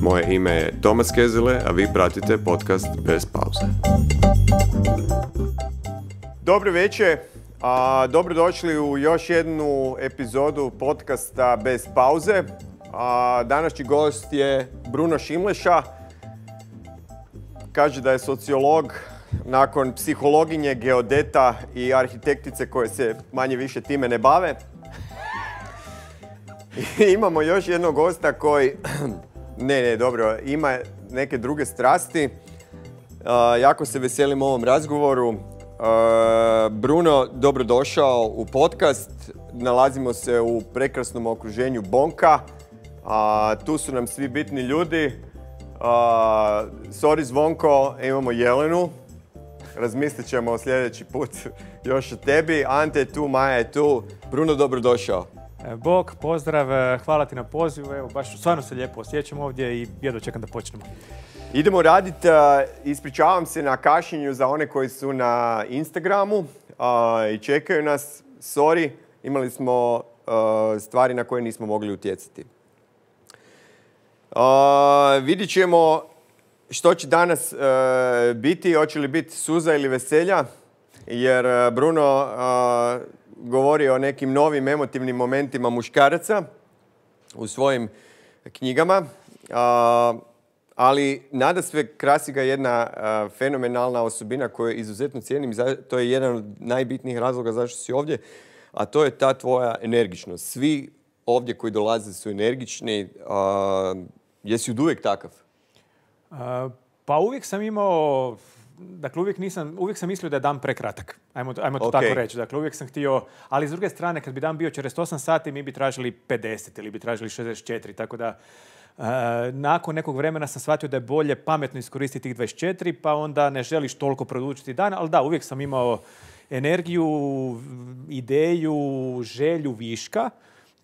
Moje ime je Tomas Kezile, a vi pratite podcast Bez pauze. Dobro večer, a, dobrodošli u još jednu epizodu podcasta Bez pauze. A, današnji gost je Bruno Šimleša. Kaže da je sociolog nakon psihologinje, geodeta i arhitektice koje se manje više time ne bave. Imamo još jednog gosta koji... Ne, ne, dobro, ima neke druge strasti. E, jako se veselim ovom razgovoru. E, Bruno, dobrodošao u podcast. Nalazimo se u prekrasnom okruženju Bonka. a tu su nam svi bitni ljudi. E, sorry Zvonko, imamo Jelenu. Razmislit ćemo sljedeći put još o tebi. Ante je tu, Maja je tu. Bruno, dobrodošao. E, Bog, pozdrav, e, hvala ti na pozivu, evo baš stvarno se lijepo osjećam ovdje i jedno čekam da počnemo. Idemo raditi, e, ispričavam se na kašnjenju za one koji su na Instagramu i čekaju nas, sorry, imali smo stvari na koje nismo mogli utjecati. Vidjet ćemo što će danas biti, hoće li biti suza ili veselja, jer Bruno govorio o nekim novim emotivnim momentima muškaraca u svojim knjigama, ali nada sve krasi ga jedna fenomenalna osobina koju izuzetno cijenim, to je jedan od najbitnijih razloga zašto si ovdje, a to je ta tvoja energičnost. Svi ovdje koji dolaze su energični, jesi od uvijek takav? Pa uvijek sam imao dakle uvijek, nisam, uvijek sam mislio da je dan prekratak. Ajmo, ajmo to tako reći. Dakle, uvijek sam htio, ali s druge strane, kad bi dan bio 48 sati, mi bi tražili 50 ili bi tražili 64, tako da eh, nakon nekog vremena sam shvatio da je bolje pametno iskoristiti tih 24, pa onda ne želiš toliko produčiti dan, ali da, uvijek sam imao energiju, ideju, želju viška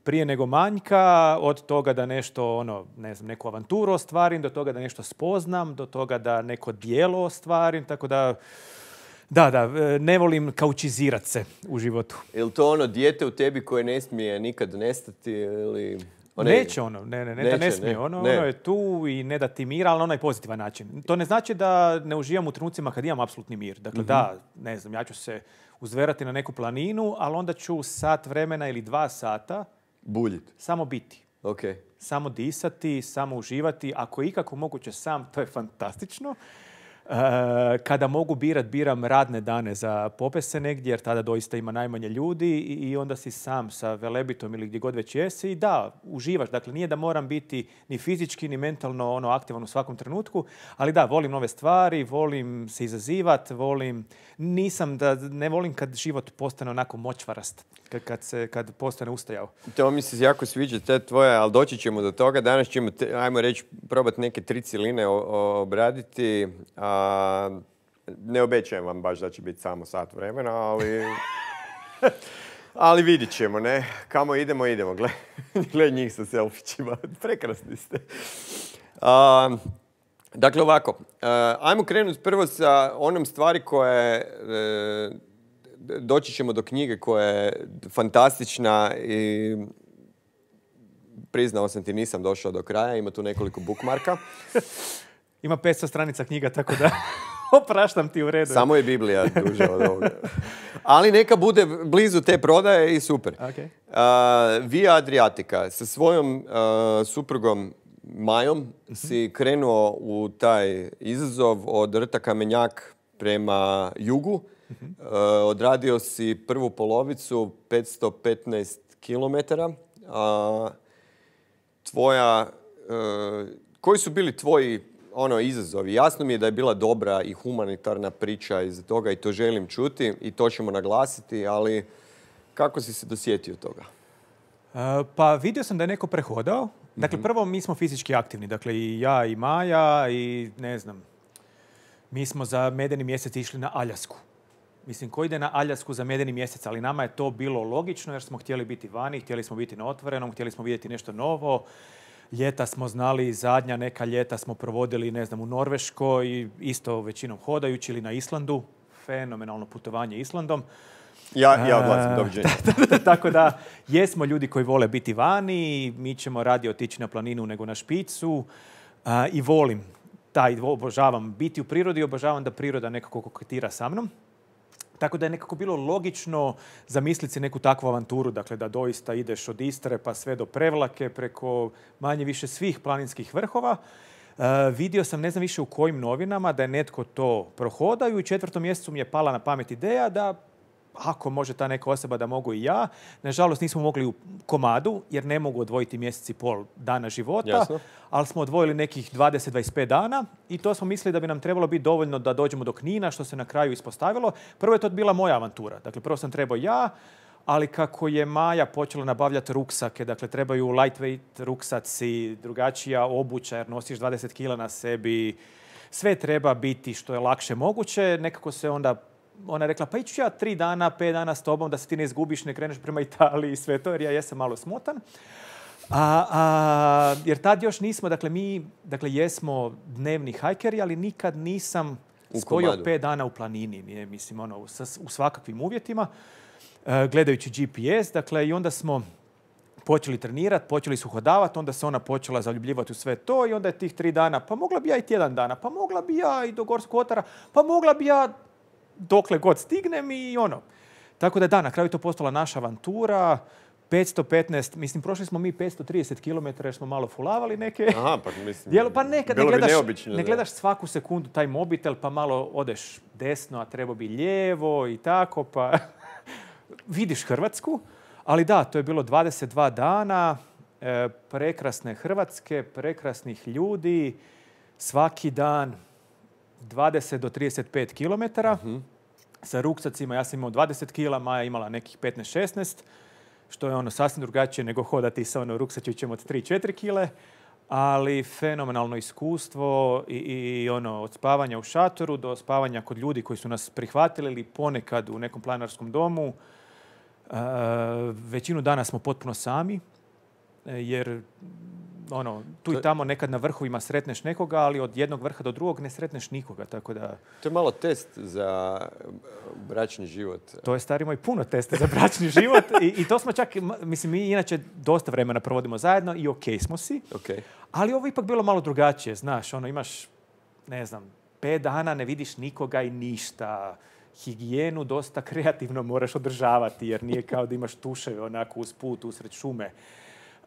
prije nego manjka, od toga da nešto, ono, ne znam, neku avanturu ostvarim, do toga da nešto spoznam, do toga da neko dijelo ostvarim, tako da... Da, da, ne volim kaučizirati se u životu. Je li to ono dijete u tebi koje ne smije nikad nestati ili... Neće ono, ne, ne, ne da ne smije. Ono, ono, je tu i ne da ti mira, ali na onaj pozitivan način. To ne znači da ne uživam u trenucima kad imam apsolutni mir. Dakle, mhm. da, ne znam, ja ću se uzverati na neku planinu, ali onda ću sat vremena ili dva sata Buljit. Samo biti. Ok. Samo disati, samo uživati. Ako je ikako moguće sam, to je fantastično. E, kada mogu birat, biram radne dane za popese negdje, jer tada doista ima najmanje ljudi i onda si sam sa velebitom ili gdje god već jesi i da, uživaš. Dakle, nije da moram biti ni fizički, ni mentalno ono, aktivan u svakom trenutku, ali da, volim nove stvari, volim se izazivati, volim nisam da ne volim kad život postane onako močvarast, kad, kad, se, kad postane ustajao. To mi se jako sviđa, te tvoje, ali doći ćemo do toga. Danas ćemo, ajmo reći, probati neke tri ciline obraditi. A, ne obećajem vam baš da će biti samo sat vremena, ali... Ali vidit ćemo, ne? Kamo idemo, idemo. Gle, gle njih sa selfićima. Prekrasni ste. Um, Dakle ovako, uh, ajmo krenuti prvo sa onom stvari koja je, e, doći ćemo do knjige koja je fantastična i priznao sam ti nisam došao do kraja, ima tu nekoliko bukmarka. ima 500 stranica knjiga, tako da opraštam ti u redu. Samo je Biblija duža od ovoga. Ali neka bude blizu te prodaje i super. Okay. Uh, Via Adriatica sa svojom suprugom majom mhm. si krenuo u taj izazov od Rta Kamenjak prema jugu. Mhm. Eh, odradio si prvu polovicu 515 km. Tvoja, eh, koji su bili tvoji ono izazovi? Jasno mi je da je bila dobra i humanitarna priča iz toga i to želim čuti i to ćemo naglasiti, ali kako si se dosjetio toga? Eh, pa vidio sam da je neko prehodao Dakle, mhm. prvo, mi smo fizički aktivni. Dakle, i ja i Maja i ne znam, mi smo za medeni mjesec išli na Aljasku. Mislim, ko ide na Aljasku za medeni mjesec, ali nama je to bilo logično jer smo htjeli biti vani, htjeli smo biti na otvorenom, htjeli smo vidjeti nešto novo. Ljeta smo znali, zadnja neka ljeta smo provodili, ne znam, u Norveškoj, isto većinom hodajući ili na Islandu. Fenomenalno putovanje Islandom. Ja, ja odlazim, doviđenja. Tako da, jesmo ljudi koji vole biti vani, mi ćemo radije otići na planinu nego na špicu i volim taj, obožavam biti u prirodi, i obožavam da priroda nekako koketira sa mnom. Tako da je nekako bilo logično zamisliti neku takvu avanturu, dakle da doista ideš od Istre pa sve do Prevlake preko manje više svih planinskih vrhova. E, vidio sam, ne znam više u kojim novinama, da je netko to prohodaju i u četvrtom mjesecu mi je pala na pamet ideja da ako može ta neka osoba da mogu i ja. Nažalost nismo mogli u komadu jer ne mogu odvojiti mjesec i pol dana života, ali smo odvojili nekih 20-25 dana i to smo mislili da bi nam trebalo biti dovoljno da dođemo do Knina što se na kraju ispostavilo. Prvo je to bila moja avantura. Dakle, prvo sam trebao ja, ali kako je Maja počela nabavljati ruksake, dakle trebaju lightweight ruksaci, drugačija obuća jer nosiš 20 kila na sebi, sve treba biti što je lakše moguće, nekako se onda ona je rekla, pa iću ja tri dana, pet dana s tobom da se ti ne izgubiš, ne kreneš prema Italiji i sve to, jer ja jesam malo smotan. jer tad još nismo, dakle mi dakle, jesmo dnevni hajkeri, ali nikad nisam spojio pet dana u planini, mislim, ono, u, svakakvim uvjetima, e, gledajući GPS, dakle i onda smo počeli trenirati, počeli su hodavati, onda se ona počela zaljubljivati u sve to i onda je tih tri dana, pa mogla bi ja i tjedan dana, pa mogla bi ja i do Gorskog otara, pa mogla bi ja dokle god stignem i ono. Tako da da, na kraju to postala naša avantura, 515, mislim, prošli smo mi 530 km jer smo malo fulavali neke. Aha, pa mislim, Dijelo, pa nekad ne gledaš, ne gledaš svaku sekundu taj mobitel, pa malo odeš desno, a treba bi lijevo i tako, pa vidiš Hrvatsku. Ali da, to je bilo 22 dana, e, prekrasne Hrvatske, prekrasnih ljudi, svaki dan, 20 do 35 km. Mhm. Sa ruksacima, ja sam imao 20 kila, Maja imala nekih 15-16, što je ono sasvim drugačije nego hodati sa ono ruksačićem od 3-4 kile. Ali fenomenalno iskustvo i, ono od spavanja u šatoru do spavanja kod ljudi koji su nas prihvatili ili ponekad u nekom planarskom domu. E, većinu dana smo potpuno sami, e, jer ono, tu i tamo nekad na vrhovima sretneš nekoga, ali od jednog vrha do drugog ne sretneš nikoga, tako da... To je malo test za uh, bračni život. To je, stari moj, puno testa za bračni život I, i to smo čak, mislim, mi inače dosta vremena provodimo zajedno i ok smo si, okay. ali ovo je ipak bilo malo drugačije, znaš, ono, imaš, ne znam, pet dana ne vidiš nikoga i ništa, higijenu dosta kreativno moraš održavati jer nije kao da imaš tuševe onako uz put, usred šume.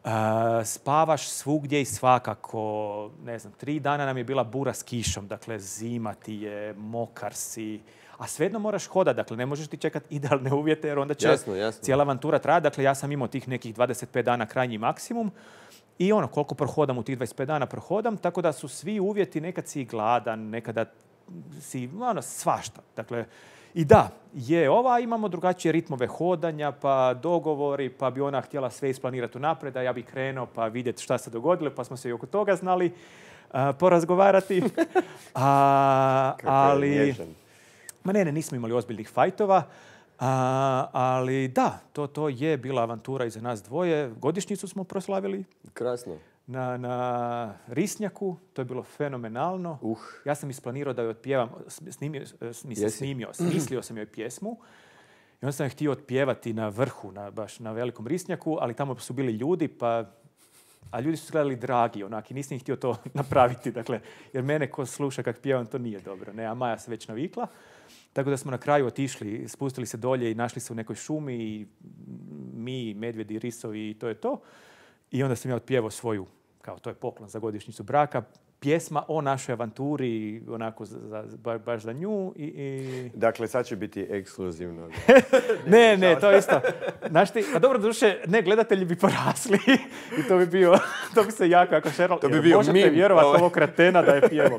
Eh, spavaš svugdje i svakako, ne znam, tri dana nam je bila bura s kišom, dakle zima ti je, mokar si, a svejedno moraš hodati, dakle ne možeš ti čekati idealne uvjete jer onda će cijela avantura trajati. Dakle, ja sam imao tih nekih 25 dana krajnji maksimum i ono, koliko prohodam u tih 25 dana prohodam, tako da su svi uvjeti, nekad si gladan, nekada si, ono, svašta. Dakle, i da, je ova, imamo drugačije ritmove hodanja, pa dogovori, pa bi ona htjela sve isplanirati unaprijed, a ja bi krenuo pa vidjeti šta se dogodilo, pa smo se i oko toga znali eh, porazgovarati. a, ali, ma ne, ne, nismo imali ozbiljnih fajtova. ali da, to, to je bila avantura i nas dvoje. Godišnjicu smo proslavili. Krasno na, na Risnjaku, to je bilo fenomenalno. Uh. Ja sam isplanirao da joj otpjevam, snimio, snimio, smislio sam joj pjesmu. I onda sam je htio otpjevati na vrhu, na, baš na velikom Risnjaku, ali tamo su bili ljudi, pa a ljudi su gledali dragi, onak, i nisam htio to napraviti, dakle, jer mene ko sluša kak pjevam, to nije dobro, ne, a Maja se već navikla. Tako da smo na kraju otišli, spustili se dolje i našli se u nekoj šumi i mi, medvjedi, risovi i to je to. I onda sam ja otpjevao svoju kao to je poklon za godišnjicu braka, pjesma o našoj avanturi, onako za, baš za nju. I, Dakle, sad će biti ekskluzivno. ne, ne, to je isto. Znaš ti, a dobro, duše, ne, gledatelji bi porasli i to bi bio, to bi se jako, jako to bi bio možete vjerovati ovaj. ovo. da je pjevo.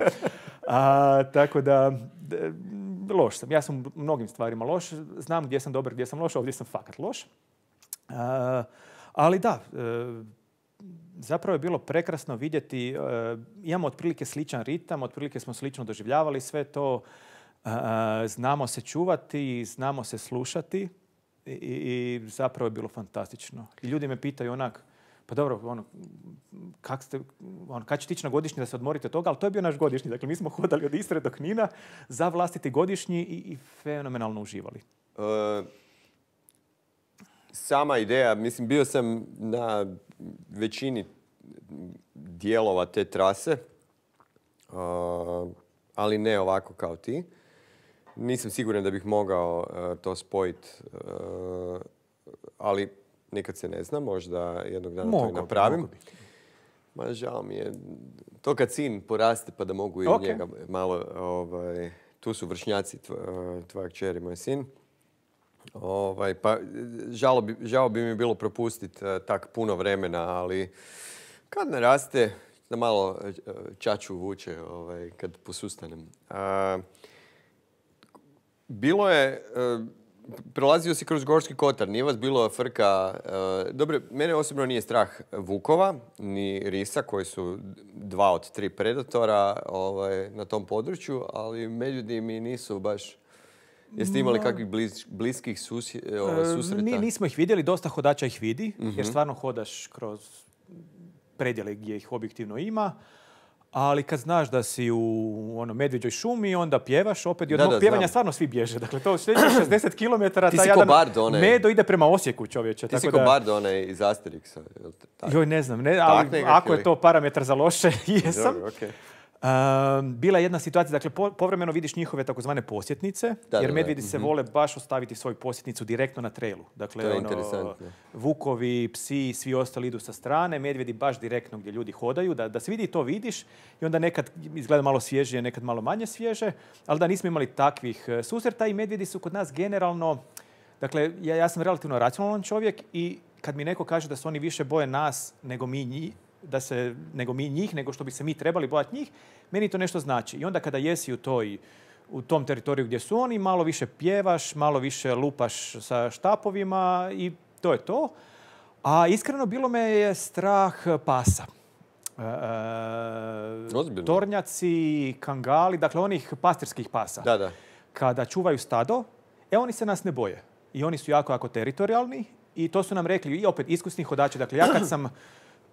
tako da, loš sam. Ja sam u mnogim stvarima loš. Znam gdje sam dobar, gdje sam loš, ovdje sam fakat loš. ali da, e, zapravo je bilo prekrasno vidjeti, e, imamo otprilike sličan ritam, otprilike smo slično doživljavali sve to, e, znamo se čuvati, znamo se slušati i, zapravo je bilo fantastično. I ljudi me pitaju onak, pa dobro, ono, kada ono, kad ćete ići na godišnji da se odmorite od toga, ali to je bio naš godišnji. Dakle, mi smo hodali od Istre do Knina za vlastiti godišnji i, fenomenalno uživali. E, sama ideja, mislim, bio sam na većini dijelova te trase, ali ne ovako kao ti. Nisam siguran da bih mogao e, to spojiti, e, ali nikad se ne zna, možda jednog dana to i napravim. Ma žao mi je, to kad sin poraste pa da mogu i njega malo, ovaj, tu su vršnjaci tvoj, e, tvojeg čeri, moj sin. Ovaj, pa, žao bi, mi bilo propustiti e, tak puno vremena, ali kad naraste, da malo e, čaču vuče ovaj, kad posustanem. bilo je, e, prelazio si kroz Gorski kotar, nije vas bilo frka. Dobro, mene osobno nije strah Vukova, ni Risa, koji su dva od tri predatora ovaj, na tom području, ali međutim mi nisu baš Jeste imali kakvih bliskih susi, e, ovaj, e, susreta? Mi nismo ih vidjeli, dosta hodača ih vidi, jer mhm. stvarno hodaš kroz predjele gdje ih objektivno ima. Ali kad znaš da si u ono, medveđoj šumi, onda pjevaš opet i od pjevanja stvarno svi bježe. Dakle, to je 60 km. Ti jedan jadan... Medo ide prema Osijeku, čovječe. Ti tako si da... Bard, one iz Asterixa. Joj, ne znam. Ne, ali, ako je to parametar za loše, jesam bila je jedna situacija, dakle povremeno vidiš njihove takozvane posjetnice, jer medvjedi se mhm. vole baš ostaviti svoju posjetnicu direktno na trelu. Dakle, ono, vukovi, psi, svi ostali idu sa strane, medvjedi baš direktno gdje ljudi hodaju, da, da se vidi to vidiš i onda nekad izgleda malo svježije, nekad malo manje svježe, ali da nismo imali takvih e, susreta i medvjedi su kod nas generalno, dakle ja, sam relativno racionalan čovjek i kad mi neko kaže da se oni više boje nas nego mi njih, da se, nego mi njih, nego što bi se mi trebali bojati njih, meni to nešto znači. I onda kada jesi u toj u tom teritoriju gdje su oni, malo više pjevaš, malo više lupaš sa štapovima i to je to. A iskreno bilo me je strah pasa. E, e tornjaci, kangali, dakle onih pastirskih pasa. Da, da. Kada čuvaju stado, e oni se nas ne boje. I oni su jako, jako teritorijalni i to su nam rekli i opet iskusni hodači. Dakle, ja kad sam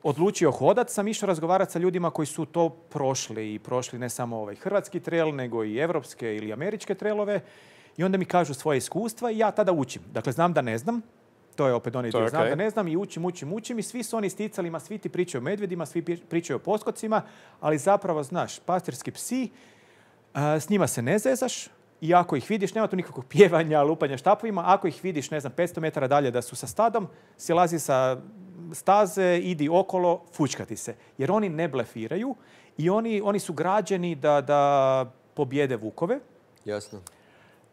odlučio hodat, sam išao razgovarati sa ljudima koji su to prošli i prošli ne samo ovaj hrvatski trail, nego i evropske ili američke trailove i onda mi kažu svoje iskustva i ja tada učim. Dakle, znam da ne znam, to je opet onaj dio, znam da ne znam i učim, učim, učim i svi su oni ma svi ti pričaju o medvedima, svi pričaju o poskocima, ali zapravo, znaš, pastirski psi, s njima se ne zezaš, i ako ih vidiš, nema tu nikakvog pjevanja, lupanja štapovima, ako ih vidiš, ne znam, 500 metara dalje da su sa stadom, si lazi sa staze, idi okolo, fučkati se. Jer oni ne blefiraju i oni, oni su građeni da, da pobjede vukove. Jasno.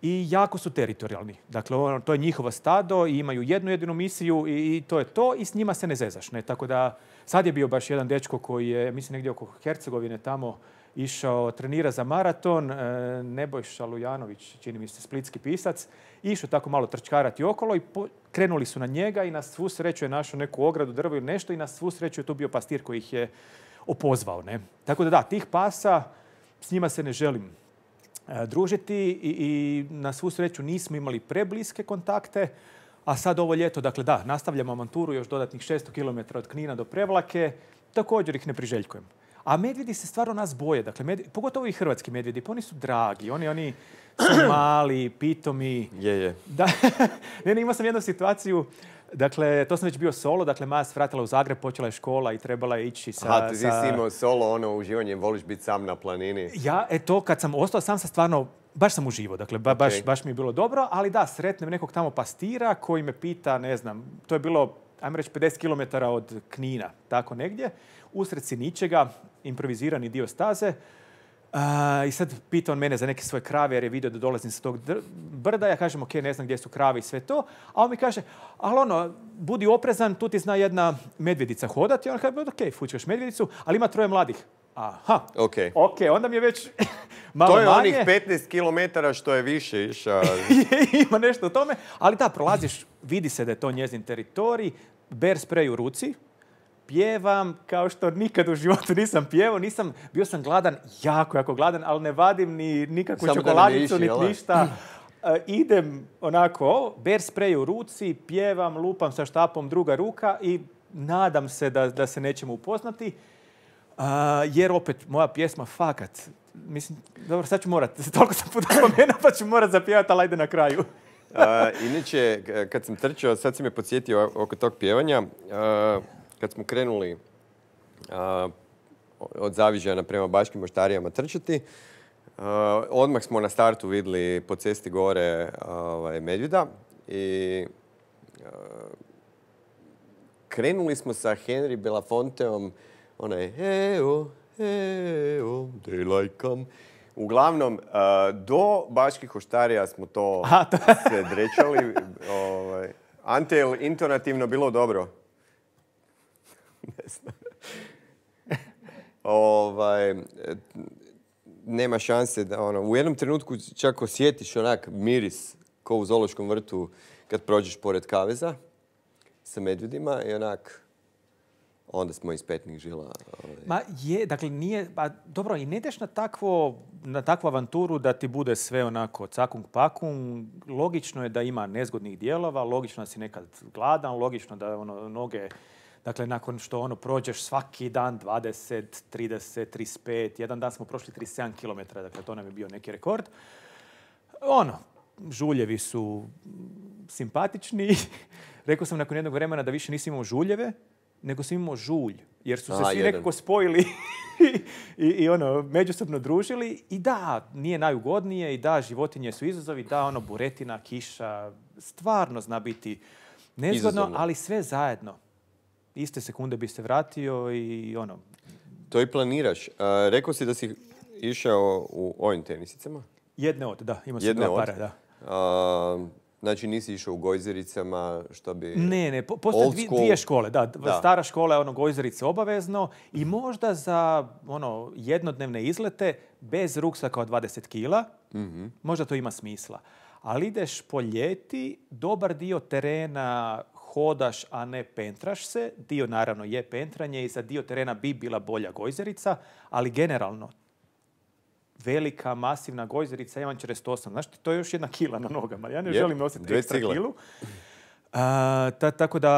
I jako su teritorijalni. Dakle, ono, to je njihovo stado i imaju jednu jedinu misiju i, to je to i s njima se ne zezaš. Ne? Tako da sad je bio baš jedan dečko koji je, mislim, negdje oko Hercegovine tamo išao trenira za maraton, e, Nebojša Lujanović, čini mi se splitski pisac, išao tako malo trčkarati okolo i po, Krenuli su na njega i na svu sreću je našao neku ogradu, drvo ili nešto i na svu sreću je tu bio pastir koji ih je opozvao. Ne? Tako da da, tih pasa s njima se ne želim e, družiti i, i na svu sreću nismo imali prebliske kontakte. A sad ovo ljeto, dakle da, nastavljamo avanturu još dodatnih 600 km od Knina do Prevlake. Također ih ne priželjkujem. A medvjedi se stvarno nas boje. Dakle, pogotovo i hrvatski medvjedi, pa oni su dragi. Oni, oni su mali, pitomi. Je, je. Da, ne, ne, imao sam jednu situaciju, dakle, to sam već bio solo, dakle, Maja se vratila u Zagreb, počela je škola i trebala je ići sa... ti si imao solo, ono, uživanje, voliš biti sam na planini. Ja, e to, kad sam ostao sam, sa stvarno baš sam uživao, dakle, baš, baš mi je bilo dobro, ali da, sretnem nekog tamo pastira koji me pita, ne znam, to je bilo, ajmo reći, 50 km od Knina, tako negdje, usred si ničega, improvizirani dio staze, i sad pita on mene za neke svoje krave jer je vidio da dolazim sa tog brda. Ja kažem, ok, ne znam gdje su krave i sve to. A on mi kaže, ali ono, budi oprezan, tu ti zna jedna medvjedica hodati. I on kaže, ok, fučkaš medvjedicu, ali ima troje mladih. Aha, ok, onda mi je već malo manje. To je onih 15 km što je više ima nešto o tome, ali da, prolaziš, vidi se da je to njezin teritorij, bear spray u ruci, pjevam kao što nikad u životu nisam pjevao, nisam, bio sam gladan, jako, jako gladan, ali ne vadim ni nikakvu čokoladicu, ni ništa. E, idem onako, ber sprej u ruci, pjevam, lupam sa štapom druga ruka i nadam se da, da se nećemo upoznati. E, jer opet, moja pjesma fakat, mislim, dobro, sad ću morat, toliko sam puta pomenuo, pa ću morat zapjevati, ali ajde na kraju. E, inače, kad sam trčao, sad si me podsjetio oko tog pjevanja, kad smo krenuli od Zavižana prema Baškim moštarijama trčati, odmah smo na startu vidjeli po cesti gore ovaj, Medvjeda i krenuli smo sa Henry Belafonteom, onaj heo, they come. Uglavnom, do Baških Oštarija smo to, to... se drečali. Ovaj, Ante, je intonativno bilo dobro? ne ovaj, nema šanse da ono, u jednom trenutku čak osjetiš onak miris kao u zološkom vrtu kad prođeš pored kaveza sa medvjedima i onak onda smo iz petnih žila. Ovaj. Ma je, dakle nije, Pa dobro i ne ideš na takvo, na takvu avanturu da ti bude sve onako cakung pakung. Logično je da ima nezgodnih dijelova, logično da si nekad gladan, logično da ono, noge Dakle, nakon što ono prođeš svaki dan 20, 30, 35, jedan dan smo prošli 37 km, dakle to nam je bio neki rekord. Ono, žuljevi su simpatični. Rekao sam nakon jednog vremena da više nisi imao žuljeve, nego sam imao žulj, jer su se svi nekako spojili i, ono, međusobno družili. I da, nije najugodnije, i da, životinje su izazovi, da, ono, buretina, kiša, stvarno zna biti nezgodno, ali sve zajedno iste sekunde bi se vratio i ono. To i planiraš. A, rekao si da si išao u ovim tenisicama? Jedne od, da. Imao sam dva da. Znači nisi išao u gojzericama, što bi... Ne, ne, dvije, škole. Da, stara škola je ono gojzerice obavezno i možda za ono jednodnevne izlete bez ruksaka od 20 kila, mm možda to ima smisla. Ali ideš po ljeti, dobar dio terena hodaš, a ne pentraš se. Dio naravno je pentranje i za dio terena bi bila bolja gojzerica, ali generalno velika, masivna gojzerica, ja imam osam Znaš, to je još jedna kila na nogama. Ja ne želim nositi ekstra kilu. tako da,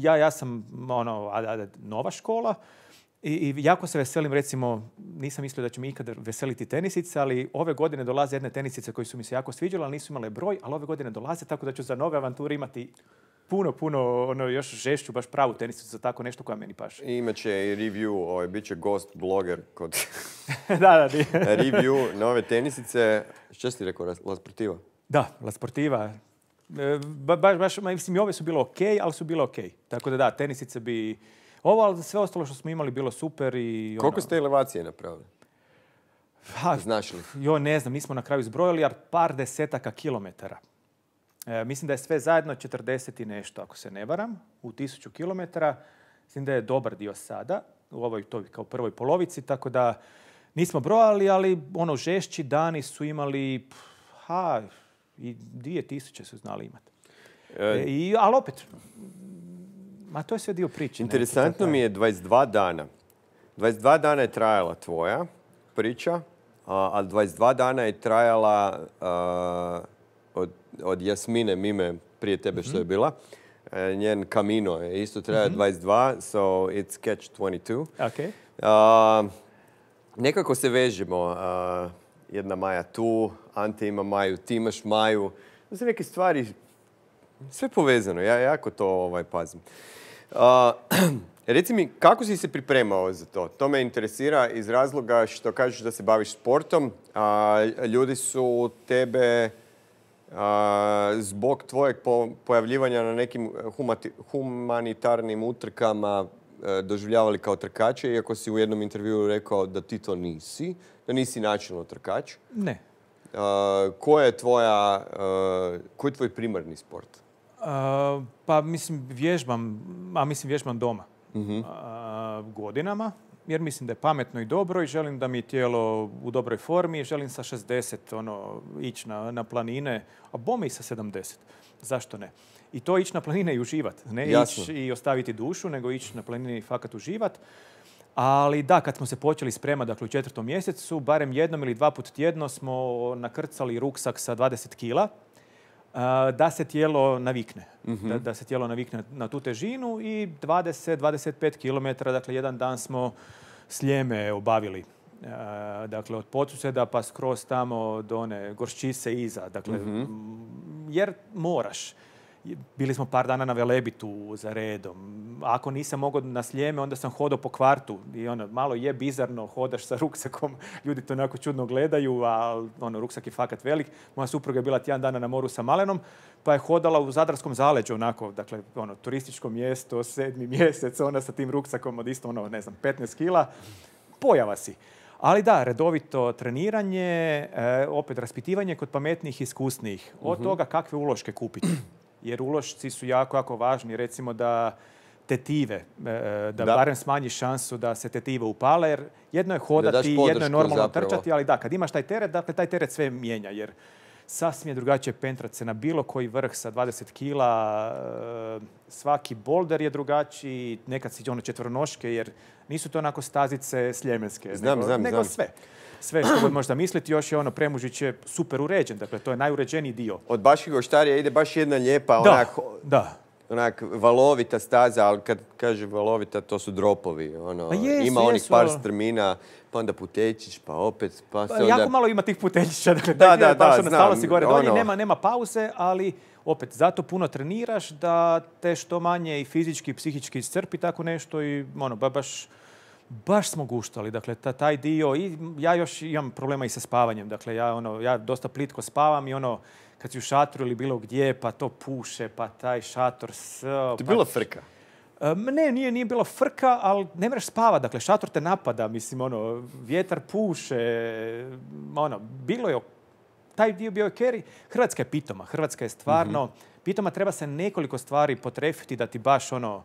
ja, ja sam ono, nova škola, i, I, jako se veselim, recimo, nisam mislio da će mi ikada veseliti tenisice, ali ove godine dolaze jedne tenisice koje su mi se jako sviđale, ali nisu imale broj, ali ove godine dolaze, tako da ću za nove avanture imati puno, puno, ono, još žešću, baš pravu tenisicu za tako nešto koja meni paše. Imaće će i review, ovaj, bit će gost bloger kod... da, da, Review nove tenisice, što si rekao, La Sportiva? Da, La Sportiva. E, baš, baš, mislim, i ove su bile ok, ali su bile ok. Tako da da, tenisice bi ovo, ali sve ostalo što smo imali bilo super i... Koliko ono- ste elevacije napravili? Ha, pa, Znaš li? Jo, ne znam, nismo na kraju zbrojili, ali par desetaka kilometara. E, mislim da je sve zajedno 40 i nešto, ako se ne varam, u tisuću kilometara. Mislim da je dobar dio sada, u ovoj to kao prvoj polovici, tako da nismo brojali, ali ono žešći dani su imali, ha, i tisuće su znali imati. E, e, ali opet, Ma to je sve dio priče. Interesantno mi je 22 dana. 22 dana je trajala tvoja priča, a 22 dana je trajala od, Jasmine Mime prije tebe što je mhm. bila. E, njen Kamino je isto traja 22, mhm. so it's catch 22. nekako se vežimo. jedna Maja tu, Ante ima Maju, ti imaš Maju. To neke stvari, sve povezano. Ja jako to ovaj, pazim. A, reci mi, kako si se pripremao za to? To me interesira iz razloga što kažeš da se baviš sportom, a ljudi su tebe zbog tvojeg pojavljivanja na nekim humanitarnim utrkama e, doživljavali kao trkače, iako si u jednom intervjuu rekao da ti to nisi, da nisi načelno trkač. Ne. Koja je tvoja, e, koji je tvoj primarni sport? Eh, pa mislim vježbam, a mislim vježbam doma mhm. eh, godinama, jer mislim da je pametno i dobro i želim da mi je tijelo u dobroj formi, želim sa 60 ono, ići na, na planine, a bome i sa 70, zašto ne? I to ići na planine i uživati. ne ići i ostaviti dušu, nego ići na planine i fakat uživat. Ali da, kad smo se počeli spremati, dakle u četvrtom mjesecu, barem jednom ili dva put tjedno smo nakrcali ruksak sa 20 kila da se tijelo navikne. Mhm. da, se tijelo navikne na tu težinu i 20-25 km, dakle jedan dan smo sljeme obavili. dakle, od Podsuseda pa skroz tamo do one Gorščice iza. Dakle, mhm. jer moraš bili smo par dana na Velebitu za redom. Ako nisam mogao na slijeme, onda sam hodao po kvartu. I ono, malo je bizarno, hodaš sa ruksakom, ljudi to onako čudno gledaju, a ono, ruksak je fakat velik. Moja supruga je bila tjedan dana na moru sa Malenom, pa je hodala u Zadarskom zaleđu, onako, dakle, ono, turističko mjesto, sedmi mjesec, ona sa tim ruksakom od isto, ono, ne znam, 15 kila. Pojava si. Ali da, redovito treniranje, e, opet raspitivanje kod pametnih i iskusnijih. Od mhm. toga kakve uloške kupiti jer ulošci su jako, jako važni. Recimo da tetive, e, e, da, barem smanji šansu da se tetive upale, jer jedno je hodati, jedno je normalno trčati, ali da, kad imaš taj teret, dakle taj teret sve mijenja, jer sasvim je drugačije pentrat se na bilo koji vrh sa 20 kila, e, svaki bolder je drugačiji, nekad si ono četvrnoške, jer nisu to onako stazice sljemenske, nego, sve sve što god možda misliti, još je ono Premužić je super uređen, dakle to je najuređeniji dio. Od Baških Oštarija ide baš jedna lijepa da, onak, da. onak valovita staza, ali kad kaže valovita to su dropovi, ono, pa ima onih par ono. strmina, pa onda putećić, pa opet, pa, pa se onda... Jako malo ima tih putećića, dakle da, ono, stalo si gore ono. nema, nema pauze, ali opet, zato puno treniraš da te što manje i fizički i psihički iscrpi tako nešto i ono, baš baš smo guštali, dakle, taj dio, i ja još imam problema i sa spavanjem, dakle, ja, ono, ja dosta plitko spavam i ono, kad si u šatru ili bilo gdje, pa to puše, pa taj šator s... Ti je pa bila frka? E, ne, nije, nije bilo frka, ali ne mreš spava, dakle, šator te napada, mislim, ono, vjetar puše, ono, bilo je, taj dio bio je keri. Hrvatska je pitoma, Hrvatska je stvarno, mhm. pitoma treba se nekoliko stvari potrefiti da ti baš, ono,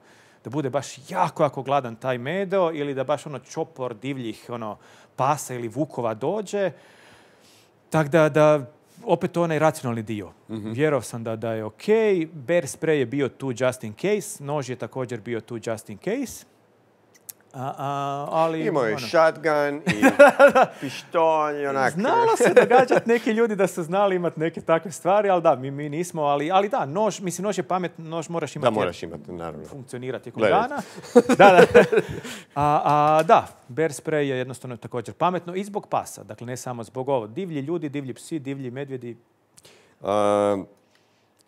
da bude baš jako, jako gladan taj medo ili da baš ono čopor divljih ono, pasa ili vukova dođe. Tako da, da opet onaj racionalni dio. Mm sam da, da je ok. Bear spray je bio tu just in case. Nož je također bio tu just in case ali, Imao je ono. shotgun i i Znalo se događati neki ljudi da su znali imati neke takve stvari, ali da, mi, nismo, ali, ali da, nož, mislim, nož je pamet, nož moraš imati. Da, moraš imati, naravno. Funkcionirati tijekom dana. da, da. A, da, bear spray je jednostavno također pametno i zbog pasa, dakle ne samo zbog ovo. Divlji ljudi, divlji psi, divlji medvjedi.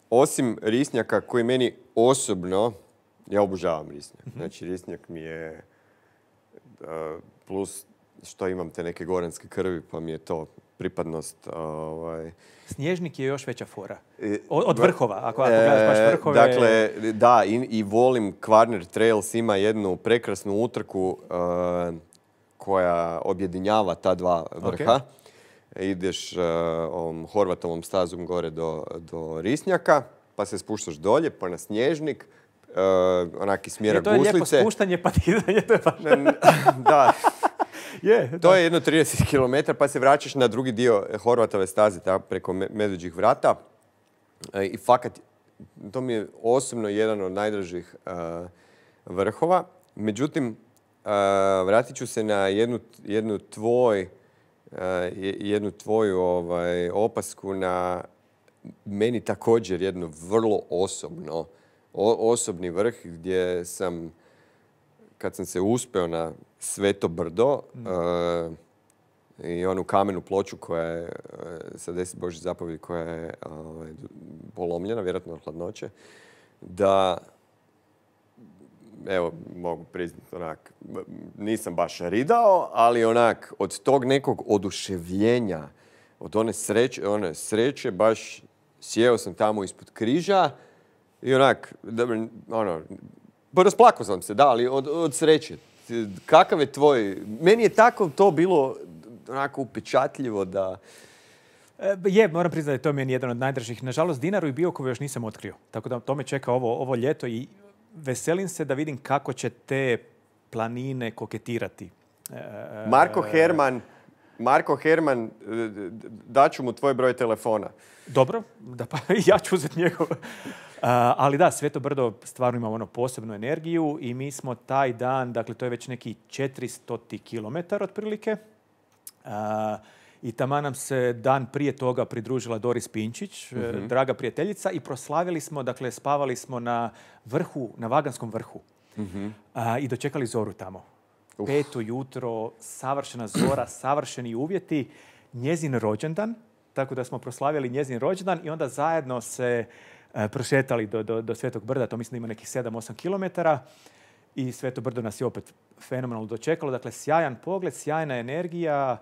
osim risnjaka koji meni osobno, ja obožavam risnjak. Mhm. Znači, risnjak mi je Eh, plus što imam te neke goranske krvi, pa mi je to pripadnost. Eh, ovaj... Snježnik je još veća fora. Od vrhova, ako, ako gledaš baš eh, vrhove... Dakle, da, i, volim Kvarner Trails ima jednu prekrasnu utrku koja objedinjava ta dva vrha. Ideš ovom Horvatovom stazom gore do, do Risnjaka, pa se spuštaš dolje, pa na Snježnik, uh, onaki smjera guslice. To je lijepo spuštanje pa to je baš... da. Je, to je jedno 30 km pa se vraćaš na drugi dio Horvatove staze, ta preko Medveđih vrata. E, I fakat, to mi je osobno jedan od najdražih e, vrhova. Međutim, uh, vratit ću se na jednu, jednu tvoj jednu tvoju ovaj, opasku na meni također jedno vrlo osobno osobni vrh gdje sam, kad sam se uspeo na Sveto Brdo mm. e, i onu kamenu ploču koja je e, sa deset Božjih zapovedi, koja je ovaj, polomljena, vjerojatno od hladnoće, da evo, mogu priznati, onak, nisam baš ridao, ali onak, od tog nekog oduševljenja, od one sreće, one sreće, baš sjeo sam tamo ispod križa, i onak, ono, ono, pa rasplako sam se, da, ali od, sreće. Kakav je tvoj, meni je tako to bilo onako upečatljivo da... E, je, moram priznati da to mi je jedan od najdražih. Nažalost, Dinaru i Biokovu još nisam otkrio. Tako da to me čeka ovo, ovo ljeto i veselim se da vidim kako će te planine koketirati. E, Marko e, Herman, Marko Herman, daću mu tvoj broj telefona. Dobro, da pa ja ću uzeti njegov. Uh, ali da, Sveto Brdo stvarno ima ono posebnu energiju i mi smo taj dan, dakle to je već neki 400 km otprilike. Uh, I tamo nam se dan prije toga pridružila Doris Pinčić, uh, mhm. draga prijateljica, i proslavili smo, dakle spavali smo na vrhu, na Vaganskom vrhu. Mhm. I dočekali zoru tamo peto jutro, savršena zora, savršeni uvjeti, njezin rođendan, tako da smo proslavili njezin rođendan i onda zajedno se e, prošetali do, do, Svetog brda, to mislim da ima nekih 7-8 kilometara i Sveto brdo nas je opet fenomenalno dočekalo. Dakle, sjajan pogled, sjajna energija,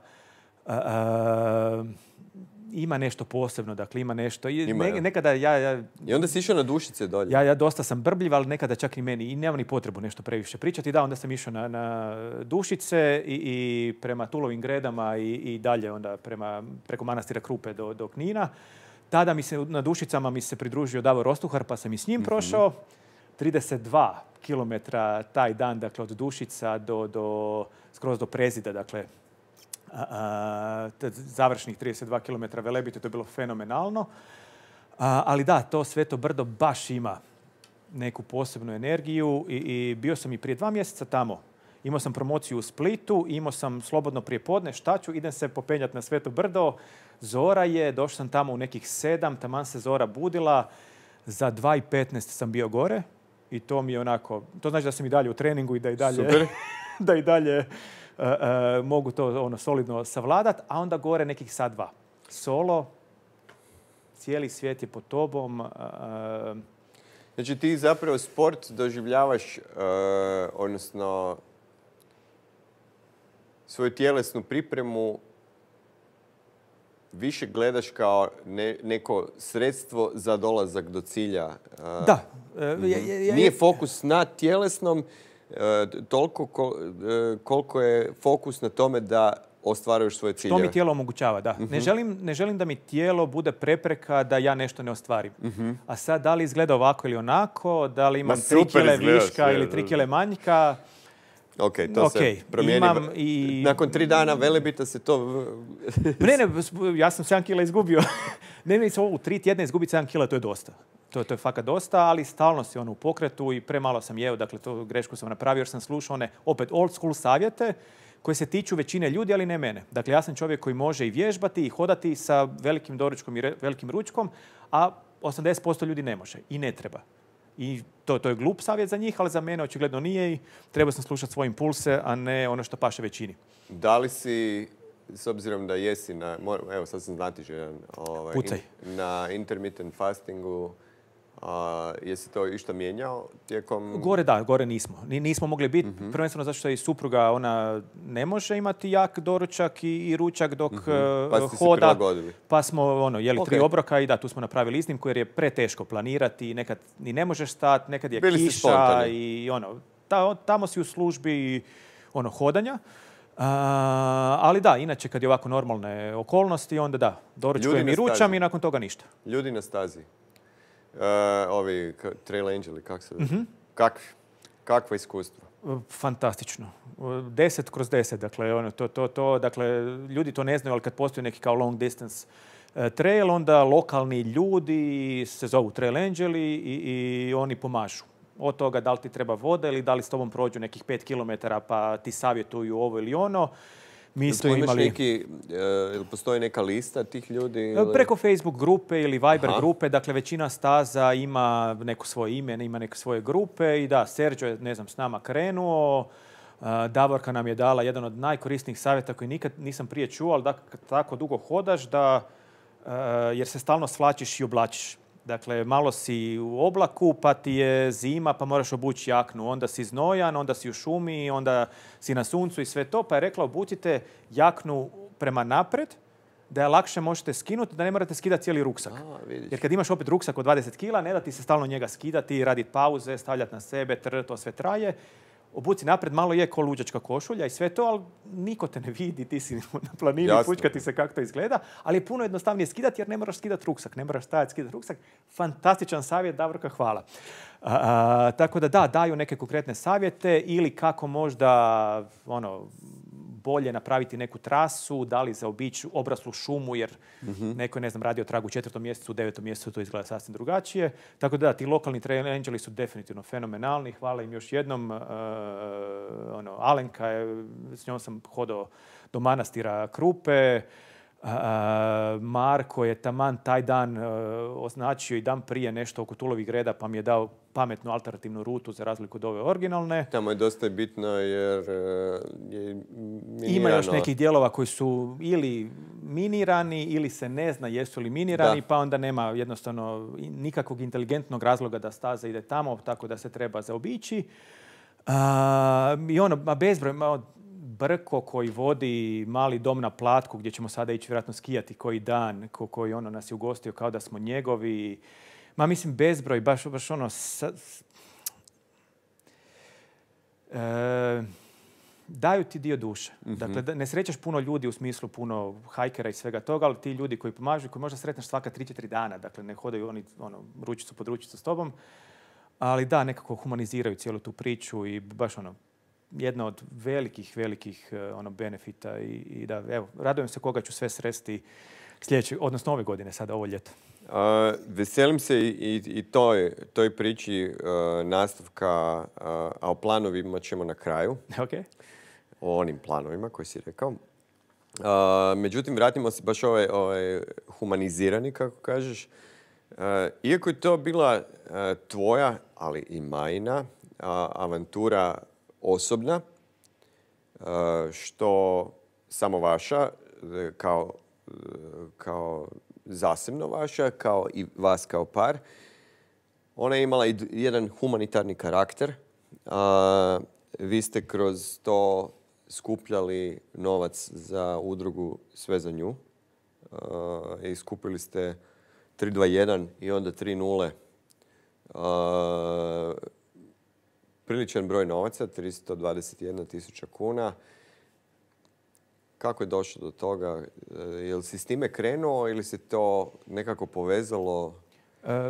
e, e, ima nešto posebno, dakle ima nešto. I nekada ja, I onda si išao na dušice dolje. Ja, dosta sam brbljiv, ali nekada čak i meni. I nemam ni potrebu nešto previše pričati. Da, onda sam išao na, dušice i, prema Tulovim gredama i, dalje onda prema, preko manastira Krupe do, Knina. Tada mi se, na dušicama mi se pridružio Davor Rostuhar, pa sam i s njim mhm. prošao. 32 kilometra taj dan, dakle od Dušica do, skroz do Prezida, dakle završnih 32 km Velebite, to je bilo fenomenalno. Ali da, to Sveto Brdo baš ima neku posebnu energiju i, bio sam i prije dva mjeseca tamo. Imao sam promociju u Splitu, imao sam slobodno prijepodne, šta ću, idem se popenjati na Sveto Brdo. Zora je, došao sam tamo u nekih sedam, taman se Zora budila. Za 2.15 sam bio gore i to mi je onako, to znači da sam i dalje u treningu i da i dalje, da i dalje Eh, eh, mogu to ono solidno savladat, a onda gore nekih sad dva. Solo, cijeli svijet je pod tobom. Eh, znači ti zapravo sport doživljavaš, odnosno svoju tjelesnu pripremu više gledaš kao neko sredstvo za dolazak do cilja. Da. Nije fokus na tjelesnom, E, toliko e, koliko je fokus na tome da ostvaruješ svoje ciljeve. To mi tijelo omogućava, da. Mhm. Ne, želim, da mi tijelo bude prepreka da ja nešto ne ostvarim. Mhm. A sad, da li izgleda ovako ili onako, da li imam tri kile viška ili tri kile manjka, Ok, to se promijeni. i... Nakon tri dana velebita se to... ne, ne, ja sam 7 kila izgubio. ne, ne, u tri tjedna izgubiti 7 kila, to je dosta to, to je fakat dosta, ali stalno si ono u pokretu i premalo sam jeo, dakle to grešku sam napravio jer sam slušao one opet old school savjete koje se tiču većine ljudi, ali ne mene. Dakle, ja sam čovjek koji može i vježbati i hodati sa velikim doručkom i re, velikim ručkom, a 80% ljudi ne može i ne treba. I to, to je glup savjet za njih, ali za mene očigledno nije i treba sam slušati svoje impulse, a ne ono što paše većini. Da li si, s obzirom da jesi na, evo sad sam ovaj, na intermittent fastingu, a, jesi to išta mijenjao tijekom... Gore da, gore nismo. Nismo mogli biti, mhm. prvenstveno zato što i supruga ona ne može imati jak doručak i, ručak dok mhm. eh, pa hoda. Pa smo ono, jeli tri obroka i da, tu smo napravili iznimku jer je preteško planirati. Nekad ni ne možeš stati, nekad je kiša i ono, tamo si u službi ono, hodanja. ali da, inače kad je ovako normalne okolnosti, onda da, doručkujem i ručam i nakon toga ništa. Ljudi na stazi, Eh, ovi Trail Angeli, kak se... Mm Fantastično. Deset kroz deset. dakle, ono, to, to, to, dakle, ljudi to ne znaju, ali kad postoji neki kao long distance e, trail, onda lokalni ljudi se zovu trail angeli i, oni pomažu. Od toga da li ti treba voda ili da li s tobom prođu nekih pet kilometara pa ti savjetuju ovo ili ono mi smo ili eh, postoji neka lista tih ljudi? E, ovaj? Preko Facebook grupe ili Viber grupe, dakle većina staza ima neko svoje ime, ima neke svoje grupe i da, Sergio je, ne znam, s nama krenuo, eh, Davorka nam je dala jedan od najkorisnijih savjeta koji nikad nisam prije čuo, ali da tako dugo hodaš da, eh, jer se stalno svlačiš i oblačiš. Dakle, malo si u oblaku, pa ti je zima, pa moraš obući jaknu. Onda si znojan, onda si u šumi, onda si na suncu i sve to. Pa je rekla, obucite jaknu prema napred, da je lakše možete skinuti, da ne morate skidati cijeli ruksak. Jer kad imaš opet ruksak od 20 kila, ne da ti se stalno njega skidati, raditi pauze, stavljati na sebe, tr, to sve traje obuci napred, malo je ko luđačka košulja i sve to, ali niko te ne vidi, ti si na planini, ti se kako to izgleda, ali je puno jednostavnije skidati jer ne moraš skidati ruksak, ne moraš stajati skidati ruksak. Fantastičan savjet, Davorka, hvala. tako da da, daju neke konkretne savjete ili kako možda ono, bolje napraviti neku trasu, da li zaobići obraslu šumu jer mhm. neko je ne znam, radio tragu u četvrtom mjesecu, u devetom mjesecu to izgleda sasvim drugačije. Tako da, ti lokalni trail angeli su definitivno fenomenalni. Hvala im još jednom. E, ono, Alenka, je, s njom sam hodao do manastira Krupe. Marko je taman taj dan e, označio i dan prije nešto oko Tulovih greda pa mi je dao pametnu alternativnu rutu za razliku od ove originalne. Tamo je dosta bitno jer e, je minirano. Ima još nekih dijelova koji su ili minirani ili se ne zna jesu li minirani pa onda nema jednostavno nikakvog inteligentnog razloga da staza ide tamo tako da se treba zaobići. I ono, bezbroj, Brko koji vodi mali dom na platku gdje ćemo sada ići vjerojatno skijati koji dan, ko, koji ono nas je ugostio kao da smo njegovi. Ma mislim bezbroj, baš, baš ono... E, daju ti dio duše. Mhm. Dakle, ne srećeš puno ljudi u smislu puno hajkera i svega toga, ali ti ljudi koji pomažu, koji možda sretneš svaka 3-4 dana, dakle ne hodaju oni ono, ručicu pod ručicu s tobom, ali da, nekako humaniziraju cijelu tu priču i baš ono, jedna od velikih, velikih e, ono, benefita i, da, evo, radujem se koga ću sve sresti sljedeće, odnosno ove godine, sada ovo ljeto. veselim se i, i toj, toj priči e, nastavka, e, a, o planovima ćemo na kraju. Okay. O onim planovima koji si rekao. Međutim, vratimo se baš ovaj, ovaj humanizirani, kako kažeš. Iako je to bila tvoja, ali i majina, avantura osobna, e, što samo vaša, e, e, kao, zasebno vaša, kao i vas kao par. Ona je imala jedan humanitarni karakter. vi ste kroz to skupljali novac za udrugu Sve za nju. I skupili ste 1 i onda 3 nule priličan broj novaca, 321 tisuća kuna. Kako je došlo do toga? E, jel' li si s time krenuo ili se to nekako povezalo?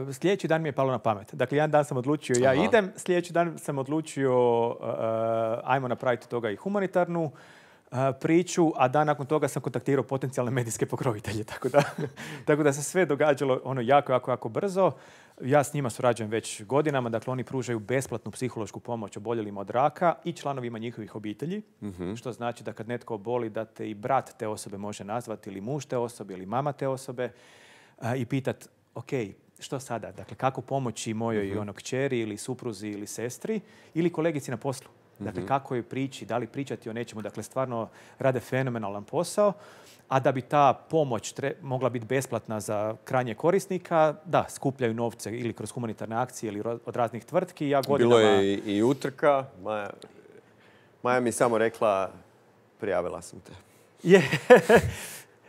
E, sljedeći dan mi je palo na pamet. Dakle, jedan dan sam odlučio ja idem, sljedeći dan sam odlučio e, ajmo napraviti toga i humanitarnu priču, a dan nakon toga sam kontaktirao potencijalne medijske pokrovitelje. Tako da, tako da se sve događalo ono jako, jako, jako brzo. Ja s njima surađujem već godinama, dakle oni pružaju besplatnu psihološku pomoć oboljelima od raka i članovima njihovih obitelji, mhm. što znači da kad netko oboli da te i brat te osobe može nazvati ili muž te osobe ili mama te osobe i pitat, ok, što sada? Dakle, kako pomoći mojoj mm onog kćeri ili supruzi ili sestri ili kolegici na poslu? Dakle, mhm. kako je priči, da li pričati o nečemu. Dakle, stvarno rade fenomenalan posao. A da bi ta pomoć mogla biti besplatna za krajnje korisnika, da, skupljaju novce ili kroz humanitarne akcije ili od raznih tvrtki. Ja godinama... Bilo je i utrka. Maja, Maja mi samo rekla, prijavila sam te. Je.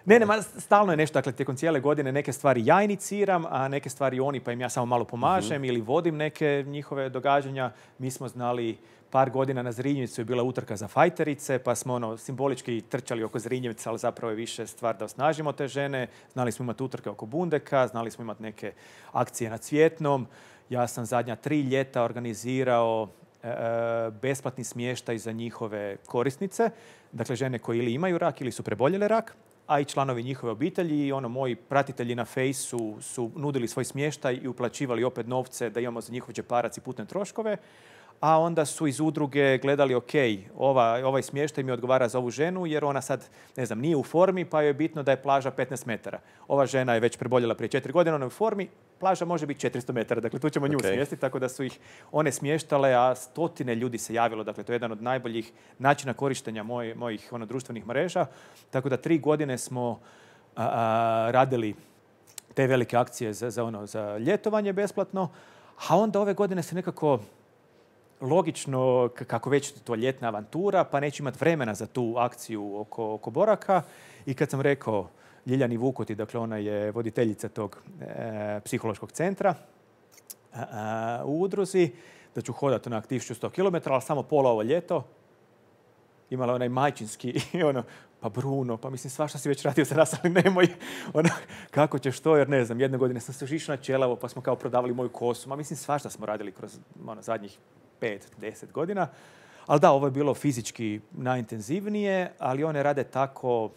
Ne, ne, stalno je nešto, dakle, tijekom cijele godine neke stvari ja iniciram, a neke stvari oni, pa im ja samo malo pomažem mhm. ili vodim neke njihove događanja. Mi smo znali par godina na Zrinjevicu je bila utrka za fajterice, pa smo ono simbolički trčali oko Zrinjevca, ali zapravo je više stvar da osnažimo te žene. Znali smo imati utrke oko Bundeka, znali smo imati neke akcije na Cvjetnom. Ja sam zadnja tri ljeta organizirao e, e, besplatni smještaj za njihove korisnice. Dakle, žene koje ili imaju rak ili su preboljele rak, a i članovi njihove obitelji i ono moji pratitelji na fejsu su nudili svoj smještaj i uplaćivali opet novce da imamo za njihove džeparac i putne troškove a onda su iz udruge gledali ok, ovaj smještaj mi odgovara za ovu ženu jer ona sad, ne znam, nije u formi pa joj je bitno da je plaža 15 metara. Ova žena je već preboljela prije četiri godine, ona je u formi, plaža može biti 400 metara. Dakle, tu ćemo nju smjestiti, tako da su ih one smještale, a stotine ljudi se javilo. Dakle, to je jedan od najboljih načina korištenja mojih ono, društvenih mreža. Tako da tri godine smo radili te velike akcije za, za, ono, za ljetovanje besplatno, a onda ove godine se nekako logično, kako već to ljetna avantura, pa neće imati vremena za tu akciju oko, oko Boraka. I kad sam rekao Ljiljani Vukoti, dakle ona je voditeljica tog e, psihološkog centra u udruzi, da ću hodati onak 1100 km, ali samo pola ovo ljeto. Imala onaj majčinski, ono, pa Bruno, pa mislim svašta si već radio za nas, ali nemoj, ono, kako ćeš to, jer ne znam, jedne godine sam se išao na Čelavo, pa smo kao prodavali moju kosu, ma mislim svašta smo radili kroz ono, zadnjih pet, deset godina. Ali da, ovo je bilo fizički najintenzivnije, ali one rade tako,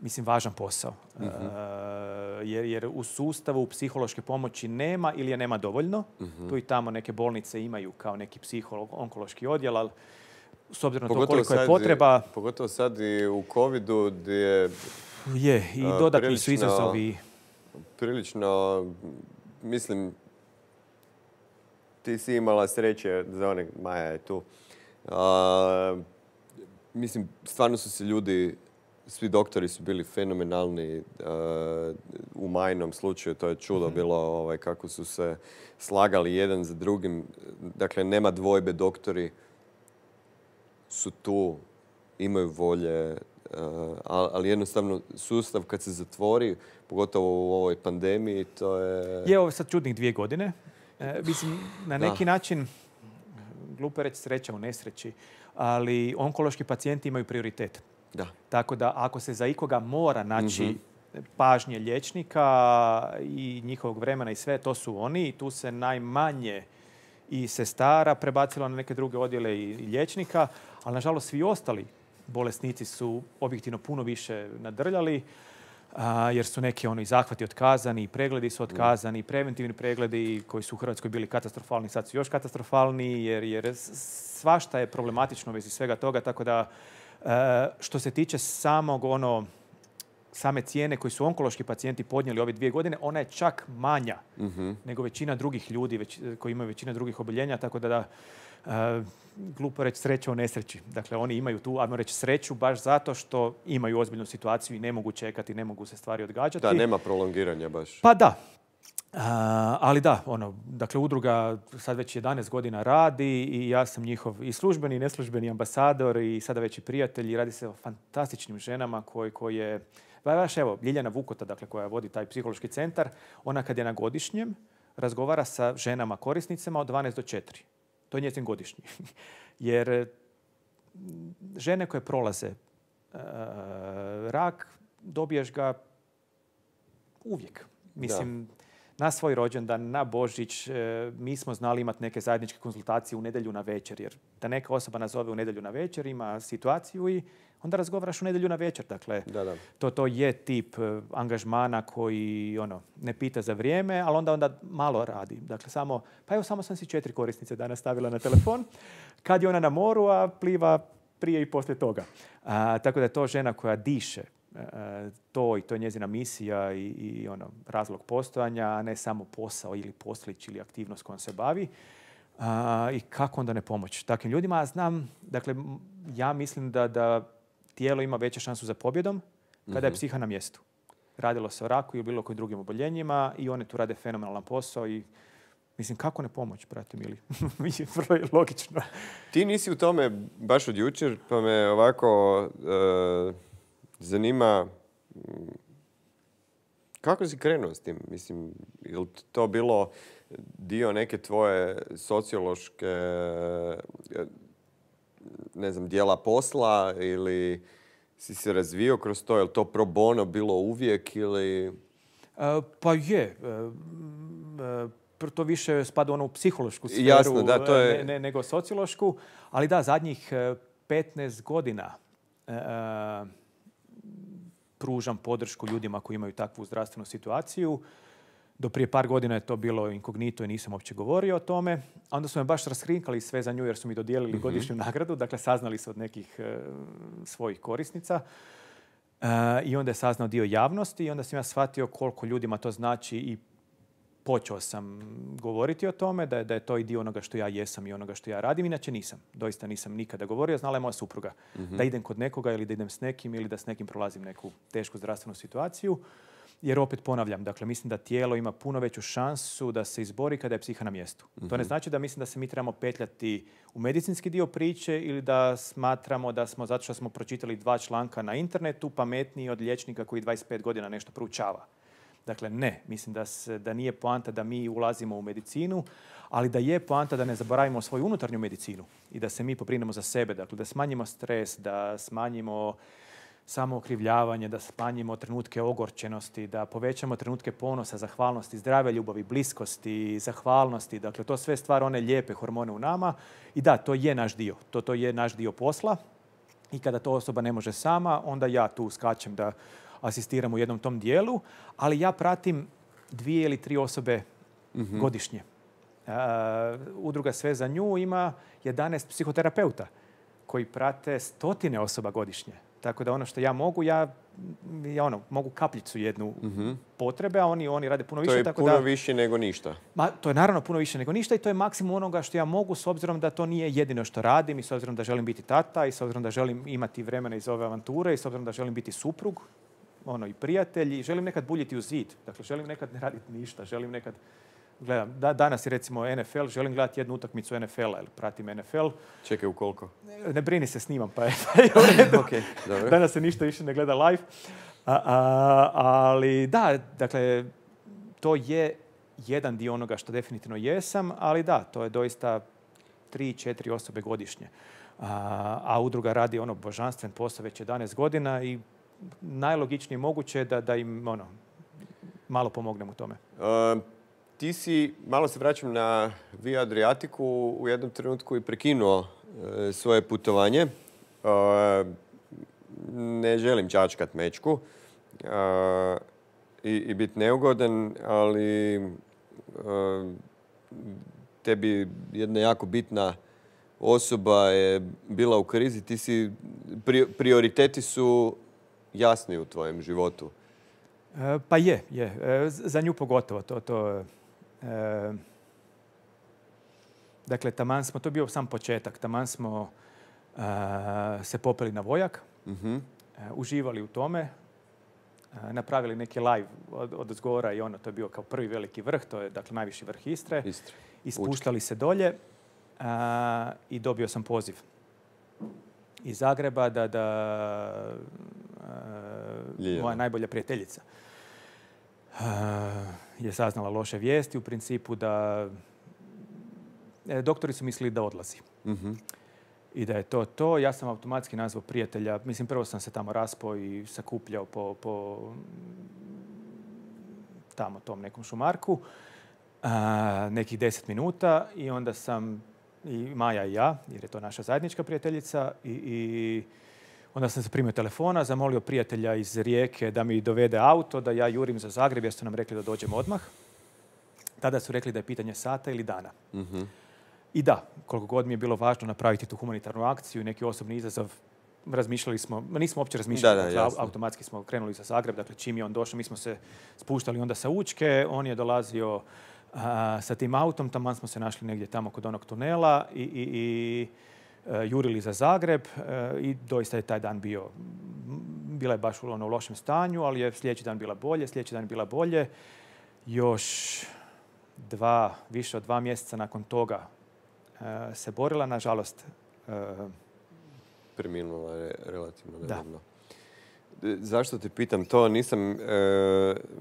mislim, važan posao. Mhm. E, jer, u sustavu psihološke pomoći nema ili je nema dovoljno. Mhm. Tu i tamo neke bolnice imaju kao neki psihološki odjel, ali s obzirom na to koliko je potreba... Pogotovo sad i u covid gdje... Je, i dodatni su izazovi. Prilično, mislim, ti si imala sreće za one, Maja je tu. mislim, stvarno su se ljudi, svi doktori su bili fenomenalni. E, u majnom slučaju to je čudo mhm. bilo ovaj, kako su se slagali jedan za drugim. Dakle, nema dvojbe, doktori su tu, imaju volje, e, ali jednostavno sustav kad se zatvori, pogotovo u ovoj pandemiji, to je... Je ovo sad čudnih dvije godine, E, mislim, na neki način, glupo reći sreća u nesreći, ali onkološki pacijenti imaju prioritet. Tako da ako se za ikoga mora naći mhm. pažnje liječnika i njihovog vremena i sve, to su oni i tu se najmanje i sestara prebacilo na neke druge odjele i liječnika, ali nažalost svi ostali bolesnici su objektivno puno više nadrljali jer su neki ono, i zahvati otkazani, i pregledi su otkazani, i preventivni pregledi koji su u Hrvatskoj bili katastrofalni, sad su još katastrofalni, jer, jer svašta je problematično u vezi svega toga, tako da e, što se tiče samog ono, same cijene koje su onkološki pacijenti podnijeli ove dvije godine, ona je čak manja mhm. nego većina drugih ljudi već, koji imaju većina drugih obiljenja, tako da, da E, glupo reći sreće u nesreći. Dakle, oni imaju tu, ajmo reći, sreću baš zato što imaju ozbiljnu situaciju i ne mogu čekati, ne mogu se stvari odgađati. Da, nema prolongiranja baš. Pa da, e, ali da, ono, dakle, udruga sad već 11 godina radi i ja sam njihov i službeni i neslužbeni ambasador i sada već i prijatelj i radi se o fantastičnim ženama koje, koje vaš baš evo, Ljiljana Vukota, dakle, koja vodi taj psihološki centar, ona kad je na godišnjem razgovara sa ženama korisnicama od 12 do 4. To je njezin godišnji. Jer eh, žene koje prolaze eh, rak, dobiješ ga uvijek. Mislim, na svoj rođendan, na Božić, eh, mi smo znali imati neke zajedničke konzultacije u nedjelju na večer. Jer da neka osoba nazove u nedjelju na večer, ima situaciju i onda razgovaraš u nedjelju na večer. Dakle, da, da. To, to je tip e, angažmana koji ono, ne pita za vrijeme, ali onda onda malo radi. Dakle, samo, pa evo samo sam si četiri korisnice danas stavila na telefon. Kad je ona na moru, a pliva prije i poslije toga. A, tako da je to žena koja diše e, to i to je njezina misija i, i ono, razlog postojanja, a ne samo posao ili poslić ili aktivnost kojom se bavi. I kako onda ne pomoći takvim ljudima? znam, dakle, ja mislim da, da tijelo ima veću šansu za pobjedom kada je mhm. psiha na mjestu. Radilo se o raku ili bilo kojim drugim oboljenjima i one tu rade fenomenalan posao i Mislim, kako ne pomoć, brate mili? Vrlo je logično. Ti nisi u tome baš od jučer, pa me ovako e, zanima mm, kako si krenuo s tim? Mislim, je li to bilo dio neke tvoje sociološke ne znam, dijela posla ili si se razvio kroz to? Je li to pro bono bilo uvijek ili... E, pa je. E, e, to više spada u u psihološku sferu Jasno, da, to je... nego sociološku. Ali da, zadnjih 15 godina pružam podršku ljudima koji imaju takvu zdravstvenu situaciju. Do prije par godina je to bilo inkognito i nisam uopće govorio o tome. A onda su me baš raskrinkali sve za nju jer su mi dodijelili mhm. godišnju nagradu. Dakle, saznali su od nekih e, svojih korisnica. E, I onda je saznao dio javnosti i onda sam ja shvatio koliko ljudima to znači i počeo sam govoriti o tome, da je, da je to i dio onoga što ja jesam i onoga što ja radim. Inače nisam. Doista nisam nikada govorio. Znala je moja supruga mhm. da idem kod nekoga ili da idem s nekim ili da s nekim prolazim neku tešku zdravstvenu situaciju. Jer opet ponavljam, dakle mislim da tijelo ima puno veću šansu da se izbori kada je psiha na mjestu. To ne mhm. znači da mislim da se mi trebamo petljati u medicinski dio priče ili da smatramo da smo zato što smo pročitali dva članka na internetu pametniji od liječnika koji 25 godina nešto proučava. Dakle, ne, mislim da, se, da nije poanta da mi ulazimo u medicinu, ali da je poanta da ne zaboravimo svoju unutarnju medicinu i da se mi poprinemo za sebe, dakle da smanjimo stres, da smanjimo samookrivljavanje, da spanjimo trenutke ogorčenosti, da povećamo trenutke ponosa, zahvalnosti, zdrave ljubavi, bliskosti, zahvalnosti. Dakle, to sve stvar one lijepe hormone u nama. I da, to je naš dio. To, je naš dio posla. I kada to osoba ne može sama, onda ja tu skačem da asistiram u jednom tom dijelu. Ali ja pratim dvije ili tri osobe mhm. godišnje. udruga Sve za nju ima 11 psihoterapeuta koji prate stotine osoba godišnje. Tako da ono što ja mogu, ja, ja ono, mogu kapljicu jednu mhm. potrebe, a oni, oni rade puno više. To je puno više nego ništa. to je naravno puno više nego ništa i to je maksimum onoga što ja mogu s obzirom da to nije jedino što radim i s obzirom da želim biti tata i s obzirom da želim imati vremena iz ove avanture i s obzirom da želim biti suprug ono, i prijatelj i želim nekad buljiti u zid. Dakle, želim nekad ne raditi ništa, želim nekad gledam, da, danas je recimo NFL, želim gledati jednu utakmicu NFL-a, jer pratim NFL. Čekaj, u koliko? Ne, ne brini se, snimam, pa je, pa dobro. Danas se ništa više ne gleda live. A, a, ali da, dakle, to je jedan dio onoga što definitivno jesam, ali da, to je doista tri, četiri osobe godišnje. A, udruga radi ono božanstven posao već 11 godina i najlogičnije moguće je da, da im ono, malo pomognem u tome. Ti si, malo se vraćam na Via Adriatiku, u jednom trenutku i prekinuo e, svoje putovanje. E, ne želim čačkat mečku e, i, i biti neugodan, ali tebi jedna jako bitna osoba je bila u krizi. Ti si, prioriteti su jasni u tvojem životu. Pa je, je. Za nju pogotovo to, to Ehm, dakle, taman smo, to je bio sam početak, taman smo eh, se popeli na vojak, mhm. eh, uživali u tome, eh, napravili neki live od, zgora i ono, to je bio kao prvi veliki vrh, to je dakle najviši vrh Istre. Ispuštali se dolje i dobio sam poziv iz Zagreba da, da moja najbolja prijateljica Eh, je saznala loše vijesti u principu da e, doktori su mislili da odlazi. Mhm. I da je to to. Ja sam automatski nazvao prijatelja. Mislim, prvo sam se tamo raspao i sakupljao po, po tamo tom nekom šumarku. Eh, nekih deset minuta i onda sam i Maja i ja, jer je to naša zajednička prijateljica i Onda sam se primio telefona, zamolio prijatelja iz Rijeke da mi dovede auto, da ja jurim za Zagreb, jer su nam rekli da dođem odmah. Tada su rekli da je pitanje sata ili dana. Mhm. I da, koliko god mi je bilo važno napraviti tu humanitarnu akciju i neki osobni izazov, razmišljali smo, nismo uopće razmišljali, dakle, automatski smo krenuli za Zagreb, dakle čim je on došao, mi smo se spuštali onda sa Učke, on je dolazio sa tim autom, tamo smo se našli negdje tamo kod onog tunela i Eh, jurili za Zagreb eh, i doista je taj dan bio bila je baš u ono lošem stanju, ali je sljedeći dan bila bolje, sljedeći dan bila bolje. Još dva, više od dva mjeseca nakon toga eh, se borila, nažalost. Preminula je relativno nedavno. E, zašto te pitam to? Nisam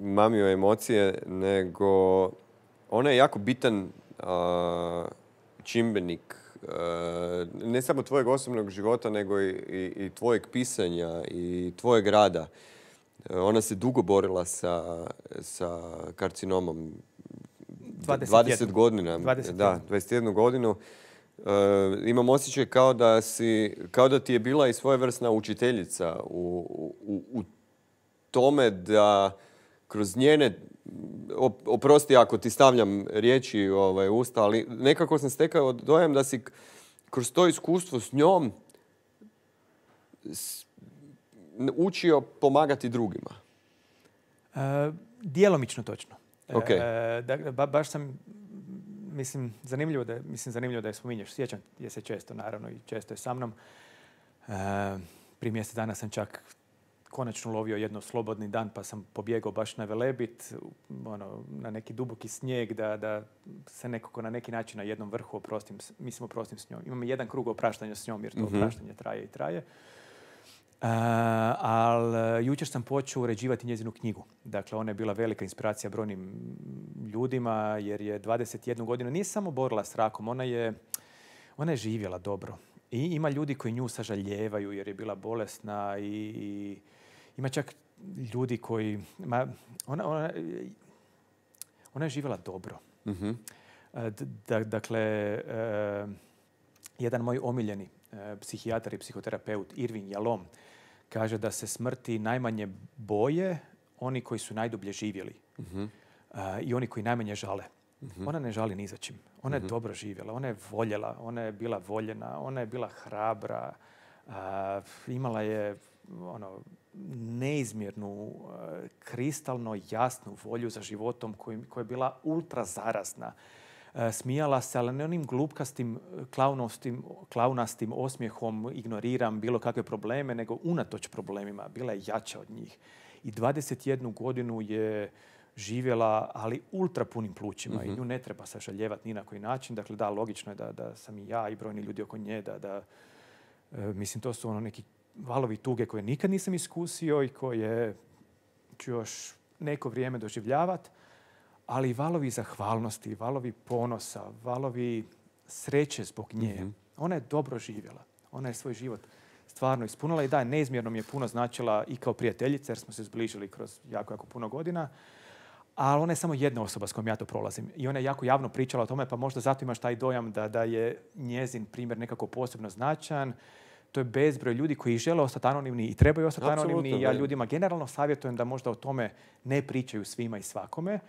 mamio emocije, nego ona je jako bitan čimbenik E, ne samo tvojeg osobnog života, nego i, tvojeg pisanja i tvojeg rada. E, ona se dugo borila sa, karcinomom. 21. 20 godina. 21. Da, godinu. E, imam osjećaj kao da, kao da ti je bila i svojevrsna učiteljica u, u tome da kroz njene oprosti ako ti stavljam riječi ovaj, usta, ali nekako sam stekao dojam da si kroz to iskustvo s njom učio pomagati drugima. E, djelomično točno. E, e dakle, baš sam mislim, zanimljivo da, mislim, zanimljivo da je spominješ. Sjećam je se često, naravno, i često je sa mnom. E, prije mjesec dana sam čak konačno lovio jedno slobodni dan pa sam pobjegao baš na Velebit, ono, na neki duboki snijeg da, da se nekako na neki način na jednom vrhu oprostim, mislim oprostim s njom. Imam jedan krug opraštanja s njom jer to mm opraštanje traje i traje. Uh, ali jučer sam počeo uređivati njezinu knjigu. Dakle, ona je bila velika inspiracija brojnim ljudima jer je 21 godinu nije samo borila s rakom, ona je, ona je živjela dobro. I ima ljudi koji nju sažaljevaju jer je bila bolesna i, i ima čak ljudi koji... ona, je živjela dobro. Mhm. E, dakle, e, jedan moj omiljeni e, psihijatar i psihoterapeut Irvin Jalom kaže da se smrti najmanje boje oni koji su najdublje živjeli mhm. i oni koji najmanje žale. Mhm. Ona ne žali ni za čim. Ona je dobro živjela, ona je voljela, ona je bila voljena, ona je bila hrabra, imala je ono, neizmjernu, e, kristalno jasnu volju za životom koja je bila ultra zarazna. E, smijala se, ali ne onim glupkastim, e, klaunastim osmijehom ignoriram bilo kakve probleme, nego unatoč problemima. Bila je jača od njih. I 21 godinu je živjela, ali ultra punim plućima i mhm. nju ne treba sažaljevati ni na koji način. Dakle, da, logično je da, sam i ja i brojni ljudi oko nje, da, da mislim, to su ono neki valovi tuge koje nikad nisam iskusio i koje ću još neko vrijeme doživljavati, ali valovi zahvalnosti, valovi ponosa, valovi sreće zbog nje. Mhm. Ona je dobro živjela. Ona je svoj život stvarno ispunila i da, neizmjerno mi je puno značila i kao prijateljica jer smo se zbližili kroz jako, jako puno godina. Ali ona je samo jedna osoba s kojom ja to prolazim. I ona je jako javno pričala o tome, pa možda zato imaš taj dojam da, da je njezin primjer nekako posebno značajan to je bezbroj ljudi koji žele ostati anonimni i trebaju ostati anonimni. Ja ljudima generalno savjetujem da možda o tome ne pričaju svima i svakome,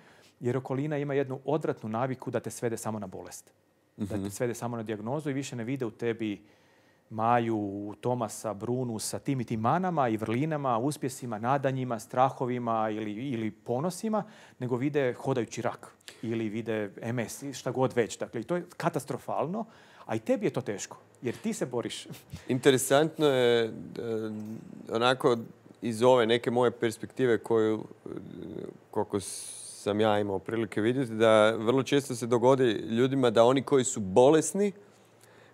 jer okolina ima jednu odratnu naviku da te svede samo na bolest. Da te mhm. svede samo na dijagnozu i više ne vide u tebi Maju, Tomasa, Brunu sa tim i tim manama i vrlinama, uspjesima, nadanjima, strahovima ili, ponosima, nego vide hodajući rak ili vide MS, šta god već. Dakle, i to je katastrofalno, a i tebi je to teško jer ti se boriš. Interesantno je eh, onako iz ove neke moje perspektive koju eh, koliko sam ja imao prilike vidjeti da vrlo često se dogodi ljudima da oni koji su bolesni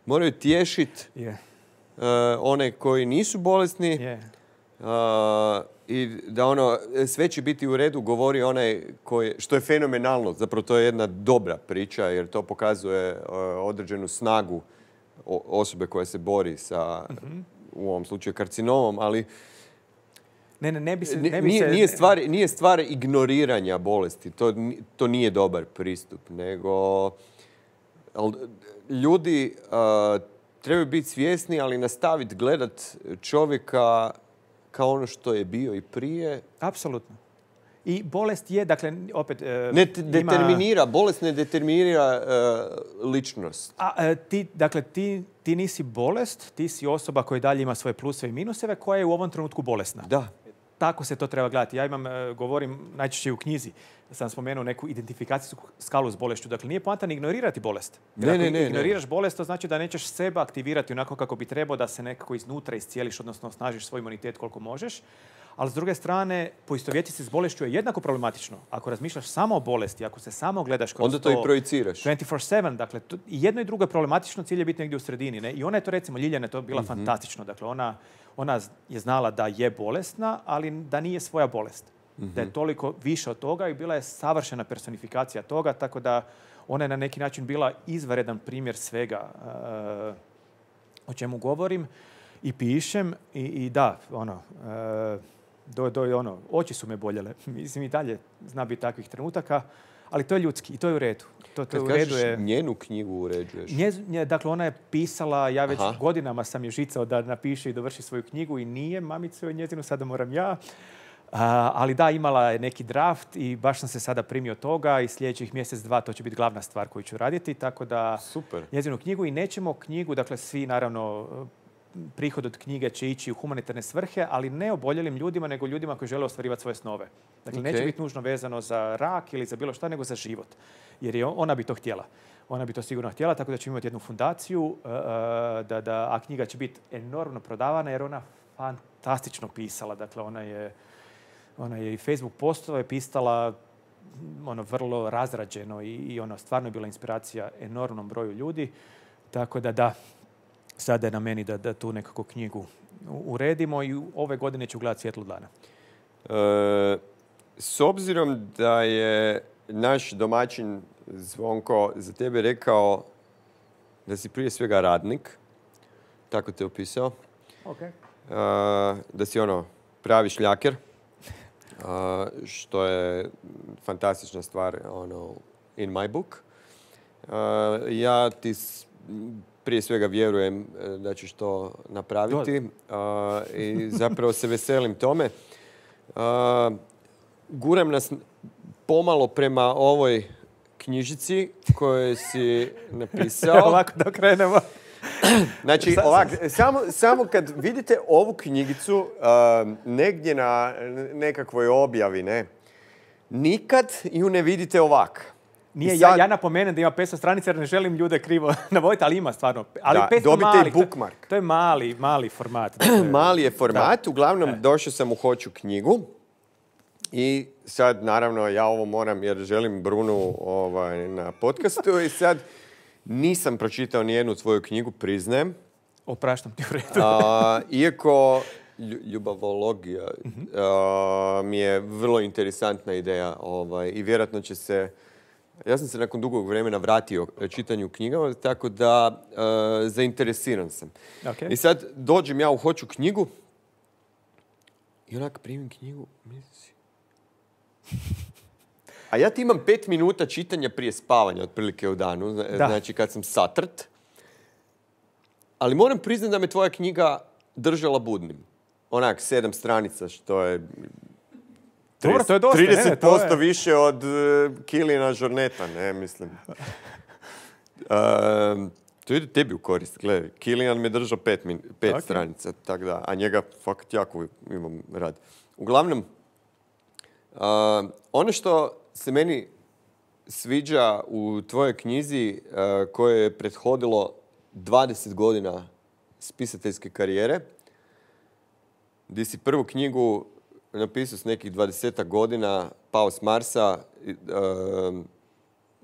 moraju tješiti eh, one koji nisu bolesni i da ono sve će biti u redu govori onaj koji, što je fenomenalno, zapravo to je jedna dobra priča jer to pokazuje određenu snagu osobe koja se bori sa, u ovom slučaju, karcinomom, ali... Ne, ne, ne bi se... nije, stvar, nije ignoriranja bolesti. To, to nije dobar pristup, nego... Ljudi trebaju biti svjesni, ali nastaviti gledat čovjeka kao ono što je bio i prije. Apsolutno. I bolest je, dakle, opet... E, ne determinira, bolest ne determinira e, ličnost. A, e, dakle, ti, nisi bolest, ti si osoba koja dalje ima svoje pluseve i minuseve, koja je u ovom trenutku bolesna. Da. Tako se to treba gledati. Ja imam, govorim najčešće u knjizi, sam spomenuo neku identifikacijsku skalu s bolešću. Dakle, nije poanta ignorirati bolest. ne, ne, ne, ignoriraš bolest, to znači da nećeš sebe aktivirati onako kako bi trebao da se nekako iznutra iscijeliš, odnosno snažiš svoj imunitet koliko možeš ali s druge strane, poistovjeti se s bolešću je jednako problematično. Ako razmišljaš samo o bolesti, ako se samo gledaš kroz Onda to, i projiciraš. 24-7, dakle, jedno i drugo je problematično, cilj je biti negdje u sredini. Ne? I ona je to, recimo, Ljiljana je to bila mhm. fantastično. Dakle, ona, ona je znala da je bolesna, ali da nije svoja bolest. Da je mhm. toliko više od toga i bila je savršena personifikacija toga, tako da ona je na neki način bila izvaredan primjer svega eh, o čemu govorim i pišem i, da, ono, eh, do, do, ono, oči su me boljele. Mislim i dalje zna biti takvih trenutaka, ali to je ljudski i to je u redu. To, to njenu knjigu uređuješ? dakle, ona je pisala, ja već godinama sam je žicao da napiše i dovrši svoju knjigu i nije mamice, joj njezinu, sada moram ja. ali da, imala je neki draft i baš sam se sada primio toga i sljedećih mjesec, dva, to će biti glavna stvar koju ću raditi. Tako da, njezinu knjigu i nećemo knjigu, dakle, svi naravno prihod od knjige će ići u humanitarne svrhe, ali ne oboljelim ljudima, nego ljudima koji žele ostvarivati svoje snove. Dakle, neće biti nužno vezano za rak ili za bilo šta, nego za život. Jer je ona bi to htjela. Ona bi to sigurno htjela, tako da ćemo imati jednu fundaciju, e, e, da, da, a knjiga će biti enormno prodavana jer ona fantastično pisala. Dakle, ona je, i Facebook je pisala ono vrlo razrađeno i, i ono stvarno je bila inspiracija enormnom broju ljudi. Tako da da, sada je na meni da, da tu nekako knjigu uredimo i ove godine ću gledati svjetlo dana. E, s obzirom da je naš domaćin Zvonko za tebe rekao da si prije svega radnik, tako te opisao, e, da si ono pravi šljaker, e, što je fantastična stvar ono, in my book. ja ti prije svega vjerujem e, da ćeš to napraviti i zapravo se veselim tome. guram nas pomalo prema ovoj knjižici koju si napisao. Ovako da krenemo. Znači, ovak, samo, kad vidite ovu knjigicu negdje na nekakvoj objavi, ne, nikad ju ne vidite ovak. Nije, ja, ja napomenem da ima 500 stranica jer ne želim ljude krivo navoditi, ali ima stvarno. Ali da, dobite i bookmark. To je mali, mali format. Dakle, mali je format. E. Uglavnom, došao sam u Hoću knjigu i sad, naravno, ja ovo moram jer želim Brunu ovaj, na podcastu i sad nisam pročitao nijednu svoju knjigu, priznajem. Opraštam ti u redu. iako ljubavologija mhm. mi je vrlo interesantna ideja ovaj, i vjerojatno će se ja sam se nakon dugog vremena vratio e, čitanju knjigama, tako da e, zainteresiran sam. I sad dođem ja u hoću knjigu i onak primim knjigu, A ja ti imam pet minuta čitanja prije spavanja, otprilike u danu, znači kad sam satrt. Ali moram priznati da me tvoja knjiga držala budnim. Onak, sedam stranica, što je dobro, to je 30% više od e, Kilina Žorneta, ne, mislim. Uh, to ide tebi u korist, Gle, Kilian me držao pet, pet stranica, tak da, a njega fakt jako imam rad. Uglavnom, uh, ono što se meni sviđa u tvojoj knjizi ehm, koje je prethodilo 20 godina spisateljske karijere, gdje si prvu knjigu napisao s nekih 20 godina, pao s Marsa.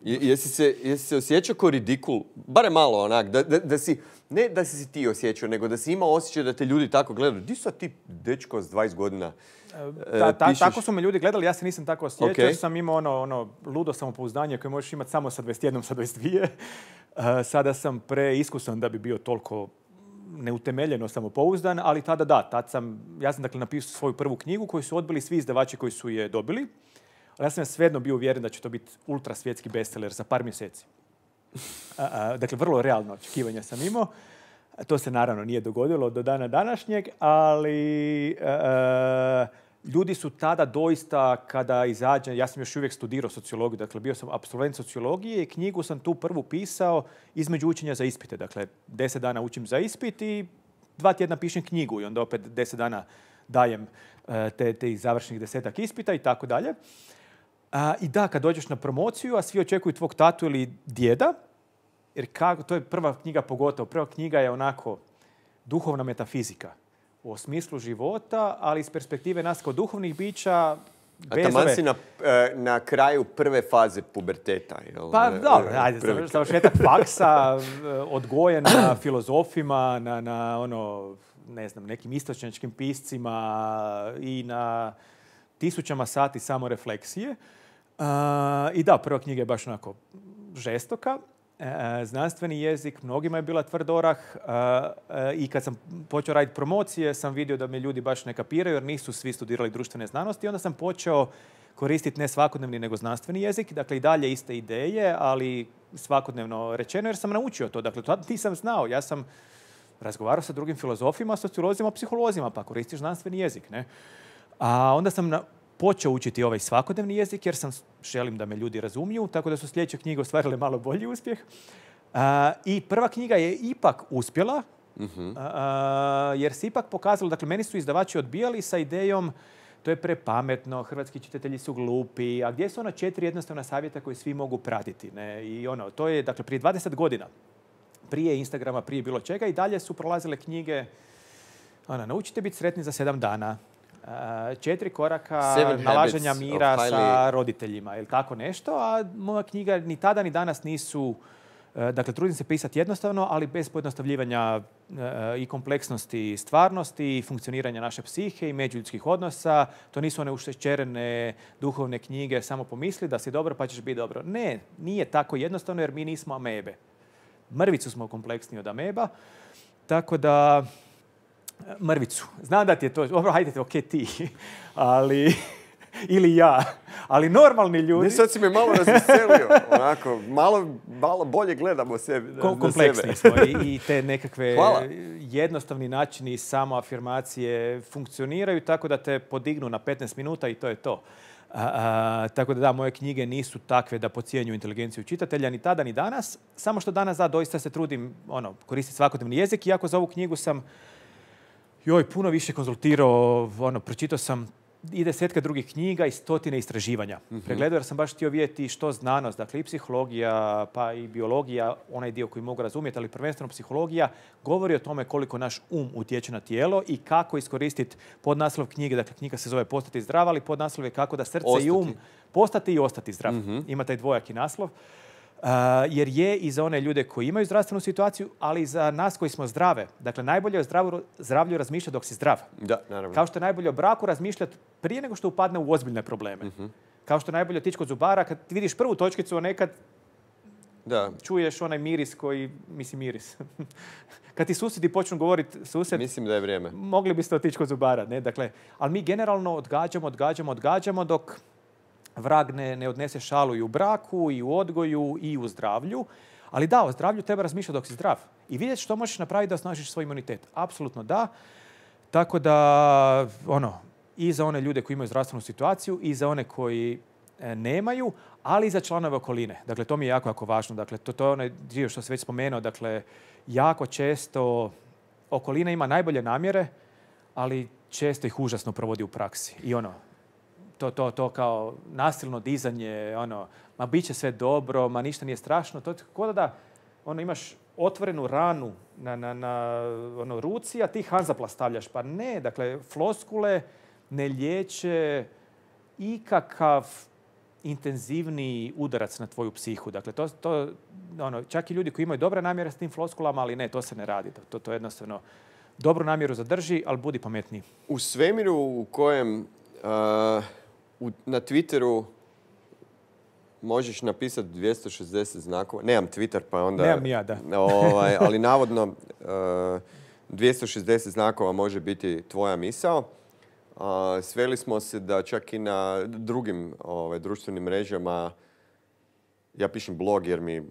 jesi, se, jesi se osjećao kao ridikul, bare malo onak, da, si, ne da si ti osjećao, nego da si imao osjećaj da te ljudi tako gledaju. Di su ti dečko s 20 godina? Da, e, e, tako su me ljudi gledali, ja se nisam tako osjećao, Ja sam imao ono, ono ludo samopouzdanje koje možeš imati samo sa 21, sa 22. E, sada sam preiskusan da bi bio toliko neutemeljeno samopouzdan, ali tada da, tad sam, ja sam dakle napisao svoju prvu knjigu koju su odbili svi izdavači koji su je dobili. Ali ja sam svejedno bio uvjeren da će to biti ultra svjetski bestseller za par mjeseci. dakle, vrlo realno očekivanja sam imao. To se naravno nije dogodilo do dana današnjeg, ali ljudi su tada doista kada izađe, ja sam još uvijek studirao sociologiju, dakle bio sam absolvent sociologije i knjigu sam tu prvu pisao između učenja za ispite. Dakle, deset dana učim za ispit i dva tjedna pišem knjigu i onda opet deset dana dajem e, te, te završnih desetak ispita i tako dalje. I da, kad dođeš na promociju, a svi očekuju tvog tatu ili djeda, jer kako, to je prva knjiga pogotovo. Prva knjiga je onako duhovna metafizika o smislu života, ali iz perspektive nas kao duhovnih bića, a si e, na, kraju prve faze puberteta. Jel? Pa e, da, e, ajde, završetak faksa, odgojen na filozofima, na, ono, ne znam, nekim istočničkim piscima i na tisućama sati samorefleksije. refleksije. I da, prva knjiga je baš onako žestoka, E, e, znanstveni jezik, mnogima je bila tvrd orah e, i kad sam počeo raditi promocije sam vidio da me ljudi baš ne kapiraju jer nisu svi studirali društvene znanosti i onda sam počeo koristiti ne svakodnevni nego znanstveni jezik, dakle i dalje iste ideje, ali svakodnevno rečeno jer sam naučio to, dakle to nisam znao, ja sam razgovarao sa drugim filozofima, sociolozima, psiholozima, pa koristiš znanstveni jezik, ne? A onda sam na, počeo učiti ovaj svakodnevni jezik jer sam želim da me ljudi razumiju, tako da su sljedeće knjige ostvarile malo bolji uspjeh. I prva knjiga je ipak uspjela, mhm. jer se ipak pokazalo, dakle meni su izdavači odbijali sa idejom to je prepametno, hrvatski čitatelji su glupi, a gdje su ona četiri jednostavna savjeta koje svi mogu pratiti. I ono, to je, dakle, prije 20 godina, prije Instagrama, prije bilo čega i dalje su prolazile knjige ona, naučite biti sretni za sedam dana, Uh, četiri koraka nalaženja mira sa roditeljima ili tako nešto, a moja knjiga ni tada ni danas nisu uh, Dakle, trudim se pisati jednostavno, ali bez pojednostavljivanja uh, i kompleksnosti stvarnosti, i funkcioniranja naše psihe i međuljudskih odnosa. To nisu one uštećerene duhovne knjige, samo pomisli da si dobro pa ćeš biti dobro. Ne, nije tako jednostavno jer mi nismo amebe. Mrvicu smo kompleksniji od ameba, tako da mrvicu. Znam da ti je to, dobro, hajde, ok, ti, ali... Ili ja, ali normalni ljudi... Ne, sad si me malo razveselio, malo, malo bolje gledamo sebi. Kompleksni smo i, te nekakve jednostavni načini samoafirmacije funkcioniraju tako da te podignu na 15 minuta i to je to. tako da da, moje knjige nisu takve da pocijenju inteligenciju čitatelja ni tada ni danas, samo što danas da doista se trudim ono, koristiti svakodnevni jezik, iako za ovu knjigu sam joj, puno više konzultirao, ono, pročitao sam i desetke drugih knjiga i stotine istraživanja. Mm Pregledao jer sam baš htio vidjeti što znanost, dakle i psihologija pa i biologija, onaj dio koji mogu razumjeti, ali prvenstveno psihologija, govori o tome koliko naš um utječe na tijelo i kako iskoristiti podnaslov knjige, dakle knjiga se zove Postati zdrav, ali podnaslov je kako da srce i um postati i ostati zdrav. Mm Ima taj dvojaki naslov jer je i za one ljude koji imaju zdravstvenu situaciju, ali i za nas koji smo zdrave. Dakle, najbolje je o zdravlju razmišljati dok si zdrav. Da, naravno. Kao što je najbolje o braku razmišljati prije nego što upadne u ozbiljne probleme. Mhm. Kao što je najbolje otići kod zubara, kad vidiš prvu točkicu, a nekad čuješ onaj miris koji, mislim miris. Kad ti susjedi počnu govoriti susjed... Mislim da je vrijeme. Mogli biste otići kod zubara, ne? Dakle, ali mi generalno odgađamo, odgađamo, odgađamo dok vrag ne, odnese šalu i u braku, i u odgoju, i u zdravlju. Ali da, o zdravlju treba razmišljati dok si zdrav. I vidjeti što možeš napraviti da osnažiš svoj imunitet. Apsolutno da. Tako da, ono, i za one ljude koji imaju zdravstvenu situaciju, i za one koji e, nemaju, ali i za članove okoline. Dakle, to mi je jako, jako važno. Dakle, to, to je onaj dio što se već spomenuo. Dakle, jako često okolina ima najbolje namjere, ali često ih užasno provodi u praksi. I ono, to, to, to kao nasilno dizanje, ono, ma bit će sve dobro, ma ništa nije strašno. To je kao da ono, imaš otvorenu ranu na, na, na ono, ruci, a ti hanzapla stavljaš. Pa ne, dakle, floskule ne liječe ikakav intenzivni udarac na tvoju psihu. Dakle, to, to, ono, čak i ljudi koji imaju dobre namjere s tim floskulama, ali ne, to se ne radi. To, to jednostavno dobru namjeru zadrži, ali budi pametniji. U svemiru u kojem u, na Twitteru možeš napisati 260 znakova. Nemam Twitter pa onda... Nemam ja, da. Ovaj, ali navodno uh, e, 260 znakova može biti tvoja misao. sveli smo se da čak i na drugim ovaj, društvenim mrežama ja pišem blog jer mi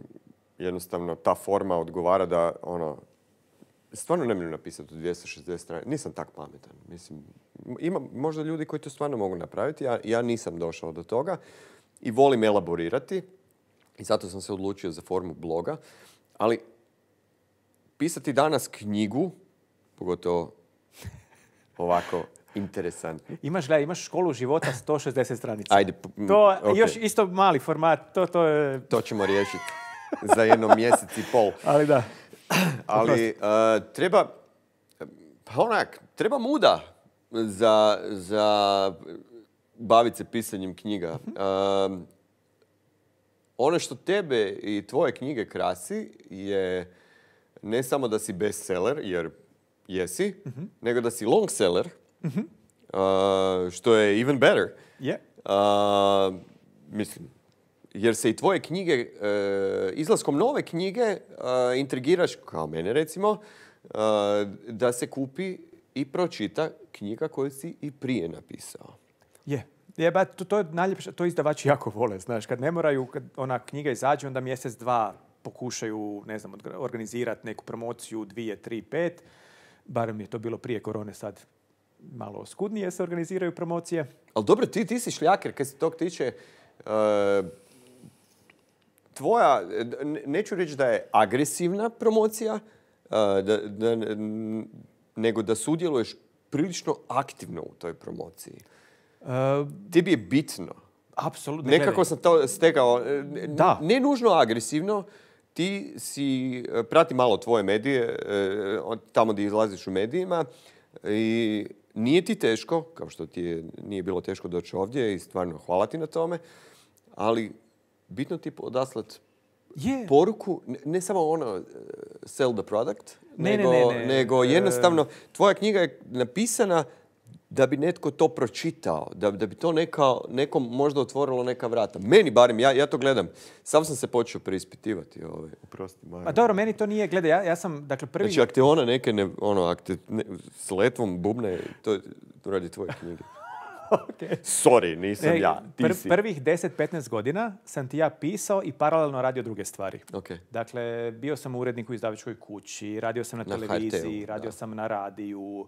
jednostavno ta forma odgovara da ono, stvarno ne mogu napisati u 260 znakova. Nisam tak pametan. Mislim, ima možda ljudi koji to stvarno mogu napraviti, ja, ja nisam došao do toga i volim elaborirati i zato sam se odlučio za formu bloga, ali pisati danas knjigu, pogotovo ovako interesan. Imaš, gledaj, imaš školu života 160 stranica. Ajde, to još isto mali format, to, to je... To ćemo riješiti za jedno mjesec i pol. Ali da. Ali e, treba, pa onak, treba muda za, za baviti se pisanjem knjiga. Um, ono što tebe i tvoje knjige krasi je ne samo da si bestseller, jer jesi, mhm. nego da si longseller, seller mhm. uh, što je even better. Yeah. mislim, jer se i tvoje knjige, e, izlaskom nove knjige, intrigiraš, kao mene recimo, da se kupi i pročita knjiga koju si i prije napisao. Je. Je, ba, to, to je najljepše, to izdavači jako vole, znaš, kad ne moraju, kad ona knjiga izađe, onda mjesec, dva pokušaju, ne znam, organizirati neku promociju, dvije, tri, pet, barem je to bilo prije korone, sad malo oskudnije se organiziraju promocije. Ali dobro, ti, ti si šljaker, kad se tog tiče, e, tvoja, neću reći da je agresivna promocija, e, da, nego da sudjeluješ prilično aktivno u toj promociji. Uh, bi je bitno. Apsolutno. Nekako sam to stegao. E, da. Ne nužno agresivno, ti si, e, prati malo tvoje medije, tamo gdje izlaziš u medijima i nije ti teško, kao što ti nije bilo teško doći ovdje i stvarno hvala ti na tome, ali bitno ti je odaslat poruku, ne, samo ono e, sell the product, nego, e. jednostavno tvoja knjiga je napisana da bi netko to pročitao, da, bi to nekom možda otvorilo neka vrata. Meni barem, ja, ja to gledam. Sam sam se počeo preispitivati. ove. Ovaj. A pa dobro, meni to nije, gledaj, ja, sam, dakle, prvi... Znači, te neke, ono, s letvom bubne, to radi tvoje knjige okay. Sorry, nisam ja, ti Prvih 10-15 godina sam ti ja pisao i paralelno radio druge stvari. Okay. Dakle, bio sam urednik u izdavačkoj kući, radio sam na, televiziji, radio sam na radiju,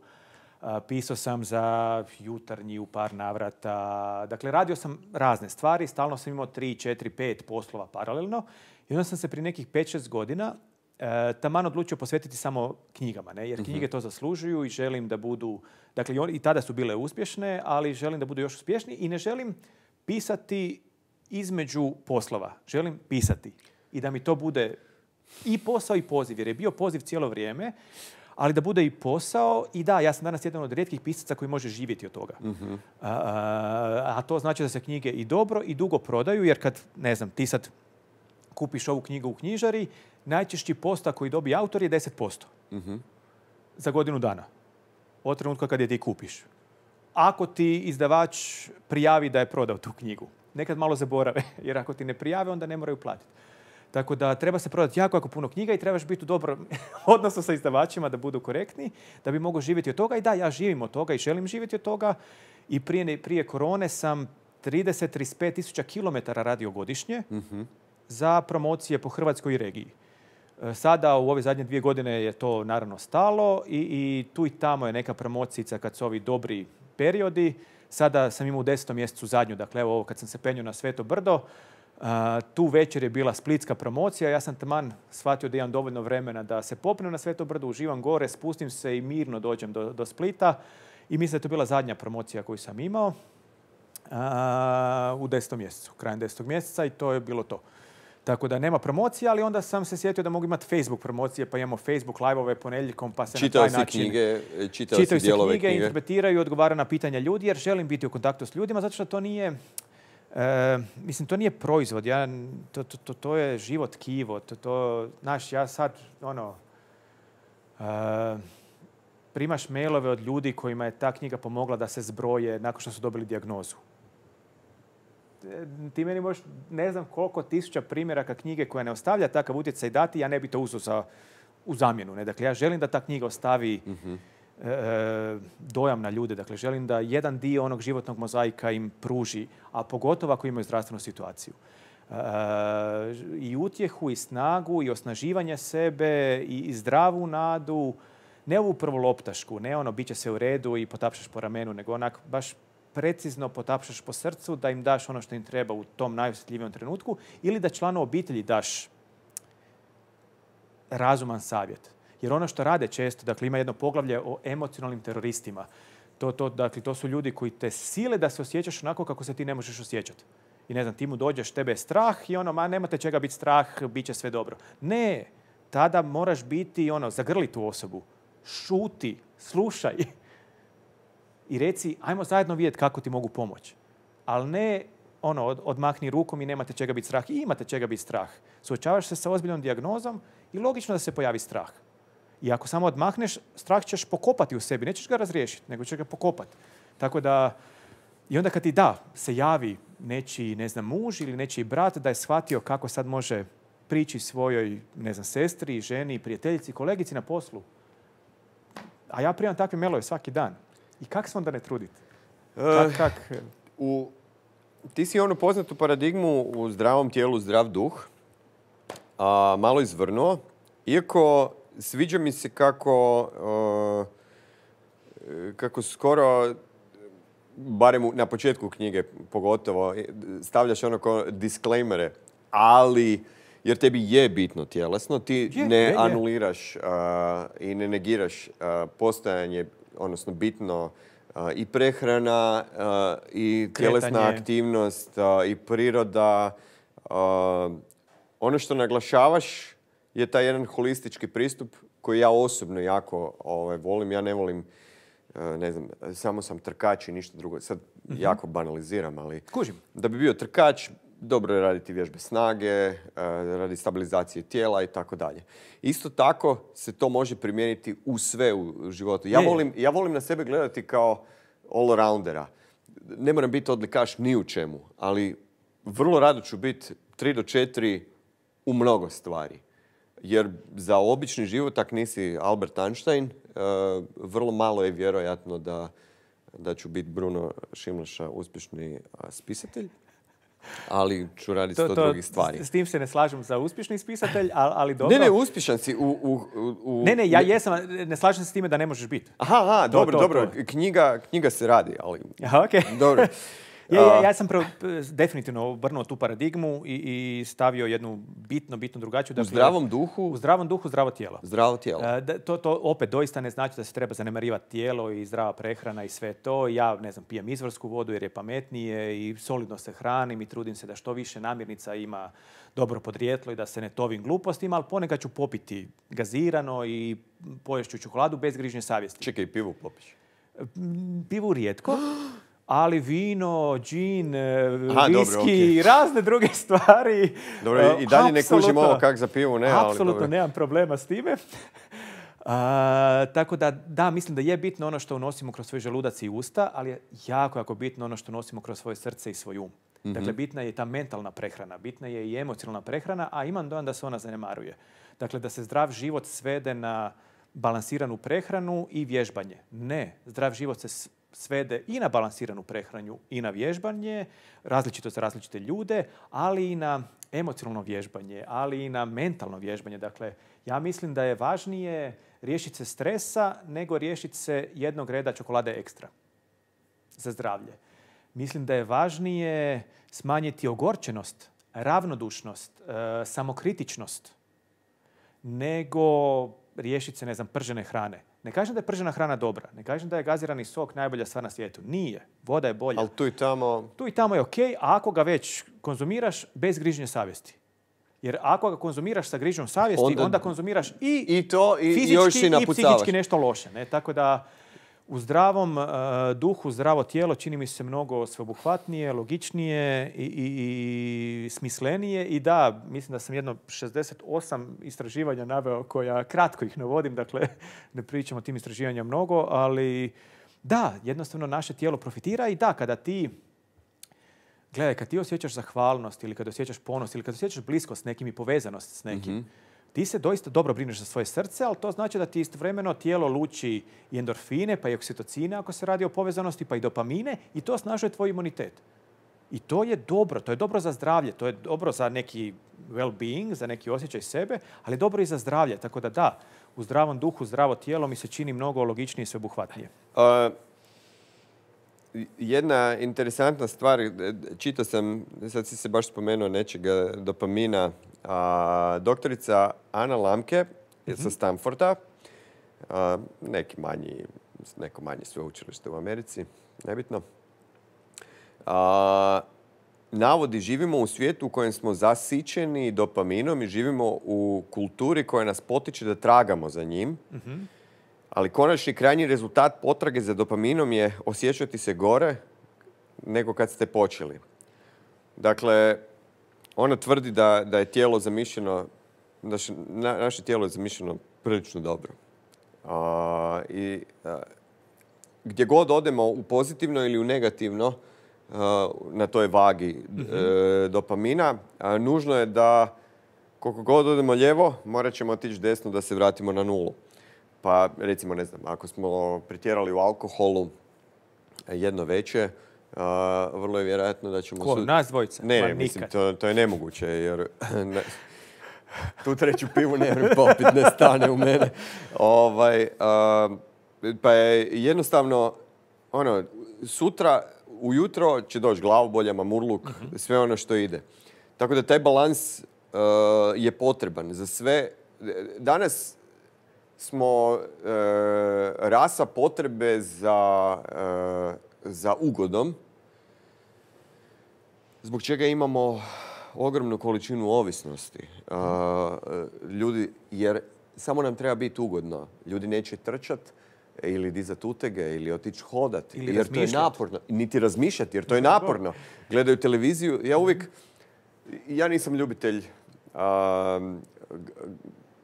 pisao sam za jutarnji u par navrata. Dakle, radio sam razne stvari, stalno sam imao 3, 4, 5 poslova paralelno. I onda sam se pri nekih 5-6 godina E, taman odlučio posvetiti samo knjigama, ne? jer mhm. knjige to zaslužuju i želim da budu, dakle i tada su bile uspješne, ali želim da budu još uspješni i ne želim pisati između poslova. Želim pisati i da mi to bude i posao i poziv, jer je bio poziv cijelo vrijeme, ali da bude i posao. I da, ja sam danas jedan od rijetkih pisaca koji može živjeti od toga. Mhm. A, a to znači da se knjige i dobro i dugo prodaju, jer kad, ne znam, ti sad kupiš ovu knjigu u knjižari, najčešći posta koji dobije autor je 10% posto mhm. za godinu dana. Od trenutka kad je ti kupiš. Ako ti izdavač prijavi da je prodao tu knjigu, nekad malo zaborave, jer ako ti ne prijave, onda ne moraju platiti. Tako da treba se prodati jako, jako puno knjiga i trebaš biti u dobrom odnosu sa izdavačima da budu korektni, da bi mogao živjeti od toga. I da, ja živim od toga i želim živjeti od toga. I prije, prije korone sam 30-35 tisuća kilometara radio godišnje mhm. za promocije po Hrvatskoj regiji. E, sada u ove zadnje dvije godine je to naravno stalo i, i tu i tamo je neka promocijica kad su ovi dobri periodi. Sada sam imao u desetom mjesecu zadnju, dakle evo ovo kad sam se penio na Sveto Brdo, e, tu večer je bila splitska promocija. Ja sam taman shvatio da imam dovoljno vremena da se popnem na Sveto Brdo, uživam gore, spustim se i mirno dođem do, do Splita. I mislim da je to bila zadnja promocija koju sam imao e, u desetom mjesecu, krajem desetog mjeseca i to je bilo to. Tako da nema promocije, ali onda sam se sjetio da mogu imati Facebook promocije, pa imamo Facebook live-ove ponedjeljkom, pa se na taj način... E, čitaju se dijelove knjige, knjige. interpretiraju, odgovara na pitanja ljudi, jer želim biti u kontaktu s ljudima, zato što to nije... E, mislim, to nije proizvod, ja, to, je život kivo, to, znaš, ja sad, ono, e, primaš mailove od ljudi kojima je ta knjiga pomogla da se zbroje nakon što su dobili dijagnozu ti meni možeš ne znam koliko tisuća primjeraka knjige koja ne ostavlja takav utjecaj dati, ja ne bi to uzeo za, u zamjenu. Ne? Dakle, ja želim da ta knjiga ostavi mhm. e, e, dojam na ljude. Dakle, želim da jedan dio onog životnog mozaika im pruži, a pogotovo ako imaju zdravstvenu situaciju. E, I utjehu, i snagu, i osnaživanje sebe, i, zdravu nadu. Ne ovu prvu loptašku, ne ono, bit će se u redu i potapšaš po ramenu, nego onak baš precizno potapšaš po srcu, da im daš ono što im treba u tom najosjetljivijem trenutku ili da članu obitelji daš razuman savjet. Jer ono što rade često, dakle ima jedno poglavlje o emocionalnim teroristima. To, dakle, to su ljudi koji te sile da se osjećaš onako kako se ti ne možeš osjećati. I ne znam, ti mu dođeš, tebe je strah i ono, ma nemate čega biti strah, bit će sve dobro. Ne, tada moraš biti ono, zagrli tu osobu. Šuti, slušaj i reci ajmo zajedno vidjeti kako ti mogu pomoći. Ali ne ono, odmahni rukom i nemate čega biti strah. I imate čega biti strah. Suočavaš se sa ozbiljnom dijagnozom i logično da se pojavi strah. I ako samo odmahneš, strah ćeš pokopati u sebi. Nećeš ga razriješiti, nego ćeš ga pokopati. Tako da, i onda kad ti da, se javi nečiji, ne znam, muž ili nečiji brat da je shvatio kako sad može prići svojoj, ne znam, sestri, ženi, prijateljici, kolegici na poslu. A ja primam takve mailove svaki dan. I kak' se onda ne truditi? E, kak, U, ti si onu poznatu paradigmu u zdravom tijelu zdrav duh, a, malo izvrnuo. Iako sviđa mi se kako, e, kako skoro barem na početku knjige pogotovo, e, stavljaš ono kao disclaimere, ali jer tebi je bitno tjelesno, ti ne anuliraš i ne negiraš postojanje odnosno bitno i prehrana, i tjelesna aktivnost, i priroda. Ono što naglašavaš je taj jedan holistički pristup koji ja osobno jako ovaj, volim. Ja ne volim, ne znam, samo sam trkač i ništa drugo. Sad mhm. jako banaliziram, ali... Da bi bio trkač, dobro je raditi vježbe snage, e, radi stabilizacije tijela i tako dalje. Isto tako se to može primijeniti u sve u životu. Ja volim, ja volim na sebe gledati kao all-roundera. Ne moram biti odlikaš ni u čemu, ali vrlo rado ću biti tri do četiri u mnogo stvari. Jer za obični život, tak nisi Albert Einstein, e, vrlo malo je vjerojatno da, da ću biti Bruno Šimlaša uspješni spisatelj ali ću raditi sto drugih stvari. S tim se ne slažem za uspješni ispisatelj, ali dobro. Ne, ne, uspješan si u... ne, ne, ja jesam, ne slažem se s time da ne možeš biti. Aha, aha, dobro, dobro, knjiga, knjiga se radi, ali... Aha, okej. Dobro. Ja, ja, ja sam definitivno obrnuo tu paradigmu i, i stavio jednu bitno, bitno drugačiju. da. u dakle, zdravom duhu? U zdravom duhu, zdravo tijelo. Zdravo tijelo. E, da, to, to opet doista ne znači da se treba zanemarivati tijelo i zdrava prehrana i sve to. Ja, ne znam, pijem izvorsku vodu jer je pametnije i solidno se hranim i trudim se da što više namirnica ima dobro podrijetlo i da se ne tovim glupostima, ali ponekad ću popiti gazirano i poješću čokoladu bez grižnje savjesti. Čekaj, pivu popiš? Pivu rijetko. ali vino, džin, e, viski i razne druge stvari. Dobro, i dalje ne kužim ovo kak za pivu, ne? Apsolutno, nemam problema s time. tako da, da, mislim da je bitno ono što unosimo kroz svoj želudac i usta, ali je jako, jako bitno ono što nosimo kroz svoje srce i svoj um. Mhm. Dakle, bitna je ta mentalna prehrana, bitna je i emocionalna prehrana, a imam dojam da se ona zanemaruje. Dakle, da se zdrav život svede na balansiranu prehranu i vježbanje. Ne, zdrav život se svede i na balansiranu prehranju i na vježbanje, različito za različite ljude, ali i na emocionalno vježbanje, ali i na mentalno vježbanje. Dakle, ja mislim da je važnije riješiti se stresa nego riješiti se jednog reda čokolade ekstra za zdravlje. Mislim da je važnije smanjiti ogorčenost, ravnodušnost, e, samokritičnost nego riješiti se, ne znam, pržene hrane. Ne kažem da je pržena hrana dobra, ne kažem da je gazirani sok najbolja stvar na svijetu. Nije. Voda je bolja. Ali tu i tamo... Tu i tamo je ok, a ako ga već konzumiraš bez grižnje savjesti. Jer ako ga konzumiraš sa grižnjom savjesti, onda, konzumiraš i, I, to, i fizički i, psihički nešto loše. Ne? Tako da... U zdravom e, duhu, zdravo tijelo čini mi se mnogo sveobuhvatnije, logičnije i, smislenije. I da, mislim da sam jedno 68 istraživanja naveo koja kratko ih navodim, dakle ne pričamo o tim istraživanja mnogo, ali da, jednostavno naše tijelo profitira i da, kada ti Gledaj, kad ti osjećaš zahvalnost ili kad osjećaš ponos ili kad osjećaš bliskost s nekim i povezanost s nekim, mhm ti se doista dobro brineš za svoje srce, ali to znači da ti istovremeno tijelo luči i endorfine, pa i oksitocine ako se radi o povezanosti, pa i dopamine i to osnažuje tvoj imunitet. I to je dobro, to je dobro za zdravlje, to je dobro za neki well-being, za neki osjećaj sebe, ali dobro i za zdravlje. Tako da da, u zdravom duhu, zdravo tijelo mi se čini mnogo logičnije i sveobuhvatnije. jedna interesantna stvar, e, čitao sam, sad si se baš spomenuo nečega, dopamina, doktorica Ana Lamke je sa mhm. Stanforda, neki manji, neko manje sveučilište u Americi, nebitno. navodi živimo u svijetu u kojem smo zasićeni dopaminom i živimo u kulturi koja nas potiče da tragamo za njim. Mhm. Ali konačni krajnji rezultat potrage za dopaminom je osjećati se gore nego kad ste počeli. Dakle, ona tvrdi da, da je tijelo zamišljeno, naše, naše tijelo je zamišljeno prilično dobro. I gdje god odemo u pozitivno ili u negativno, na toj vagi e, mhm. dopamina, nužno je da koliko god odemo lijevo, morat ćemo otići desno da se vratimo na nulu. Pa recimo, ne znam, ako smo pretjerali u alkoholu e, jedno veće, vrlo je vjerojatno da ćemo... Ko, nas dvojica? Ne, mislim, to, je nemoguće, jer... tu treću pivu ne popit, ne stane u mene. Ovaj, pa je jednostavno, ono, sutra, ujutro će doći glavobolja, mamurluk, mhm. sve ono što ide. Tako da taj balans e, je potreban za sve. Danas smo e, rasa potrebe za e, ugodom zbog čega imamo ogromnu količinu ovisnosti ljudi, jer samo nam treba biti ugodno. Ljudi neće trčati ili dizati utege ili otići hodati, Ili jer to je naporno. Niti razmišljati jer to je naporno. Gledaju televiziju. Ja uvijek, ja nisam ljubitelj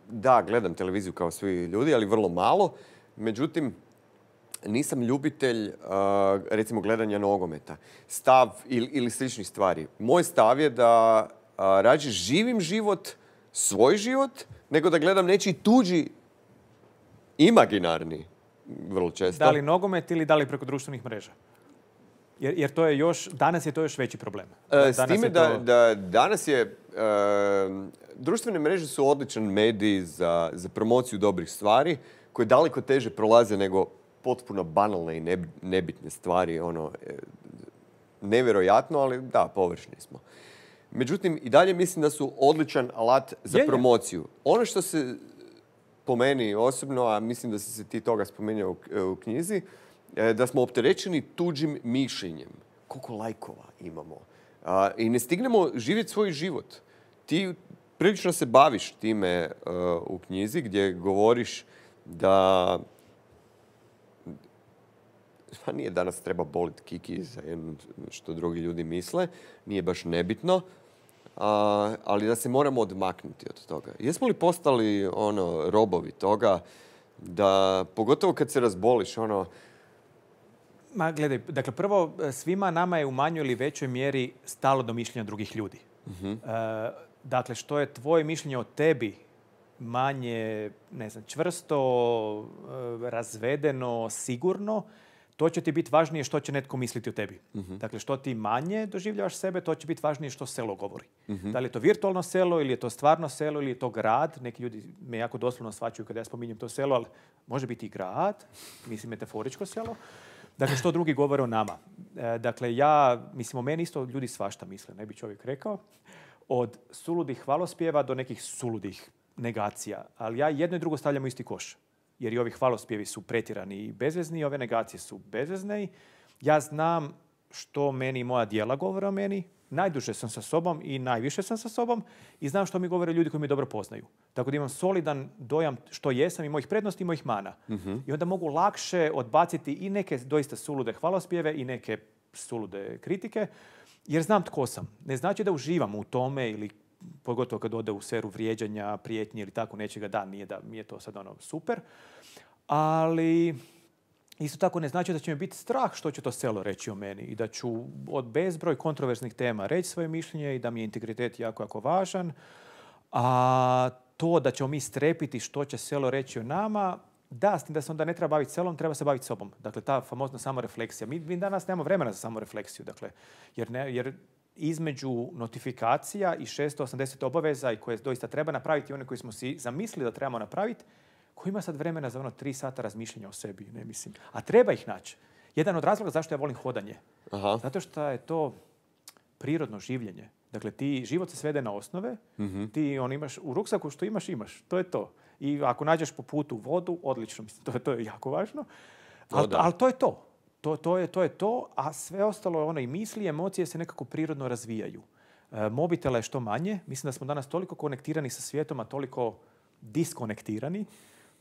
da, gledam televiziju kao svi ljudi, ali vrlo malo. Međutim, nisam ljubitelj uh, recimo gledanja nogometa, stav ili, sličnih stvari. Moj stav je da uh, rađe živim život, svoj život, nego da gledam nečiji tuđi imaginarni vrlo često. Da li nogomet ili da li preko društvenih mreža? Jer, to je još, danas je to još veći problem. Uh, danas S time da, danas je, um, društvene mreže su odličan medij za, za promociju dobrih stvari koje daleko teže prolaze nego potpuno banalne i nebitne stvari, ono, e, nevjerojatno, ali da, površni smo. Međutim, i dalje mislim da su odličan alat za promociju. Ono što se po meni osobno, a mislim da si se ti toga spomenuo e, u knjizi, e, da smo opterećeni tuđim mišljenjem. Koliko lajkova imamo. I ne stignemo živjeti svoj život. Ti prilično se baviš time u knjizi gdje govoriš da pa nije danas treba boliti kiki za što drugi ljudi misle, nije baš nebitno, a, ali da se moramo odmaknuti od toga. Jesmo li postali ono robovi toga da, pogotovo kad se razboliš, ono, Ma gledaj, dakle prvo e, svima nama je u manjoj ili većoj mjeri stalo do mišljenja drugih ljudi. uh dakle, što je tvoje mišljenje o tebi manje, ne znam, čvrsto, e, razvedeno, sigurno, to će ti biti važnije što će netko misliti o tebi. Mhm. Dakle, što ti manje doživljavaš sebe, to će biti važnije što selo govori. Mhm. Da li je to virtualno selo ili je to stvarno selo ili je to grad. Neki ljudi me jako doslovno svačuju kada ja spominjem to selo, ali može biti i grad, mislim metaforičko selo. Dakle, što drugi govore o nama. E, dakle, ja, mislim, o meni isto ljudi svašta misle, ne bi čovjek rekao. Od suludih hvalospjeva do nekih suludih negacija. Ali ja jedno i drugo stavljam u isti koš jer i ovi hvalospjevi su pretjerani i bezvezni, i ove negacije su bezvezne. ja znam što meni moja dijela govore o meni, najduže sam sa sobom i najviše sam sa sobom i znam što mi govore ljudi koji mi dobro poznaju. Tako da imam solidan dojam što jesam i mojih prednosti i mojih mana. Mhm. I onda mogu lakše odbaciti i neke doista sulude hvalospjeve i neke sulude kritike, jer znam tko sam. Ne znači da uživam u tome ili pogotovo kad ode u seru vrijeđanja, prijetnje ili tako nečega, da, nije, da, mi je to sad ono super. Ali isto tako ne znači da će mi biti strah što će to selo reći o meni i da ću od bezbroj kontroverznih tema reći svoje mišljenje i da mi je integritet jako, jako važan. A to da ćemo mi strepiti što će selo reći o nama, da, s tim da se onda ne treba baviti selom, treba se baviti sobom. Dakle, ta famozna samorefleksija. Mi, mi danas nemamo vremena za samorefleksiju, dakle, jer, jer između notifikacija i 680 obaveza i koje doista treba napraviti, i one koje smo si zamislili da trebamo napraviti, koji ima sad vremena za ono tri sata razmišljanja o sebi, ne mislim. A treba ih naći. Jedan od razloga zašto ja volim hodanje. Zato što je to prirodno življenje. Dakle, ti život se svede na osnove, mhm. ti on imaš u ruksaku što imaš, imaš. To je to. I ako nađeš po putu vodu, odlično, mislim, to je, to jako važno. Ali to je to. To, to, je, to je to, a sve ostalo one i misli i emocije se nekako prirodno razvijaju. E, mobitela je što manje. Mislim da smo danas toliko konektirani sa svijetom, a toliko diskonektirani,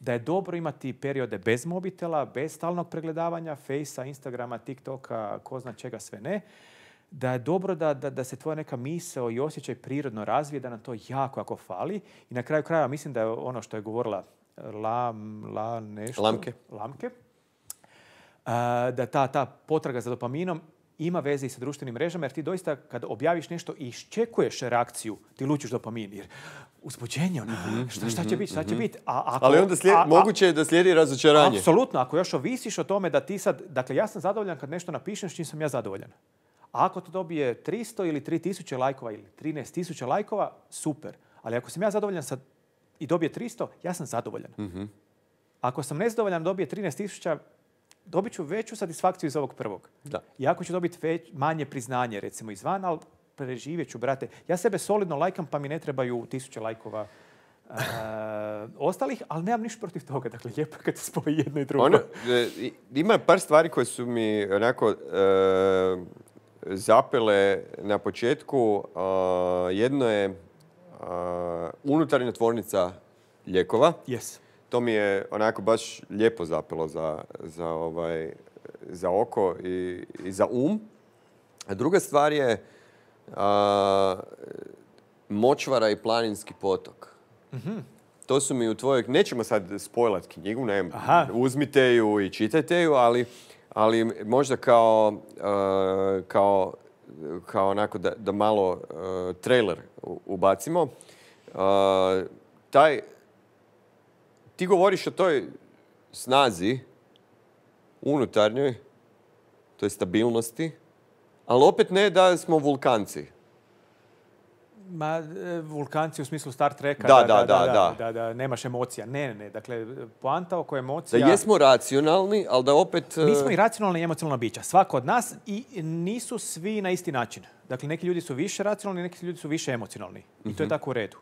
da je dobro imati periode bez mobitela, bez stalnog pregledavanja, fejsa, Instagrama, TikToka, ko zna čega sve ne. Da je dobro da, da, se tvoja neka misao i osjećaj prirodno razvije, da nam to jako, jako fali. I na kraju krajeva mislim da je ono što je govorila e, Lam, la, nešto. Lamke. Lamke da ta, ta potraga za dopaminom ima veze i sa društvenim mrežama jer ti doista kad objaviš nešto i iščekuješ reakciju, ti lučiš dopamin. Jer uzbuđenje, ono, mhm, šta, šta, će mhm, biti, šta će mhm. biti. A, Ali onda moguće je da slijedi razočaranje. Apsolutno, ako još ovisiš o tome da ti sad, dakle ja sam zadovoljan kad nešto napišem s čim sam ja zadovoljan. A ako to dobije 300 ili 3000 lajkova ili 13000 lajkova, super. Ali ako sam ja zadovoljan i dobije 300, ja sam zadovoljan. Ako sam nezadovoljan, dobije 13.000, dobit ću veću satisfakciju iz ovog prvog. Da. Iako ću dobiti manje priznanje, recimo, izvan, ali preživjet ću, brate. Ja sebe solidno lajkam, pa mi ne trebaju tisuće lajkova eh, ostalih, ali nemam ništa protiv toga. Dakle, lijepo kad se spoji jedno i drugo. Ono, e, ima par stvari koje su mi onako eh, zapele na početku. Eh, jedno je unutarnja tvornica ljekova. Jesu to mi je onako baš lijepo zapelo za, za, ovaj, za oko i, i za um. A druga stvar je a, močvara i planinski potok. Mhm. To su mi u tvojoj... Nećemo sad spojlat knjigu, ne, uzmite ju i čitajte ju, ali, ali možda kao, kao, kao onako da, da malo trailer ubacimo. taj ti govoriš o toj snazi unutarnjoj, toj stabilnosti, ali opet ne da smo vulkanci. Ma, e, vulkanci u smislu Star Treka. Da, da, da. da, nemaš emocija. Ne, ne, ne. Dakle, poanta oko emocija... Da jesmo racionalni, ali da opet... E, Mi smo i racionalna i emocionalna bića. Svako od nas i nisu svi na isti način. Dakle, neki ljudi su više racionalni, neki ljudi su više emocionalni. I to je mhm. tako u redu.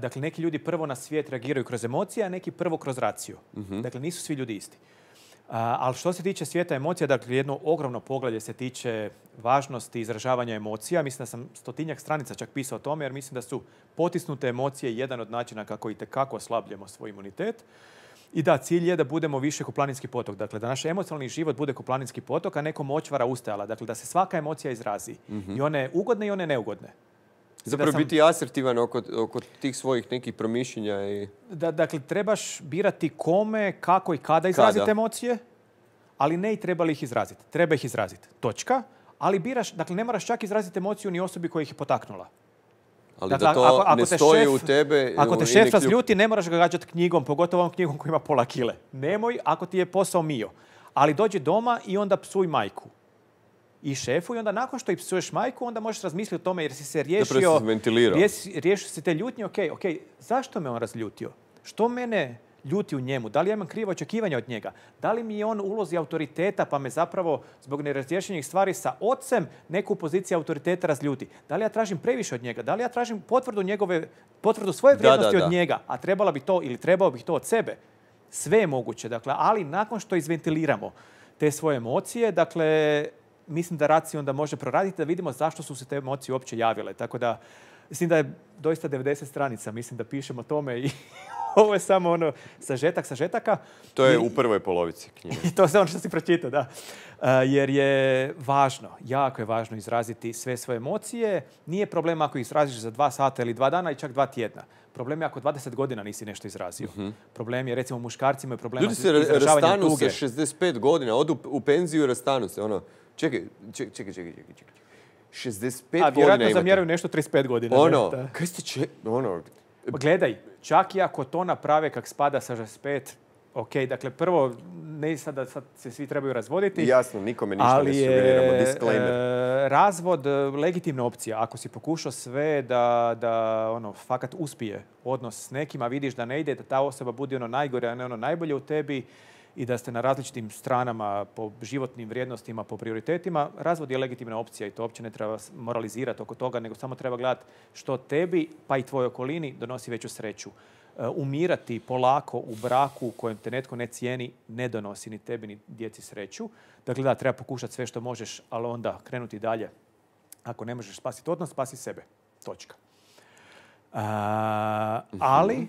Dakle, neki ljudi prvo na svijet reagiraju kroz emocije, a neki prvo kroz raciju. Mhm. Dakle, nisu svi ljudi isti. ali što se tiče svijeta emocija, dakle jedno ogromno poglavlje se tiče važnosti izražavanja emocija. Mislim da sam stotinjak stranica čak pisao o tome jer mislim da su potisnute emocije jedan od načina kako i tekako oslabljamo svoj imunitet. I da, cilj je da budemo više planinski potok. Dakle, da naš emocionalni život bude planinski potok, a nekom očvara ustajala. Dakle, da se svaka emocija izrazi. Mhm. I one ugodne i one neugodne. Zapravo biti asertivan oko, tih svojih nekih promišljenja i... dakle, trebaš birati kome, kako i kada izraziti emocije, ali ne i treba ih izraziti. Treba ih izraziti. Točka. Ali biraš, dakle, ne moraš čak izraziti emociju ni osobi koja ih je potaknula. Ali dakle, da to ako, ne stoji u tebe... Ako te šef razljuti, ne moraš ga gađati knjigom, pogotovo ovom knjigom koja ima pola kile. Nemoj ako ti je posao mio. Ali dođi doma i onda psuj majku i šefu i onda nakon što i psuješ majku, onda možeš razmisliti o tome jer si se riješio... Si riješio si te ljutnje, ok, ok, zašto me on razljutio? Što mene ljuti u njemu? Da li ja imam krivo očekivanje od njega? Da li mi je on ulozi autoriteta pa me zapravo zbog nerazriješenih stvari sa ocem neku poziciju autoriteta razljuti? Da li ja tražim previše od njega? Da li ja tražim potvrdu, njegove, potvrdu svoje vrijednosti od njega? A trebala bi to ili trebao bih to od sebe? Sve je moguće, dakle, ali nakon što izventiliramo te svoje emocije, dakle, mislim da raci onda može proraditi da vidimo zašto su se te emocije uopće javile. Tako da, mislim da je doista 90 stranica, mislim da pišemo o tome i ovo je samo ono sažetak sažetaka. To je u prvoj polovici knjige. I to je ono što si pročitao, da. Uh, jer je važno, jako je važno izraziti sve svoje emocije. Nije problem ako ih izraziš za dva sata ili dva dana i čak dva tjedna. Problem je ako 20 godina nisi nešto izrazio. Mhm. Problem je recimo muškarcima je problem. Ljudi se rastanu 65 godina, odu u penziju i rastanu se. Ono, Čekaj, čekaj, čekaj, čekaj, čekaj. 65 godina A vjerojatno zamjeraju nešto 35 godina. Ono, kaj ste če... Ono... Pa gledaj, čak i ako to naprave kak spada sa 65, ok, dakle prvo, ne sad da sad se svi trebaju razvoditi. Jasno, nikome ništa ne sugeriramo, disclaimer. E, razvod, e, legitimna opcija. Ako si pokušao sve da, da ono, fakat uspije odnos s nekima, vidiš da ne ide, da ta osoba bude ono najgore, a ne ono najbolje u tebi, i da ste na različitim stranama po životnim vrijednostima, po prioritetima, razvod je legitimna opcija i to uopće ne treba moralizirati oko toga, nego samo treba gledati što tebi pa i tvojoj okolini donosi veću sreću. E, umirati polako u braku u kojem te netko ne cijeni ne donosi ni tebi ni djeci sreću. Dakle, da, treba pokušati sve što možeš, ali onda krenuti dalje. Ako ne možeš spasiti odnos, spasi sebe. Točka. Mhm. ali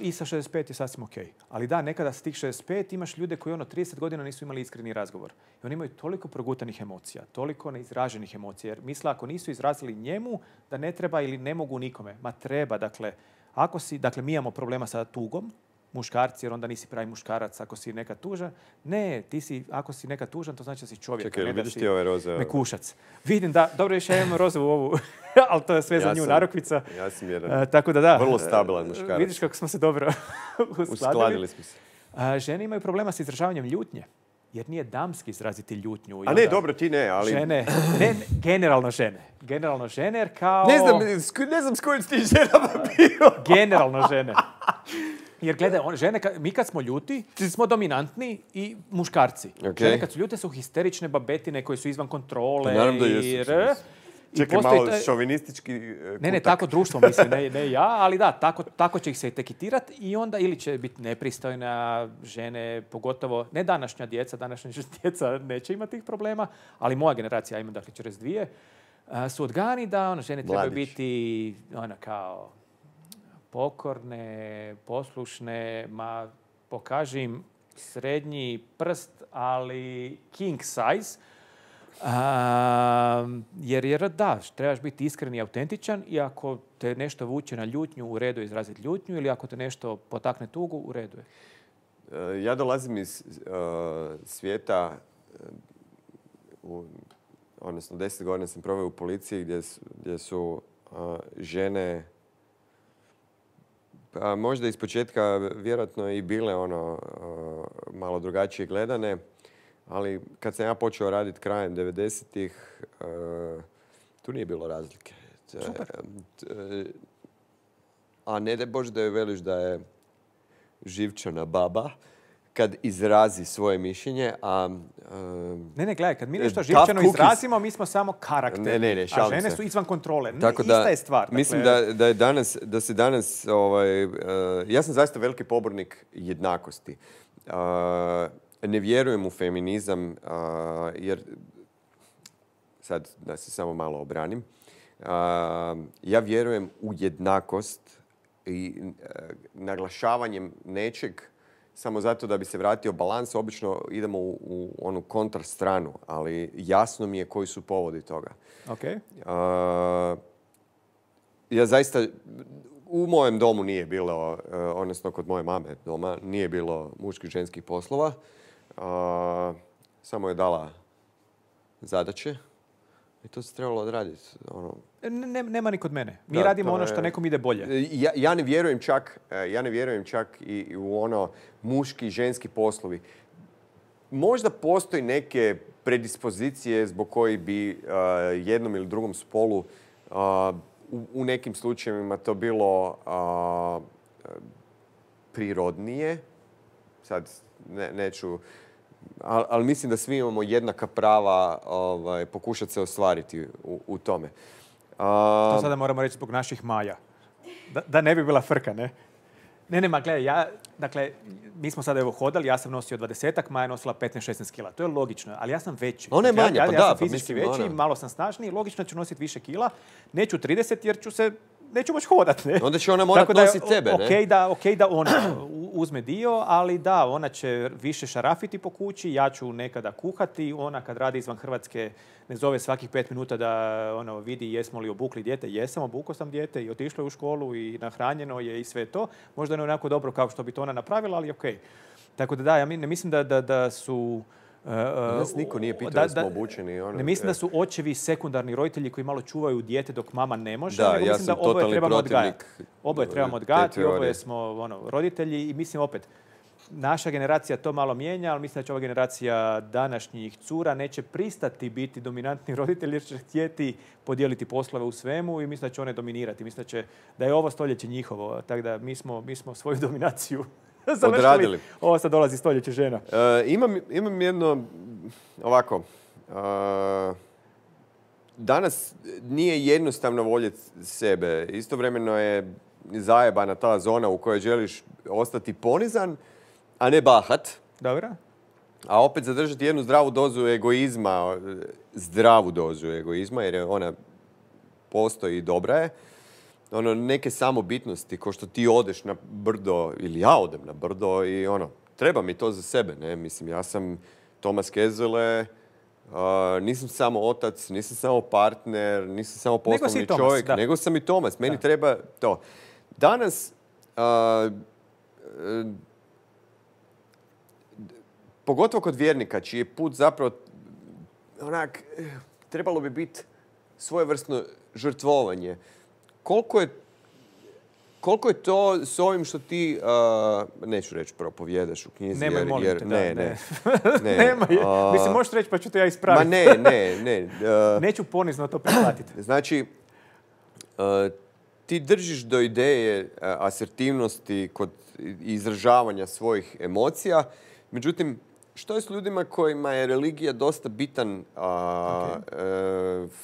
i sa 65 je sasvim ok. Ali da, nekada s tih 65 imaš ljude koji ono 30 godina nisu imali iskreni razgovor. I oni imaju toliko progutanih emocija, toliko neizraženih emocija. Jer misle ako nisu izrazili njemu, da ne treba ili ne mogu nikome. Ma treba, dakle, ako si, dakle, mi imamo problema sa tugom, muškarci jer onda nisi pravi muškarac ako si neka tužan. Ne, ti si, ako si neka tužan, to znači da si čovjek. Čekaj, ne vidiš ti ove roze? Mekušac. Ono? Vidim da, dobro još ja imam roze ovu, ali to je sve ja za nju narokvica. narukvica. Ja sam jedan, e, tako da da. Vrlo stabilan muškarac. Vidiš kako smo se dobro uskladili. uskladili smo se. A, žene imaju problema s izražavanjem ljutnje jer nije damski izraziti ljutnju. A ne, dobro, ti ne, ali... Žene, ne, generalno žene. Generalno žene, jer kao... Ne ne znam s kojim ženama generalno žene. Jer gledaj, žene, mi kad smo ljuti, smo dominantni i muškarci. Žene kad su ljute su histerične babetine koje su izvan kontrole. Pa da I Čekaj, malo šovinistički eh, Ne, ne, tako društvo mislim, ne, ne ja, ali da, tako, će ih se etiketirati i onda ili će biti nepristojna žene, pogotovo ne današnja djeca, današnja djeca neće imati tih problema, ali moja generacija, ja imam dakle dvije eh, su odgani da ono, žene trebaju biti ona kao pokorne, poslušne, ma pokažim srednji prst, ali king size, jer, jer da, trebaš biti iskren i autentičan i ako te nešto vuče na ljutnju, u redu je izraziti ljutnju ili ako te nešto potakne tugu, u redu je. E, ja dolazim iz e, svijeta, e, odnosno deset godina sam proveo u policiji gdje su, žene pa možda iz početka vjerojatno i bile ono malo drugačije gledane, ali kad sam ja počeo raditi krajem 90-ih, e, tu nije bilo razlike. E, Super. E, a ne da bože da je veliš da je živčana baba, kad izrazi svoje mišljenje, a... ne, ne, gledaj, kad mi nešto živčano izrazimo, mi smo samo karakter. Ne, ne, A žene su izvan kontrole. Tako da, ista je stvar. Dakle. Mislim da, je danas, da se danas... Ovaj, eh, ja sam zaista veliki pobornik jednakosti. Eh, ne vjerujem u feminizam, eh, jer... Sad da se samo malo obranim. ja vjerujem u jednakost i naglašavanjem nečeg samo zato da bi se vratio balans. Obično idemo u, onu kontra stranu, ali jasno mi je koji su povodi toga. ok ja zaista, u mojem domu nije bilo, e, odnosno kod moje mame doma, nije bilo muških ženskih poslova. samo je dala zadaće i to se trebalo odraditi. Ono. nema ni kod mene. Mi radimo ono što nekom ide bolje. E, ja, ne vjerujem čak, e, ja ne vjerujem čak i u ono muški i ženski poslovi. Možda postoji neke predispozicije zbog koji bi e, jednom ili drugom spolu u, nekim slučajevima to bilo prirodnije. Sad neću ali mislim da svi imamo jednaka prava ovaj, pokušati se ostvariti u, tome. To sada moramo reći zbog naših maja. Da, ne bi bila frka, ne? Ne, ne, ma gledaj, ja, dakle, mi smo sada evo hodali, ja sam nosio 20 Maja je nosila 15-16 kila. To je logično, ali ja sam veći. Ona je znači, manja, pa da. Ja sam pa fizički mislim, veći, i malo sam snažniji, logično ću nositi više kila. Neću 30 jer ću se neću moći hodat. Onda će ona morat nositi tebe. da, ok da ona uzme dio, ali da, ona će više šarafiti po kući, ja ću nekada kuhati, ona kad radi izvan Hrvatske ne zove svakih pet minuta da ono, vidi jesmo li obukli dijete. Jesam, obukao sam dijete i otišla je u školu i nahranjeno je i sve to. Možda ne onako dobro kao što bi to ona napravila, ali ok. Tako da da, ja ne mislim da, da su E, e, Nas niko nije pitao da smo obučeni. Ono, ne mislim da su očevi sekundarni roditelji koji malo čuvaju dijete dok mama ne može. Da, ja mislim sam da oboje trebamo odgajati. Oboje trebamo odgajati, oboje smo ono, roditelji i mislim opet, naša generacija to malo mijenja, ali mislim da će ova generacija današnjih cura neće pristati biti dominantni roditelj jer će htjeti podijeliti poslove u svemu i mislim da će one dominirati. Mislim da, će, da je ovo stoljeće njihovo, tako da mi smo, mi smo svoju dominaciju Odradili. Ovo sad dolazi stoljeće žena. E, imam, jedno, ovako, e, danas nije jednostavno voljeti sebe. Istovremeno je zajebana ta zona u kojoj želiš ostati ponizan, a ne bahat. Dobro. A opet zadržati jednu zdravu dozu egoizma, zdravu dozu egoizma, jer ona postoji i dobra je ono, neke samobitnosti, ko što ti odeš na brdo ili ja odem na brdo i ono, treba mi to za sebe, ne? Mislim, ja sam Tomas Kezele, nisam samo otac, nisam samo partner, nisam samo poslovni nego čovjek, nego sam i Tomas. Meni treba to. Danas, pogotovo kod vjernika, čiji je put zapravo onak, eh, trebalo bi biti svojevrsno žrtvovanje koliko je koliko je to s ovim što ti, neću reći propovjedaš u knjizi, Nemoj, jer, ne, ne, Nema, mislim, možeš reći pa ću te ja ispraviti. Ma ne, ne, ne. Neću ponizno to prihvatiti. Znači, ti držiš do ideje asertivnosti kod izražavanja svojih emocija, međutim, što je s ljudima kojima je religija dosta bitan e,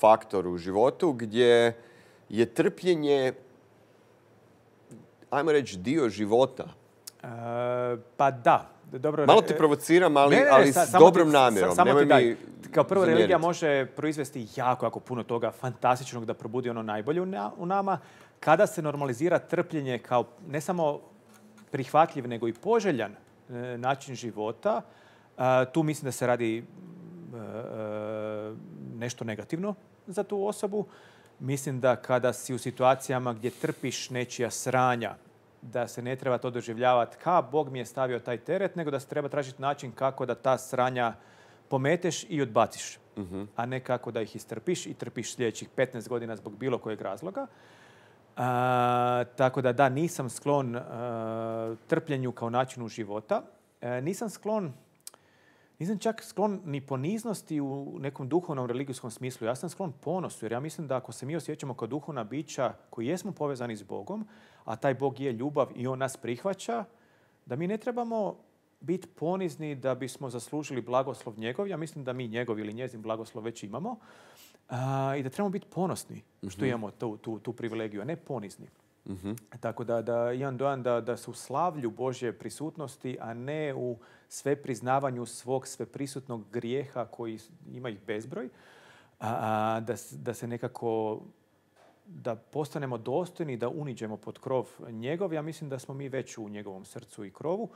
faktor u životu, gdje je trpljenje, ajmo reći, dio života. E, pa da. Dobro, Malo te provociram, ali, ali s dobrom namjerom. samo ti daj. Kao prvo, religija može proizvesti jako, jako puno toga fantastičnog da probudi ono najbolje u nama. Kada se normalizira trpljenje kao ne samo prihvatljiv, nego i poželjan e, način života, e, tu mislim da se radi nešto negativno za tu osobu. Mislim da kada si u situacijama gdje trpiš nečija sranja, da se ne treba to doživljavati ka Bog mi je stavio taj teret, nego da se treba tražiti način kako da ta sranja pometeš i odbaciš, mhm. a ne kako da ih istrpiš i trpiš sljedećih 15 godina zbog bilo kojeg razloga. tako da da, nisam sklon trpljenju kao načinu života. E, nisam sklon nisam čak sklon ni poniznosti u nekom duhovnom religijskom smislu. Ja sam sklon ponosu jer ja mislim da ako se mi osjećamo kao duhovna bića koji jesmo povezani s Bogom, a taj Bog je ljubav i on nas prihvaća, da mi ne trebamo biti ponizni da bismo zaslužili blagoslov njegov. Ja mislim da mi njegov ili njezin blagoslov već imamo i da trebamo biti ponosni što mhm. imamo tu, privilegiju, a ne ponizni. Mhm. Tako da, da imam dojam da, da su slavlju Božje prisutnosti, a ne u sve priznavanju svog sveprisutnog grijeha koji ima ih bezbroj, da, se nekako da postanemo dostojni, da uniđemo pod krov njegov. Ja mislim da smo mi već u njegovom srcu i krovu.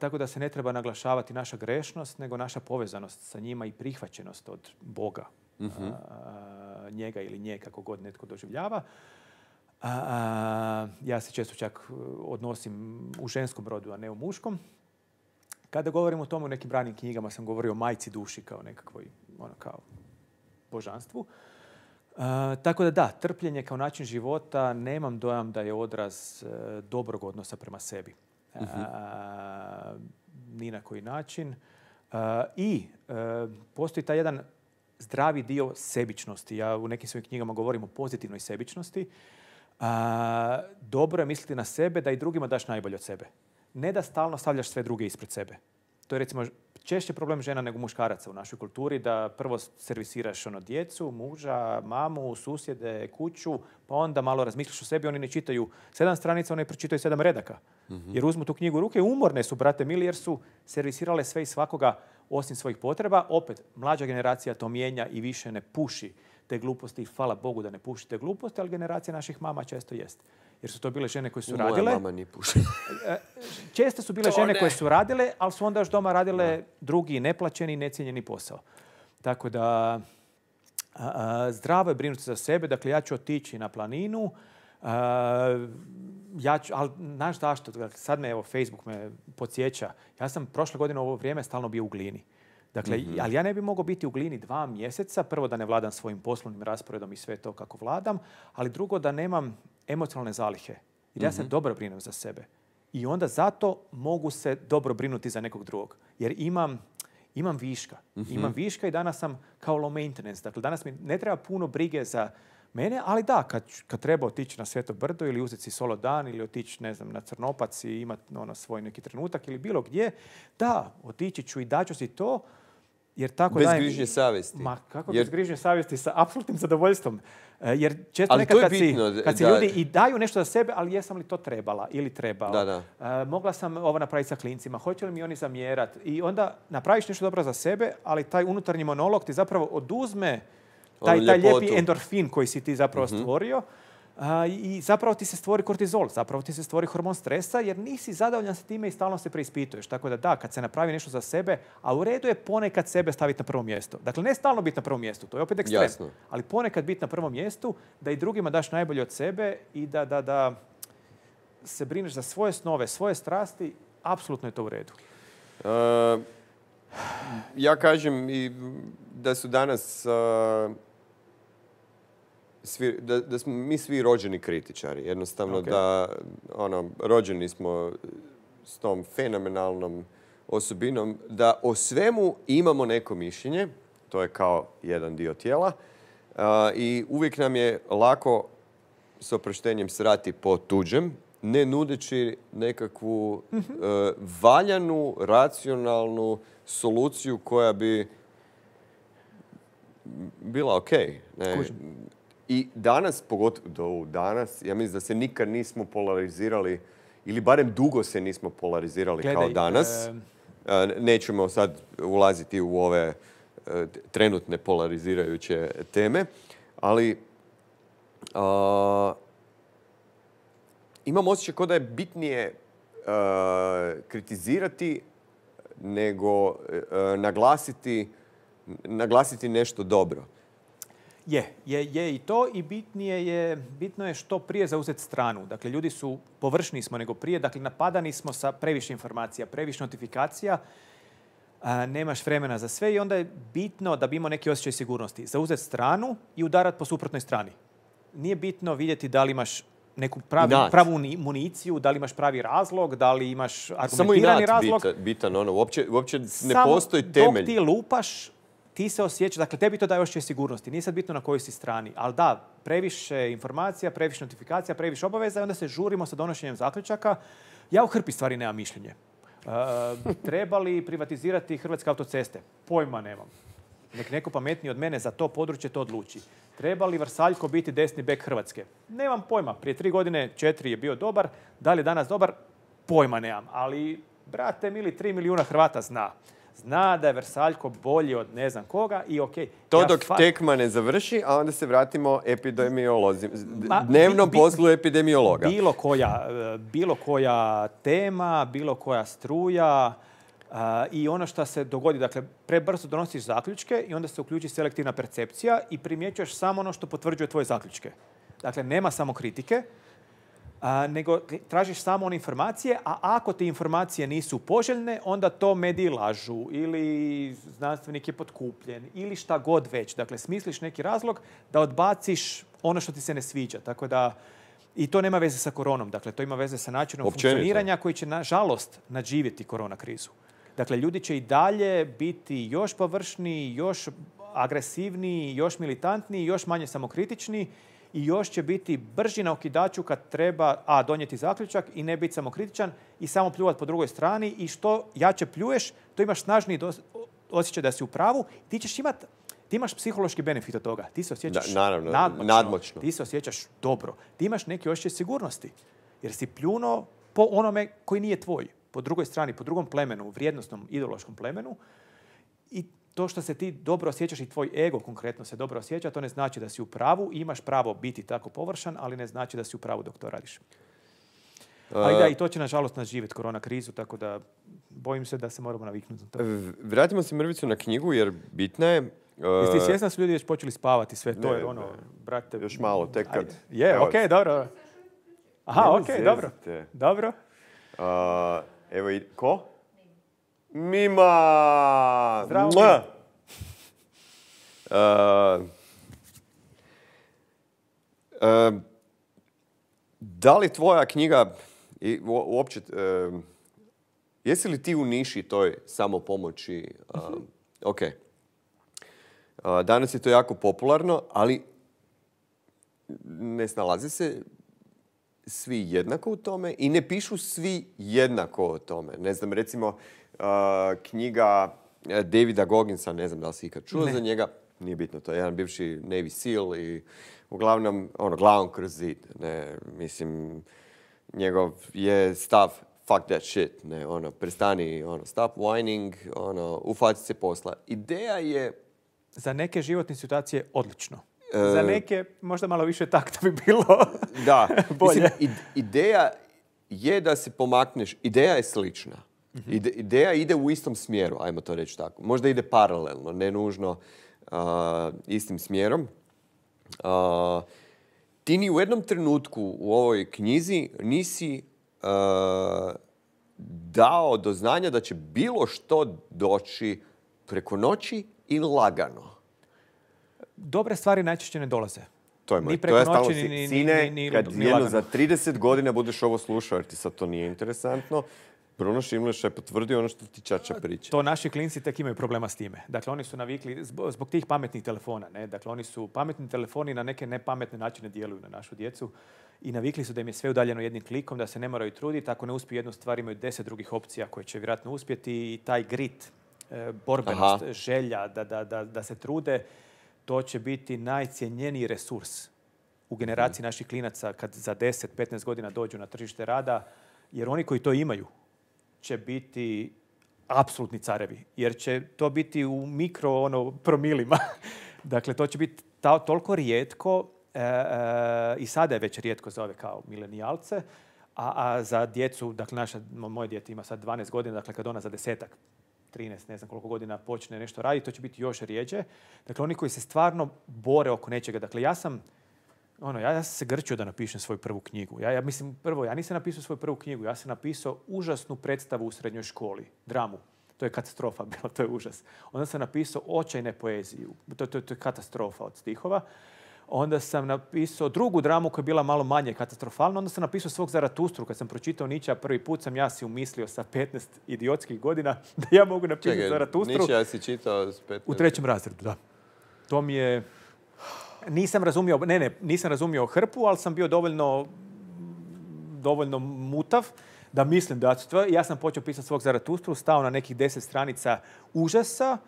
tako da se ne treba naglašavati naša grešnost, nego naša povezanost sa njima i prihvaćenost od Boga. Mhm. njega ili nje, kako god netko doživljava. ja se često čak odnosim u ženskom rodu, a ne u muškom. Kada govorim o tome, u nekim ranim knjigama sam govorio o majci duši kao nekakvoj, ono kao božanstvu. E, tako da da, trpljenje kao način života nemam dojam da je odraz e, dobrog odnosa prema sebi. E, mhm. ni na koji način. I postoji taj jedan zdravi dio sebičnosti. Ja u nekim svojim knjigama govorim o pozitivnoj sebičnosti. Dobro je misliti na sebe da i drugima daš najbolje od sebe ne da stalno stavljaš sve druge ispred sebe. To je recimo češće problem žena nego muškaraca u našoj kulturi da prvo servisiraš ono djecu, muža, mamu, susjede, kuću, pa onda malo razmisliš o sebi, oni ne čitaju sedam stranica, oni pročitaju sedam redaka. Mhm. Jer uzmu tu knjigu ruke, umorne su, brate mili, jer su servisirale sve i svakoga osim svojih potreba. Opet, mlađa generacija to mijenja i više ne puši te gluposti hvala Bogu da ne pušite gluposti, ali generacija naših mama često jest jer su to bile žene koje su radile. Moja nije e, Česte su bile žene koje su radile, ali su onda još doma radile drugi neplaćeni i necijenjeni posao. Tako da, zdravo je brinuti za sebe. Dakle, ja ću otići na planinu, ja ću, ali znaš zašto? Sad me, evo, Facebook me podsjeća. Ja sam prošle godine u ovo vrijeme stalno bio u glini. Dakle, mhm. ali ja ne bi mogao biti u glini dva mjeseca. Prvo da ne vladam svojim poslovnim rasporedom i sve to kako vladam, ali drugo da nemam emocionalne zalihe. Jer ja se mhm. dobro brinem za sebe. I onda zato mogu se dobro brinuti za nekog drugog. Jer imam imam viška. Mhm. Imam viška i danas sam kao low maintenance. Dakle, danas mi ne treba puno brige za mene, ali da, kad, treba otići na Sveto Brdo ili uzeti si solo dan ili otići, ne znam, na Crnopac i imati ono, svoj neki trenutak ili bilo gdje, da, otići ću i daću si to, jer tako bez grižnje savjesti. Ma kako jer... bez grižnje savjesti? Sa apsolutnim zadovoljstvom. E, jer često ali nekad kad, si, kad si ljudi i daju nešto za sebe, ali jesam li to trebala ili trebala. E, mogla sam ovo napraviti sa klincima, hoće li mi oni zamjerat? I onda napraviš nešto dobro za sebe, ali taj unutarnji monolog ti zapravo oduzme taj, taj lijepi endorfin koji si ti zapravo mhm. stvorio i zapravo ti se stvori kortizol, zapravo ti se stvori hormon stresa jer nisi zadovoljan sa time i stalno se preispituješ. Tako da da, kad se napravi nešto za sebe, a u redu je ponekad sebe staviti na prvo mjesto. Dakle, ne stalno biti na prvom mjestu, to je opet ekstrem, ali ponekad biti na prvom mjestu da i drugima daš najbolje od sebe i da, da, da se brineš za svoje snove, svoje strasti, apsolutno je to u redu. ja kažem i da su danas da, smo mi svi rođeni kritičari. Jednostavno da ono, rođeni smo s tom fenomenalnom osobinom da o svemu imamo neko mišljenje, to je kao jedan dio tijela, eh, i uvijek nam je lako s oproštenjem srati po tuđem, ne nudeći nekakvu mhm. eh, valjanu, racionalnu soluciju koja bi bila ok. Ne, i danas, pogotovo do danas, ja mislim da se nikad nismo polarizirali, ili barem dugo se nismo polarizirali kao danas. E, nećemo sad ulaziti u ove e, trenutne polarizirajuće teme, ali a, imam osjećaj kao da je bitnije e, kritizirati nego naglasiti, naglasiti nešto dobro. Je, je, je i to i bitnije je, bitno je što prije zauzeti stranu. Dakle, ljudi su, površni smo nego prije, dakle, napadani smo sa previše informacija, previše notifikacija, a, nemaš vremena za sve i onda je bitno da bi imao neki osjećaj sigurnosti. Zauzeti stranu i udarat po suprotnoj strani. Nije bitno vidjeti da li imaš neku pravu municiju, da li imaš pravi razlog, da li imaš argumentirani Samo razlog. bitan, ono, uopće, ne postoji temelj. dok ti lupaš, ti se osjećaš, dakle tebi to daje još sigurnosti, nije sad bitno na kojoj si strani, ali da, previše informacija, previše notifikacija, previše obaveza i onda se žurimo sa donošenjem zaključaka. Ja u hrpi stvari nemam mišljenje. E, treba li privatizirati Hrvatske autoceste? Pojma nemam. Nek neko pametniji od mene za to područje to odluči. Treba li Vrsaljko biti desni bek Hrvatske? Nemam pojma. Prije tri godine četiri je bio dobar. Da li je danas dobar? Pojma nemam. Ali, brate mili, tri milijuna Hrvata zna zna da je Versaljko bolji od ne znam koga i ok. To dok tekma ne završi, a onda se vratimo epidemiolozi. Dnevnom poslu epidemiologa. E, bilo koja, tema, bilo koja struja e, i ono što se dogodi. Dakle, prebrzo donosiš zaključke i onda se uključi selektivna percepcija i primjećuješ samo ono što potvrđuje tvoje zaključke. Dakle, nema samo kritike, nego tražiš samo one informacije, a ako te informacije nisu poželjne, onda to mediji lažu ili znanstvenik je potkupljen ili šta god već. Dakle, smisliš neki razlog da odbaciš ono što ti se ne sviđa. Tako da, i to nema veze sa koronom. Dakle, to ima veze sa načinom funkcioniranja koji će, nažalost, nadživjeti korona krizu. Dakle, ljudi će i dalje biti još površniji, još agresivniji, još militantniji, još manje samokritični i još će biti brži na okidaču kad treba a donijeti zaključak i ne biti samokritičan i samo pljuvat po drugoj strani i što jače pljuješ, to imaš snažniji osjećaj da si u pravu, ti ćeš imati ti imaš psihološki benefit od toga. Ti se osjećaš nadmoćno, Ti se osjećaš dobro. Ti imaš neki osjećaj sigurnosti. Jer si pljuno po onome koji nije tvoj. Po drugoj strani, po drugom plemenu, vrijednostnom, ideološkom plemenu. I to što se ti dobro osjećaš i tvoj ego konkretno se dobro osjeća, to ne znači da si u pravu i imaš pravo biti tako površan, ali ne znači da si u pravu dok to radiš. Ali da, i to će nažalost nas korona krizu, tako da bojim se da se moramo naviknuti na to. Vratimo se mrvicu na knjigu jer bitna je. Jeste uh, svjesna su ljudi već počeli spavati sve to, je ono, brate... Još malo, tek kad... Je, ok, dobro. Aha, ok, dobro. Dobro. evo, i, ko? Mima! Zdravo! E, e, da li tvoja knjiga i uopće... E, jesi li ti u niši toj samopomoći? Mhm. Ok. Danas je to jako popularno, ali ne snalaze se svi jednako u tome i ne pišu svi jednako o tome. Ne znam, recimo, Eh, knjiga eh, Davida Goginsa, ne znam da li si ikad čuo za njega, nije bitno, to je jedan bivši Navy Seal i uglavnom, ono, glavom kroz zid, ne, mislim, njegov je stav fuck that shit, ne, ono, prestani, ono, stop whining, ono, ufaci se posla. Ideja je... Za neke životne situacije odlično. Eh, za neke možda malo više tak bi bilo da. ideja je da se pomakneš, ideja je slična. Mhm. ideja ide u istom smjeru, ajmo to reći tako. Možda ide paralelno, ne nužno istim smjerom. ti ni u jednom trenutku u ovoj knjizi nisi dao do znanja da će bilo što doći preko noći i lagano. Dobre stvari najčešće ne dolaze. To je moj. Ni preko noći, ni, Kad jedno za 30 godina budeš ovo slušao, jer ti sad to nije interesantno, Bruno Imleš je potvrdio ono što ti Čača priča. To naši klinci tek imaju problema s time. Dakle, oni su navikli zbog tih pametnih telefona. Ne? Dakle, oni su pametni telefoni na neke nepametne načine djeluju na našu djecu i navikli su da im je sve udaljeno jednim klikom, da se ne moraju truditi. Ako ne uspiju jednu stvar, imaju deset drugih opcija koje će vjerojatno uspjeti i taj grit, e, borbenost, želja da, se trude, to će biti najcjenjeniji resurs u generaciji mhm. naših klinaca kad za 10-15 godina dođu na tržište rada, jer oni koji to imaju, će biti apsolutni carevi, jer će to biti u mikro ono, promilima. dakle, to će biti ta, toliko rijetko e, e, i sada je već rijetko za ove kao milenijalce, a, a za djecu, dakle, naša, moje dijete ima sad 12 godina, dakle, kad ona za desetak 13, ne znam koliko godina počne nešto raditi, to će biti još rijeđe. Dakle, oni koji se stvarno bore oko nečega. Dakle, ja sam ono, ja, sam se grčio da napišem svoju prvu knjigu. Ja, ja mislim, prvo, ja nisam napisao svoju prvu knjigu, ja sam napisao užasnu predstavu u srednjoj školi, dramu. To je katastrofa bila, to je užas. Onda sam napisao očajne poeziju, to, to, to je katastrofa od stihova. Onda sam napisao drugu dramu koja je bila malo manje katastrofalna. Onda sam napisao svog Zaratustru. Kad sam pročitao Nića prvi put sam ja si umislio sa 15 idiotskih godina da ja mogu napisati Zaratustru. Nića si čitao s U trećem razredu, da. To mi je nisam razumio, ne, ne, nisam razumio hrpu, ali sam bio dovoljno, dovoljno mutav da mislim da to, ja sam počeo pisati svog Zaratustru, stao na nekih deset stranica užasa,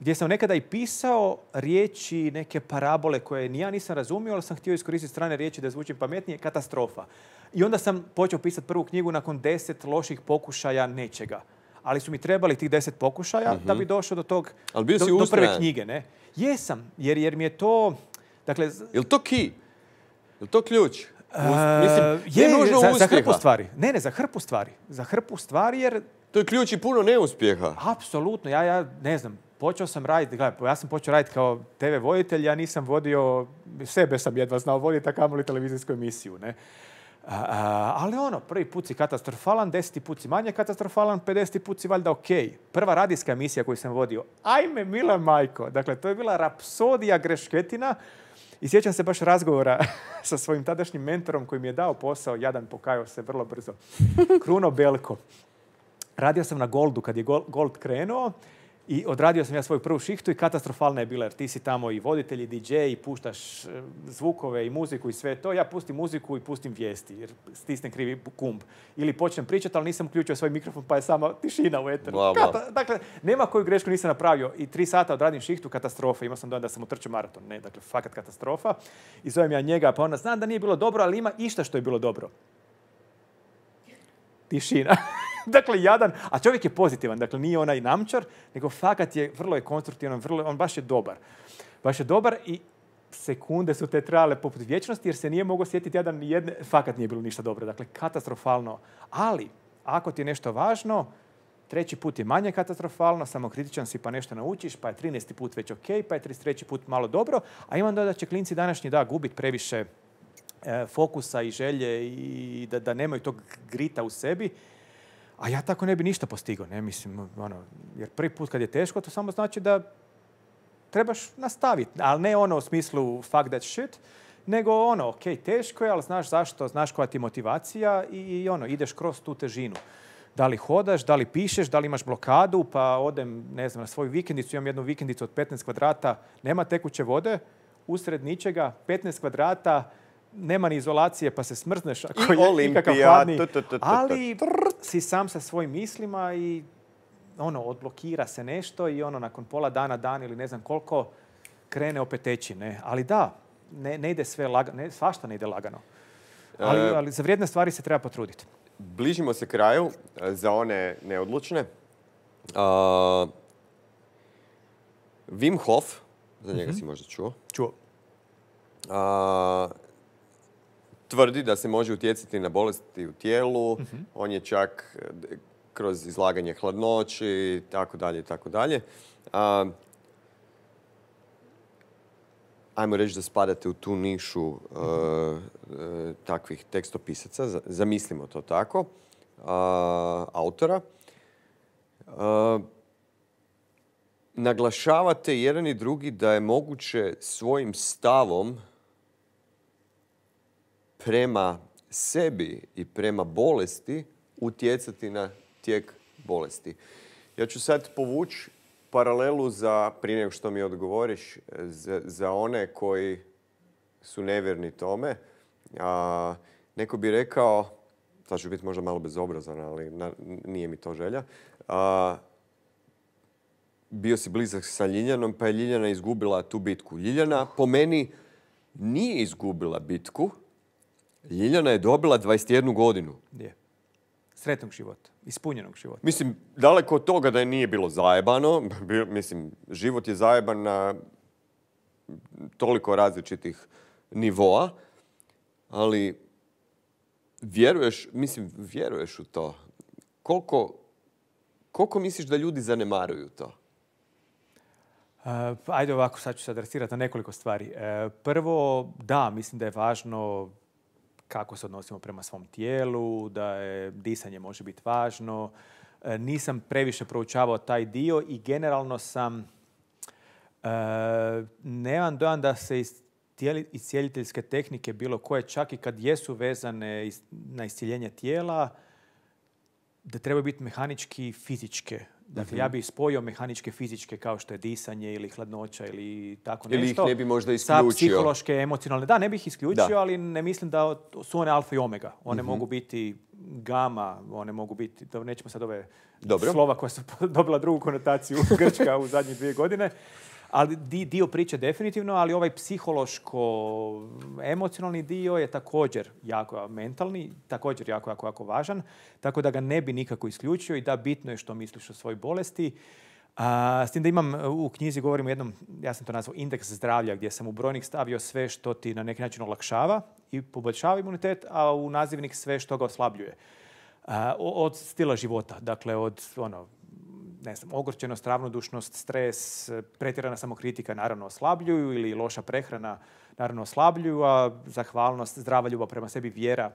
gdje sam nekada i pisao riječi, neke parabole koje ni ja nisam razumio, ali sam htio iskoristiti strane riječi da zvučim pametnije, katastrofa. I onda sam počeo pisati prvu knjigu nakon deset loših pokušaja nečega. Ali su mi trebali tih deset pokušaja da mhm. bi došao do tog, bio do prve knjige. Ne? Jesam, jer, jer mi je to Dakle, je li to ki? Je li to ključ? je, za, hrpu stvari. Ne, ne, za hrpu stvari. Za hrpu stvari jer... To je ključ i puno neuspjeha. Apsolutno, ja, ja ne znam, počeo sam raditi, gledaj, ja sam počeo raditi kao TV voditelj, ja nisam vodio, sebe sam jedva znao voditi, a kamoli televizijsku emisiju, ne. ali ono, prvi put si katastrofalan, deseti put si manje katastrofalan, pedeseti put si valjda ok. Prva radijska emisija koju sam vodio, ajme mila majko, dakle to je bila rapsodija grešketina i sjećam se baš razgovora sa svojim tadašnjim mentorom koji mi je dao posao, jadan pokajao se vrlo brzo, Kruno Belko. Radio sam na Goldu kad je Gold krenuo i odradio sam ja svoju prvu šihtu i katastrofalna je bila jer ti si tamo i voditelj i DJ i puštaš e, zvukove i muziku i sve to. Ja pustim muziku i pustim vijesti jer stisnem krivi kumb. Ili počnem pričati ali nisam uključio svoj mikrofon pa je samo tišina u eteru. dakle, nema koju grešku nisam napravio i tri sata odradim šihtu katastrofa. Imao sam dojam da sam utrčao maraton. Ne, dakle, fakat katastrofa. I zovem ja njega pa onda znam da nije bilo dobro ali ima išta što je bilo dobro. Tišina. dakle, jadan, a čovjek je pozitivan, dakle, nije onaj namčar, nego fakat je, vrlo je konstruktivan, vrlo, on baš je dobar. Baš je dobar i sekunde su te trajale poput vječnosti jer se nije mogao sjetiti jadan fakat nije bilo ništa dobro, dakle, katastrofalno. Ali, ako ti je nešto važno, Treći put je manje katastrofalno, samokritičan si pa nešto naučiš, pa je 13. put već ok, pa je 33. put malo dobro, a imam da će klinci današnji da gubit previše e, fokusa i želje i da, da nemaju tog grita u sebi a ja tako ne bi ništa postigao, ne mislim, ono, jer prvi put kad je teško, to samo znači da trebaš nastaviti, ali ne ono u smislu fuck that shit, nego ono, ok, teško je, ali znaš zašto, znaš koja ti motivacija i, i ono, ideš kroz tu težinu. Da li hodaš, da li pišeš, da li imaš blokadu, pa odem, ne znam, na svoju vikendicu, imam jednu vikendicu od 15 kvadrata, nema tekuće vode, usred ničega, 15 kvadrata, nema ni izolacije pa se smrzneš ako je nikakav hladni, ali si sam sa svojim mislima i ono, odblokira se nešto i ono, nakon pola dana, dan ili ne znam koliko, krene opet teći, ne? Ali da, ne, ide sve lagano, svašta ne ide lagano. E, ali, za vrijedne stvari se treba potruditi. Bližimo se kraju e, za one neodlučne. E, Wim Hof, za njega mhm. si možda čuo. Čuo tvrdi da se može utjecati na bolesti u tijelu. Mhm. On je čak eh, kroz izlaganje hladnoći i tako dalje i tako dalje. Ajmo reći da spadate u tu nišu eh, eh, takvih tekstopisaca, zamislimo to tako, autora. naglašavate jedan i drugi da je moguće svojim stavom prema sebi i prema bolesti utjecati na tijek bolesti. Ja ću sad povući paralelu za, prije nego što mi odgovoriš, za, one koji su nevjerni tome. neko bi rekao, sad ću biti možda malo bezobrazan, ali nije mi to želja, bio si blizak sa Ljiljanom, pa je Ljiljana izgubila tu bitku. Ljiljana, po meni, nije izgubila bitku, Ljiljana je dobila 21 godinu. Je. Sretnog života, ispunjenog života. Mislim, daleko od toga da je nije bilo zajebano. Mislim, život je zajeban na toliko različitih nivoa, ali vjeruješ, mislim, vjeruješ u to. Koliko, koliko misliš da ljudi zanemaruju to? E, pa, ajde ovako, sad ću se adresirati na nekoliko stvari. E, prvo, da, mislim da je važno kako se odnosimo prema svom tijelu, da je disanje može biti važno. Nisam previše proučavao taj dio i generalno sam, nemam dojam da se iz cijeliteljske tehnike bilo koje, čak i kad jesu vezane na iscjeljenje tijela, da trebaju biti mehanički fizičke. Dakle, mhm. ja bih spojio mehaničke, fizičke kao što je disanje ili hladnoća ili tako nešto. Ili ih ne bi možda isključio. Sa psihološke, emocionalne. Da, ne bih isključio, ali ne mislim da su one alfa i omega. One mhm. mogu biti gama, one mogu biti, nećemo sad ove slova koja su dobila drugu konotaciju Grčka u zadnje dvije godine. Ali dio priče definitivno, ali ovaj psihološko-emocionalni dio je također jako mentalni, također jako, jako, jako važan. Tako da ga ne bi nikako isključio i da bitno je što misliš o svojoj bolesti. A, s tim da imam u knjizi govorim o jednom, ja sam to nazvao indeks zdravlja, gdje sam u brojnik stavio sve što ti na neki način olakšava i poboljšava imunitet, a u nazivnik sve što ga oslabljuje. od stila života, dakle od ono, ne znam, ogorčenost, ravnodušnost, stres, pretjerana samokritika naravno oslabljuju ili loša prehrana naravno oslabljuju, a zahvalnost, zdrava ljubav prema sebi, vjera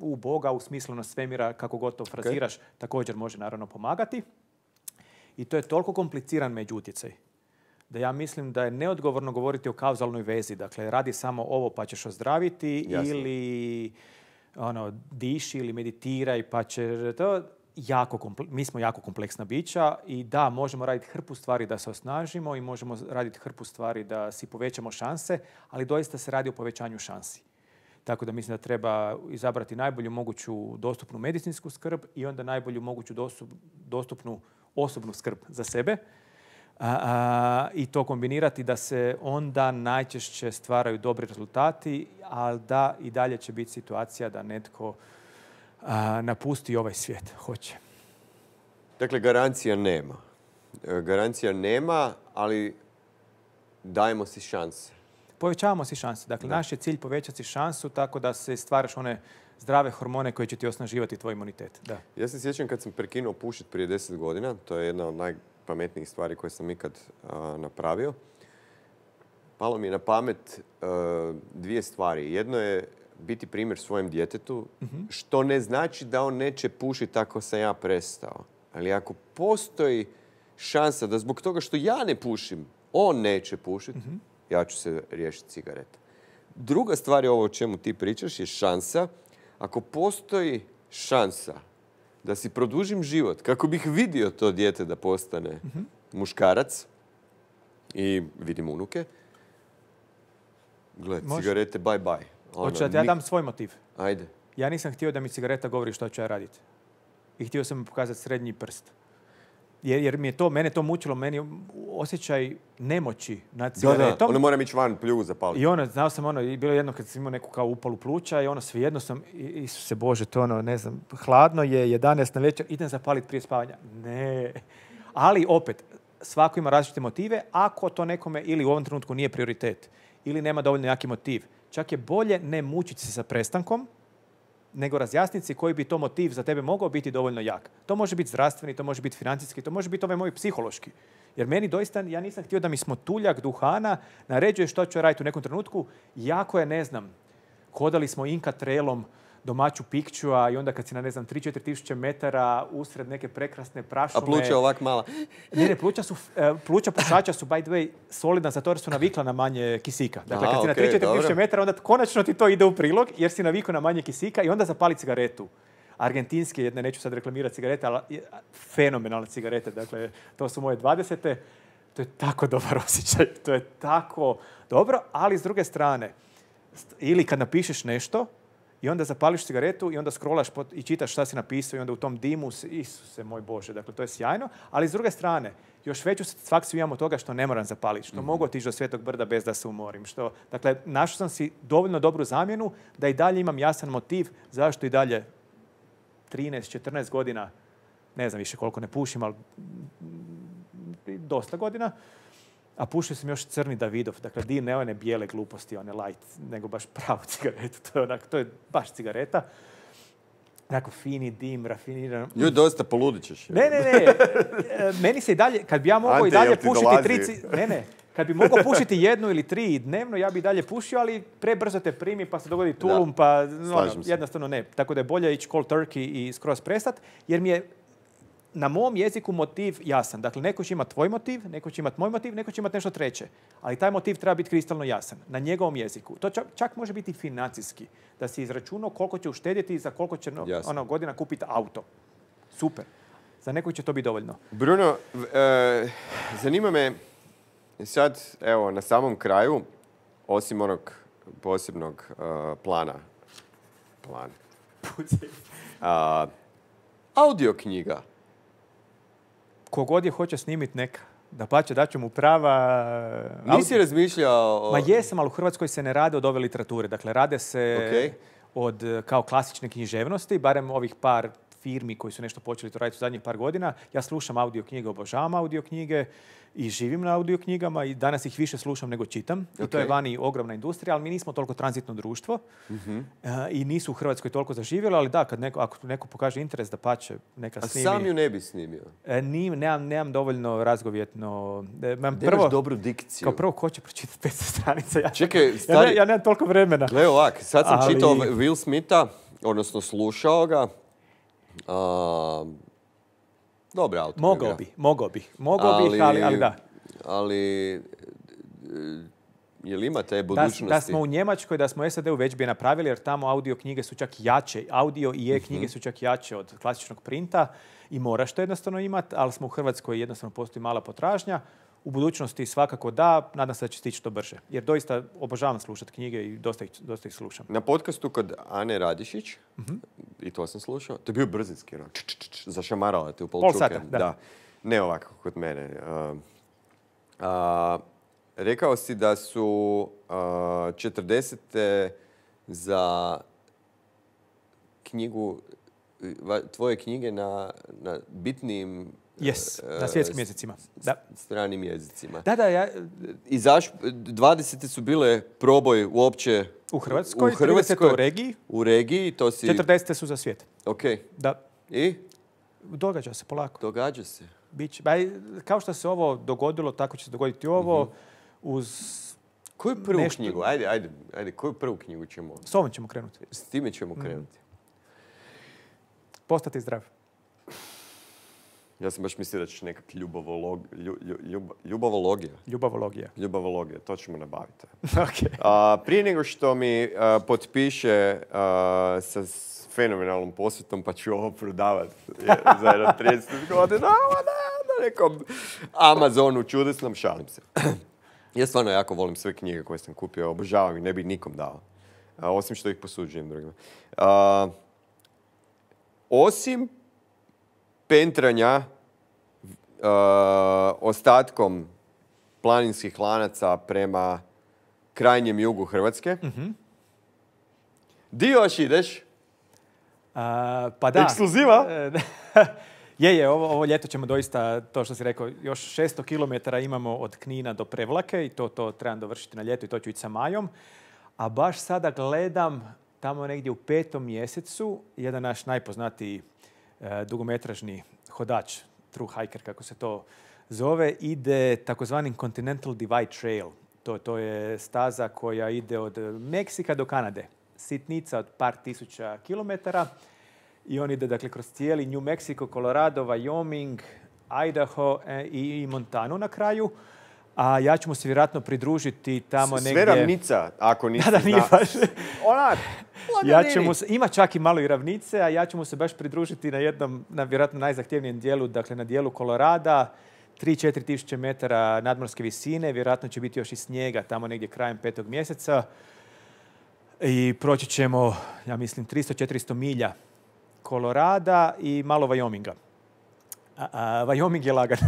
u Boga, u smislenost svemira, kako god to fraziraš, također može naravno pomagati. I to je toliko kompliciran međutjecaj da ja mislim da je neodgovorno govoriti o kauzalnoj vezi. Dakle, radi samo ovo pa ćeš ozdraviti ili ono, diši ili meditiraj pa će... To, jako, mi smo jako kompleksna bića i da, možemo raditi hrpu stvari da se osnažimo i možemo raditi hrpu stvari da si povećamo šanse, ali doista se radi o povećanju šansi. Tako da mislim da treba izabrati najbolju moguću dostupnu medicinsku skrb i onda najbolju moguću dostupnu osobnu skrb za sebe. I to kombinirati da se onda najčešće stvaraju dobri rezultati, ali da i dalje će biti situacija da netko napusti ovaj svijet. Hoće. Dakle, garancija nema. E, garancija nema, ali dajemo si šanse. Povećavamo si šanse. Dakle, naš je cilj povećati šansu tako da se stvaraš one zdrave hormone koje će ti osnaživati tvoj imunitet. Da. Ja se sjećam kad sam prekinuo pušit prije deset godina. To je jedna od najpametnijih stvari koje sam ikad napravio. Palo mi je na pamet e, dvije stvari. Jedno je biti primjer svojem djetetu, mhm. što ne znači da on neće pušiti ako sam ja prestao. Ali ako postoji šansa da zbog toga što ja ne pušim, on neće pušiti, mhm. ja ću se riješiti cigareta. Druga stvar je ovo o čemu ti pričaš, je šansa. Ako postoji šansa da si produžim život, kako bih vidio to dijete da postane mhm. muškarac i vidim unuke, gledaj, cigarete, bye bye. Ono, Hoćete da ja dam svoj motiv. Ajde. Ja nisam htio da mi cigareta govori što ću ja raditi. I htio sam mu pokazati srednji prst. Jer, mi je to, mene to mučilo, meni osjećaj nemoći nad cigaretom. Da, ono mora ići van, za zapaliti. I ono, znao sam ono, i bilo jedno kad sam imao neku kao upalu pluća i ono, svejedno sam, se Bože, to ono, ne znam, hladno je, 11 na večer, idem zapaliti prije spavanja. Ne. Ali opet, svako ima različite motive, ako to nekome ili u ovom trenutku nije prioritet, ili nema dovoljno jaki motiv, Čak je bolje ne mučiti se sa prestankom, nego razjasniti koji bi to motiv za tebe mogao biti dovoljno jak. To može biti zdravstveni, to može biti financijski, to može biti ovaj moj psihološki. Jer meni doista, ja nisam htio da mi smo tuljak duhana naređuje što ću raditi u nekom trenutku. Jako je, ne znam, hodali smo inka trelom domaću Machu a i onda kad si na, ne znam, 3-4 tisuće metara usred neke prekrasne prašume... A pluća ovak mala. Ne, eh, pluća, pušača su, by the way, solidna zato jer su navikla na manje kisika. Dakle, kad si na 3-4 tisuće metara, onda konačno ti to ide u prilog jer si navikao na manje kisika i onda zapali cigaretu argentinske jedne, neću sad reklamirati cigarete, ali eh, fenomenalne cigarete, dakle, to su moje 20. To je tako dobar osjećaj, to je tako dobro, ali s druge strane, ili kad napišeš nešto, i onda zapališ cigaretu i onda skrolaš i čitaš šta si napisao i onda u tom dimu, Isuse moj Bože, dakle to je sjajno. Ali s druge strane, još veću satisfakciju imamo toga što ne moram zapaliti, što mhm. mogu otići do Svetog brda bez da se umorim. dakle, našao sam si dovoljno dobru zamjenu da i dalje imam jasan motiv zašto i dalje 13-14 godina, ne znam više koliko ne pušim, ali dosta godina, a pušio sam još crni Davidov, dakle di ne one bijele gluposti, one light, nego baš pravu cigaretu, to je, onak, to je baš cigareta. Onako fini dim, rafiniran. Ljudi, dosta poludit ćeš. Ne, ne, ne. E, meni se i dalje, kad bi ja mogao i dalje pušiti dolazi? tri... Ne, ne. Kad bi mogao pušiti jednu ili tri dnevno, ja bi dalje pušio, ali prebrzo te primi pa se dogodi tulum, pa no, jednostavno ne. Tako da je bolje ići cold turkey i skroz prestat, jer mi je na mom jeziku motiv jasan. Dakle, neko će imati tvoj motiv, neko će imati moj motiv, neko će imati nešto treće. Ali taj motiv treba biti kristalno jasan na njegovom jeziku. To čak, čak može biti financijski. Da si izračunao koliko će uštedjeti i za koliko će no, ono, godina kupiti auto. Super. Za nekog će to biti dovoljno. Bruno, e, zanima me sad, evo, na samom kraju, osim onog posebnog e, plana, plan, audio knjiga kogod je hoće snimiti neka. Da pače, daću mu prava... Nisi razmišljao... Ma jesam, ali u Hrvatskoj se ne rade od ove literature. Dakle, rade se od kao klasične književnosti, barem ovih par firmi koji su nešto počeli to raditi u zadnjih par godina. Ja slušam audio knjige, obožavam audio knjige i živim na audio knjigama i danas ih više slušam nego čitam. I to je vani ogromna industrija, ali mi nismo toliko tranzitno društvo mhm. e, i nisu u Hrvatskoj toliko zaživjeli, ali da, kad ako neko pokaže interes da pače, neka snimi. A sam ju ne bi snimio? E, nemam, dovoljno razgovjetno... E, prvo, dobru dikciju. Kao prvo, ko će pročitati 500 stranica? Ja, Čekaj, stari... Ja, nemam toliko vremena. Gle, sad sam čitao Will Smitha, odnosno slušao ga Ehm, Dobro auto. Mogao bi, mogao bi. Mogao ali, ali, da. Ali eh, jel ima te budućnosti? Da, smo u Njemačkoj, da smo u SAD-u već bi je napravili, jer tamo audio knjige su čak jače. Audio i mhm. e-knjige su čak jače od klasičnog printa i moraš to jednostavno imati, ali smo u Hrvatskoj jednostavno postoji mala potražnja u budućnosti svakako da, nadam se da će stići to brže. Jer doista obožavam slušati knjige i dosta ih, slušam. Na podcastu kod Ane Radišić, mhm. i to sam slušao, to je bio brzinski, ono, zašamarala te u pol sata, da. Ne ovako kod mene. Um, rekao si da su 40. za knjigu, tvoje knjige na, na bitnim Yes, na e, svjetskim jezicima. Da. Stranim jezicima. Da, da, ja... I zaš, 20. su bile proboj uopće... U Hrvatskoj, u Hrvatskoj, 30. u regiji. U regiji, to si... 40. su za svijet. Ok. Da. I? Događa se polako. Događa se. Biće. Ba, kao što se ovo dogodilo, tako će se dogoditi ovo. Mhm. Uz koju prvu knjigu? Ajde, ajde, ajde, koju prvu knjigu ćemo? S ovom ćemo krenuti. S time ćemo mhm. krenuti. Postati zdrav. Ja sam baš mislio da ćeš nekak ljubovolog, ljub, to ćemo nabaviti. prije nego što mi e, potpiše e, sa fenomenalnom posjetom, pa ću ovo prodavat za jedan 30 godina, na, nekom Amazonu čudesnom, šalim se. ja stvarno jako volim sve knjige koje sam kupio, obožavam i ne bi nikom dao. E, osim što ih posuđujem drugima. Osim pentranja eh, ostatkom planinskih lanaca prema krajnjem jugu Hrvatske. Dio mhm. Di još ideš? pa da. Ekskluziva? je, je, ovo, ljeto ćemo doista, to što si rekao, još 600 km imamo od Knina do Prevlake i to, to trebam dovršiti na ljeto i to ću ići sa Majom. A baš sada gledam tamo negdje u petom mjesecu, jedan naš najpoznatiji E, dugometražni hodač, True Hiker kako se to zove, ide takozvanim Continental Divide Trail. To, je staza koja ide od Meksika do Kanade. Sitnica od par tisuća kilometara i on ide dakle, kroz cijeli New Mexico, Colorado, Wyoming, Idaho e, i Montanu na kraju a ja ću mu se vjerojatno pridružiti tamo negdje... Sve ravnica, ako nisi da, da, nije baš... Onak, ja Ima čak i malo i ravnice, a ja ću mu se baš pridružiti na jednom, na vjerojatno najzahtjevnijem dijelu, dakle na dijelu Kolorada, 3-4 tisuće metara nadmorske visine, vjerojatno će biti još i snijega tamo negdje krajem petog mjeseca i proći ćemo, ja mislim, 300-400 milja Kolorada i malo Wyominga. Vajoming je lagan.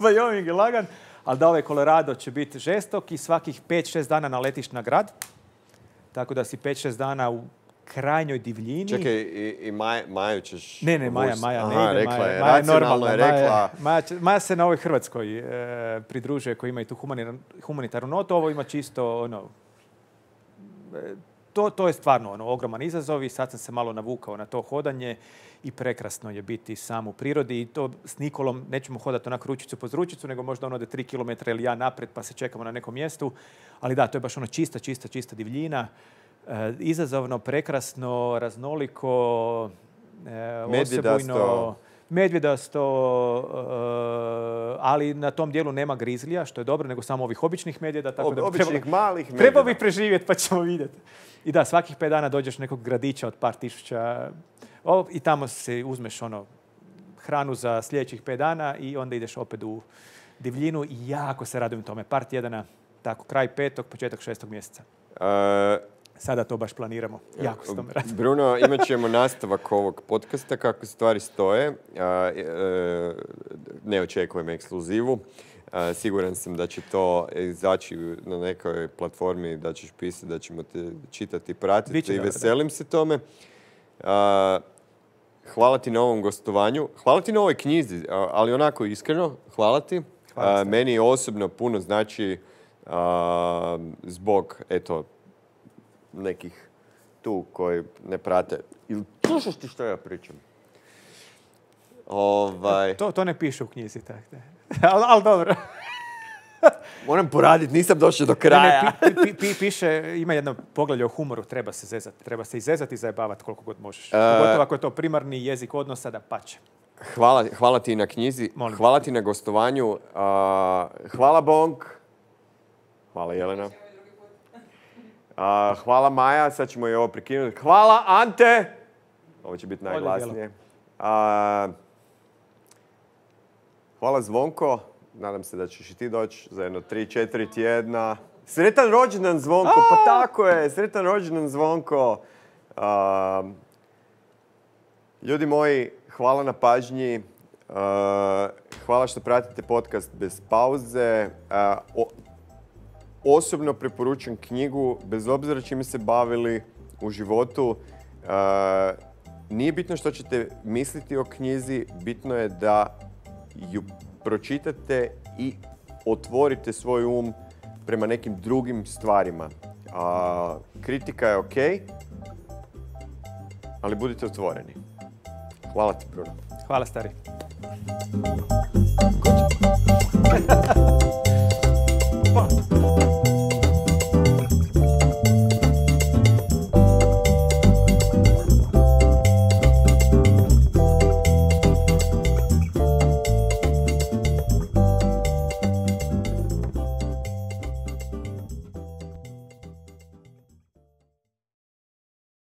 Wyoming je lagan ali da ovaj Colorado će biti žestok i svakih 5-6 dana naletiš na grad. Tako da si 5-6 dana u krajnjoj divljini. Čekaj, i, i maj, Maju ćeš... Ne, ne, Maja, Maja ne ide. Rekla je, Maja, je rekla. Maja, se na ovoj Hrvatskoj e, pridružuje koji ima i tu humanitarnu notu. Ovo ima čisto ono, e, to, to je stvarno ono, ogroman izazov i sad sam se malo navukao na to hodanje i prekrasno je biti sam u prirodi i to s Nikolom nećemo hodati onako ručicu po zručicu, nego možda ono da tri kilometra ili ja napred pa se čekamo na nekom mjestu. Ali da, to je baš ono čista, čista, čista divljina. E, izazovno, prekrasno, raznoliko, e, osebujno medvjedasto, e, ali na tom dijelu nema grizlija, što je dobro, nego samo ovih običnih medvjeda. Tako Ob, da običnih malih medvjeda. Treba bi preživjeti pa ćemo vidjeti. I da, svakih pet dana dođeš nekog gradića od par tisuća i tamo se uzmeš ono hranu za sljedećih pet dana i onda ideš opet u divljinu i jako se radujem tome. Par tjedana, tako, kraj petog, početak šestog mjeseca. E, Sada to baš planiramo. E, jako se tome Bruno, imat ćemo nastavak ovog podcasta, kako stvari stoje. E, ne očekujem ekskluzivu. Siguran sam da će to izaći na nekoj platformi, da ćeš pisati, da ćemo te čitati, pratiti i veselim se tome. Hvala ti na ovom gostovanju. Hvala ti na ovoj knjizi, ali onako iskreno, hvala ti. Meni osobno puno znači zbog, eto, nekih tu koji ne prate. Ili slušaš ti što ja pričam? E, ovaj- to, ne piše u knjizi, tako da. ali al, dobro. Moram poraditi, nisam došao do kraja. Ne, pi, piše, ima jedno poglavlje o humoru, treba se zezati. Treba se i i zajebavati koliko god možeš. E, Pogotovo ako je to primarni jezik odnosa da pače. Hvala, hvala ti na knjizi, Molim. hvala ti na gostovanju. Uh, hvala Bonk. Hvala Jelena. Uh, hvala Maja, sad ćemo i ovo prekinuti. Hvala Ante. Ovo će biti najglasnije. Uh, Hvala Zvonko, nadam se da ćeš i ti doći za jedno tri, četiri tjedna. Sretan rođendan Zvonko, pa tako je, sretan rođendan Zvonko. ljudi moji, hvala na pažnji. hvala što pratite podcast bez pauze. osobno preporučujem knjigu, bez obzira čime se bavili u životu. Nije bitno što ćete misliti o knjizi, bitno je da ju pročitate i otvorite svoj um prema nekim drugim stvarima. A, kritika je ok, ali budite otvoreni. Hvala ti, Bruno. Hvala, stari.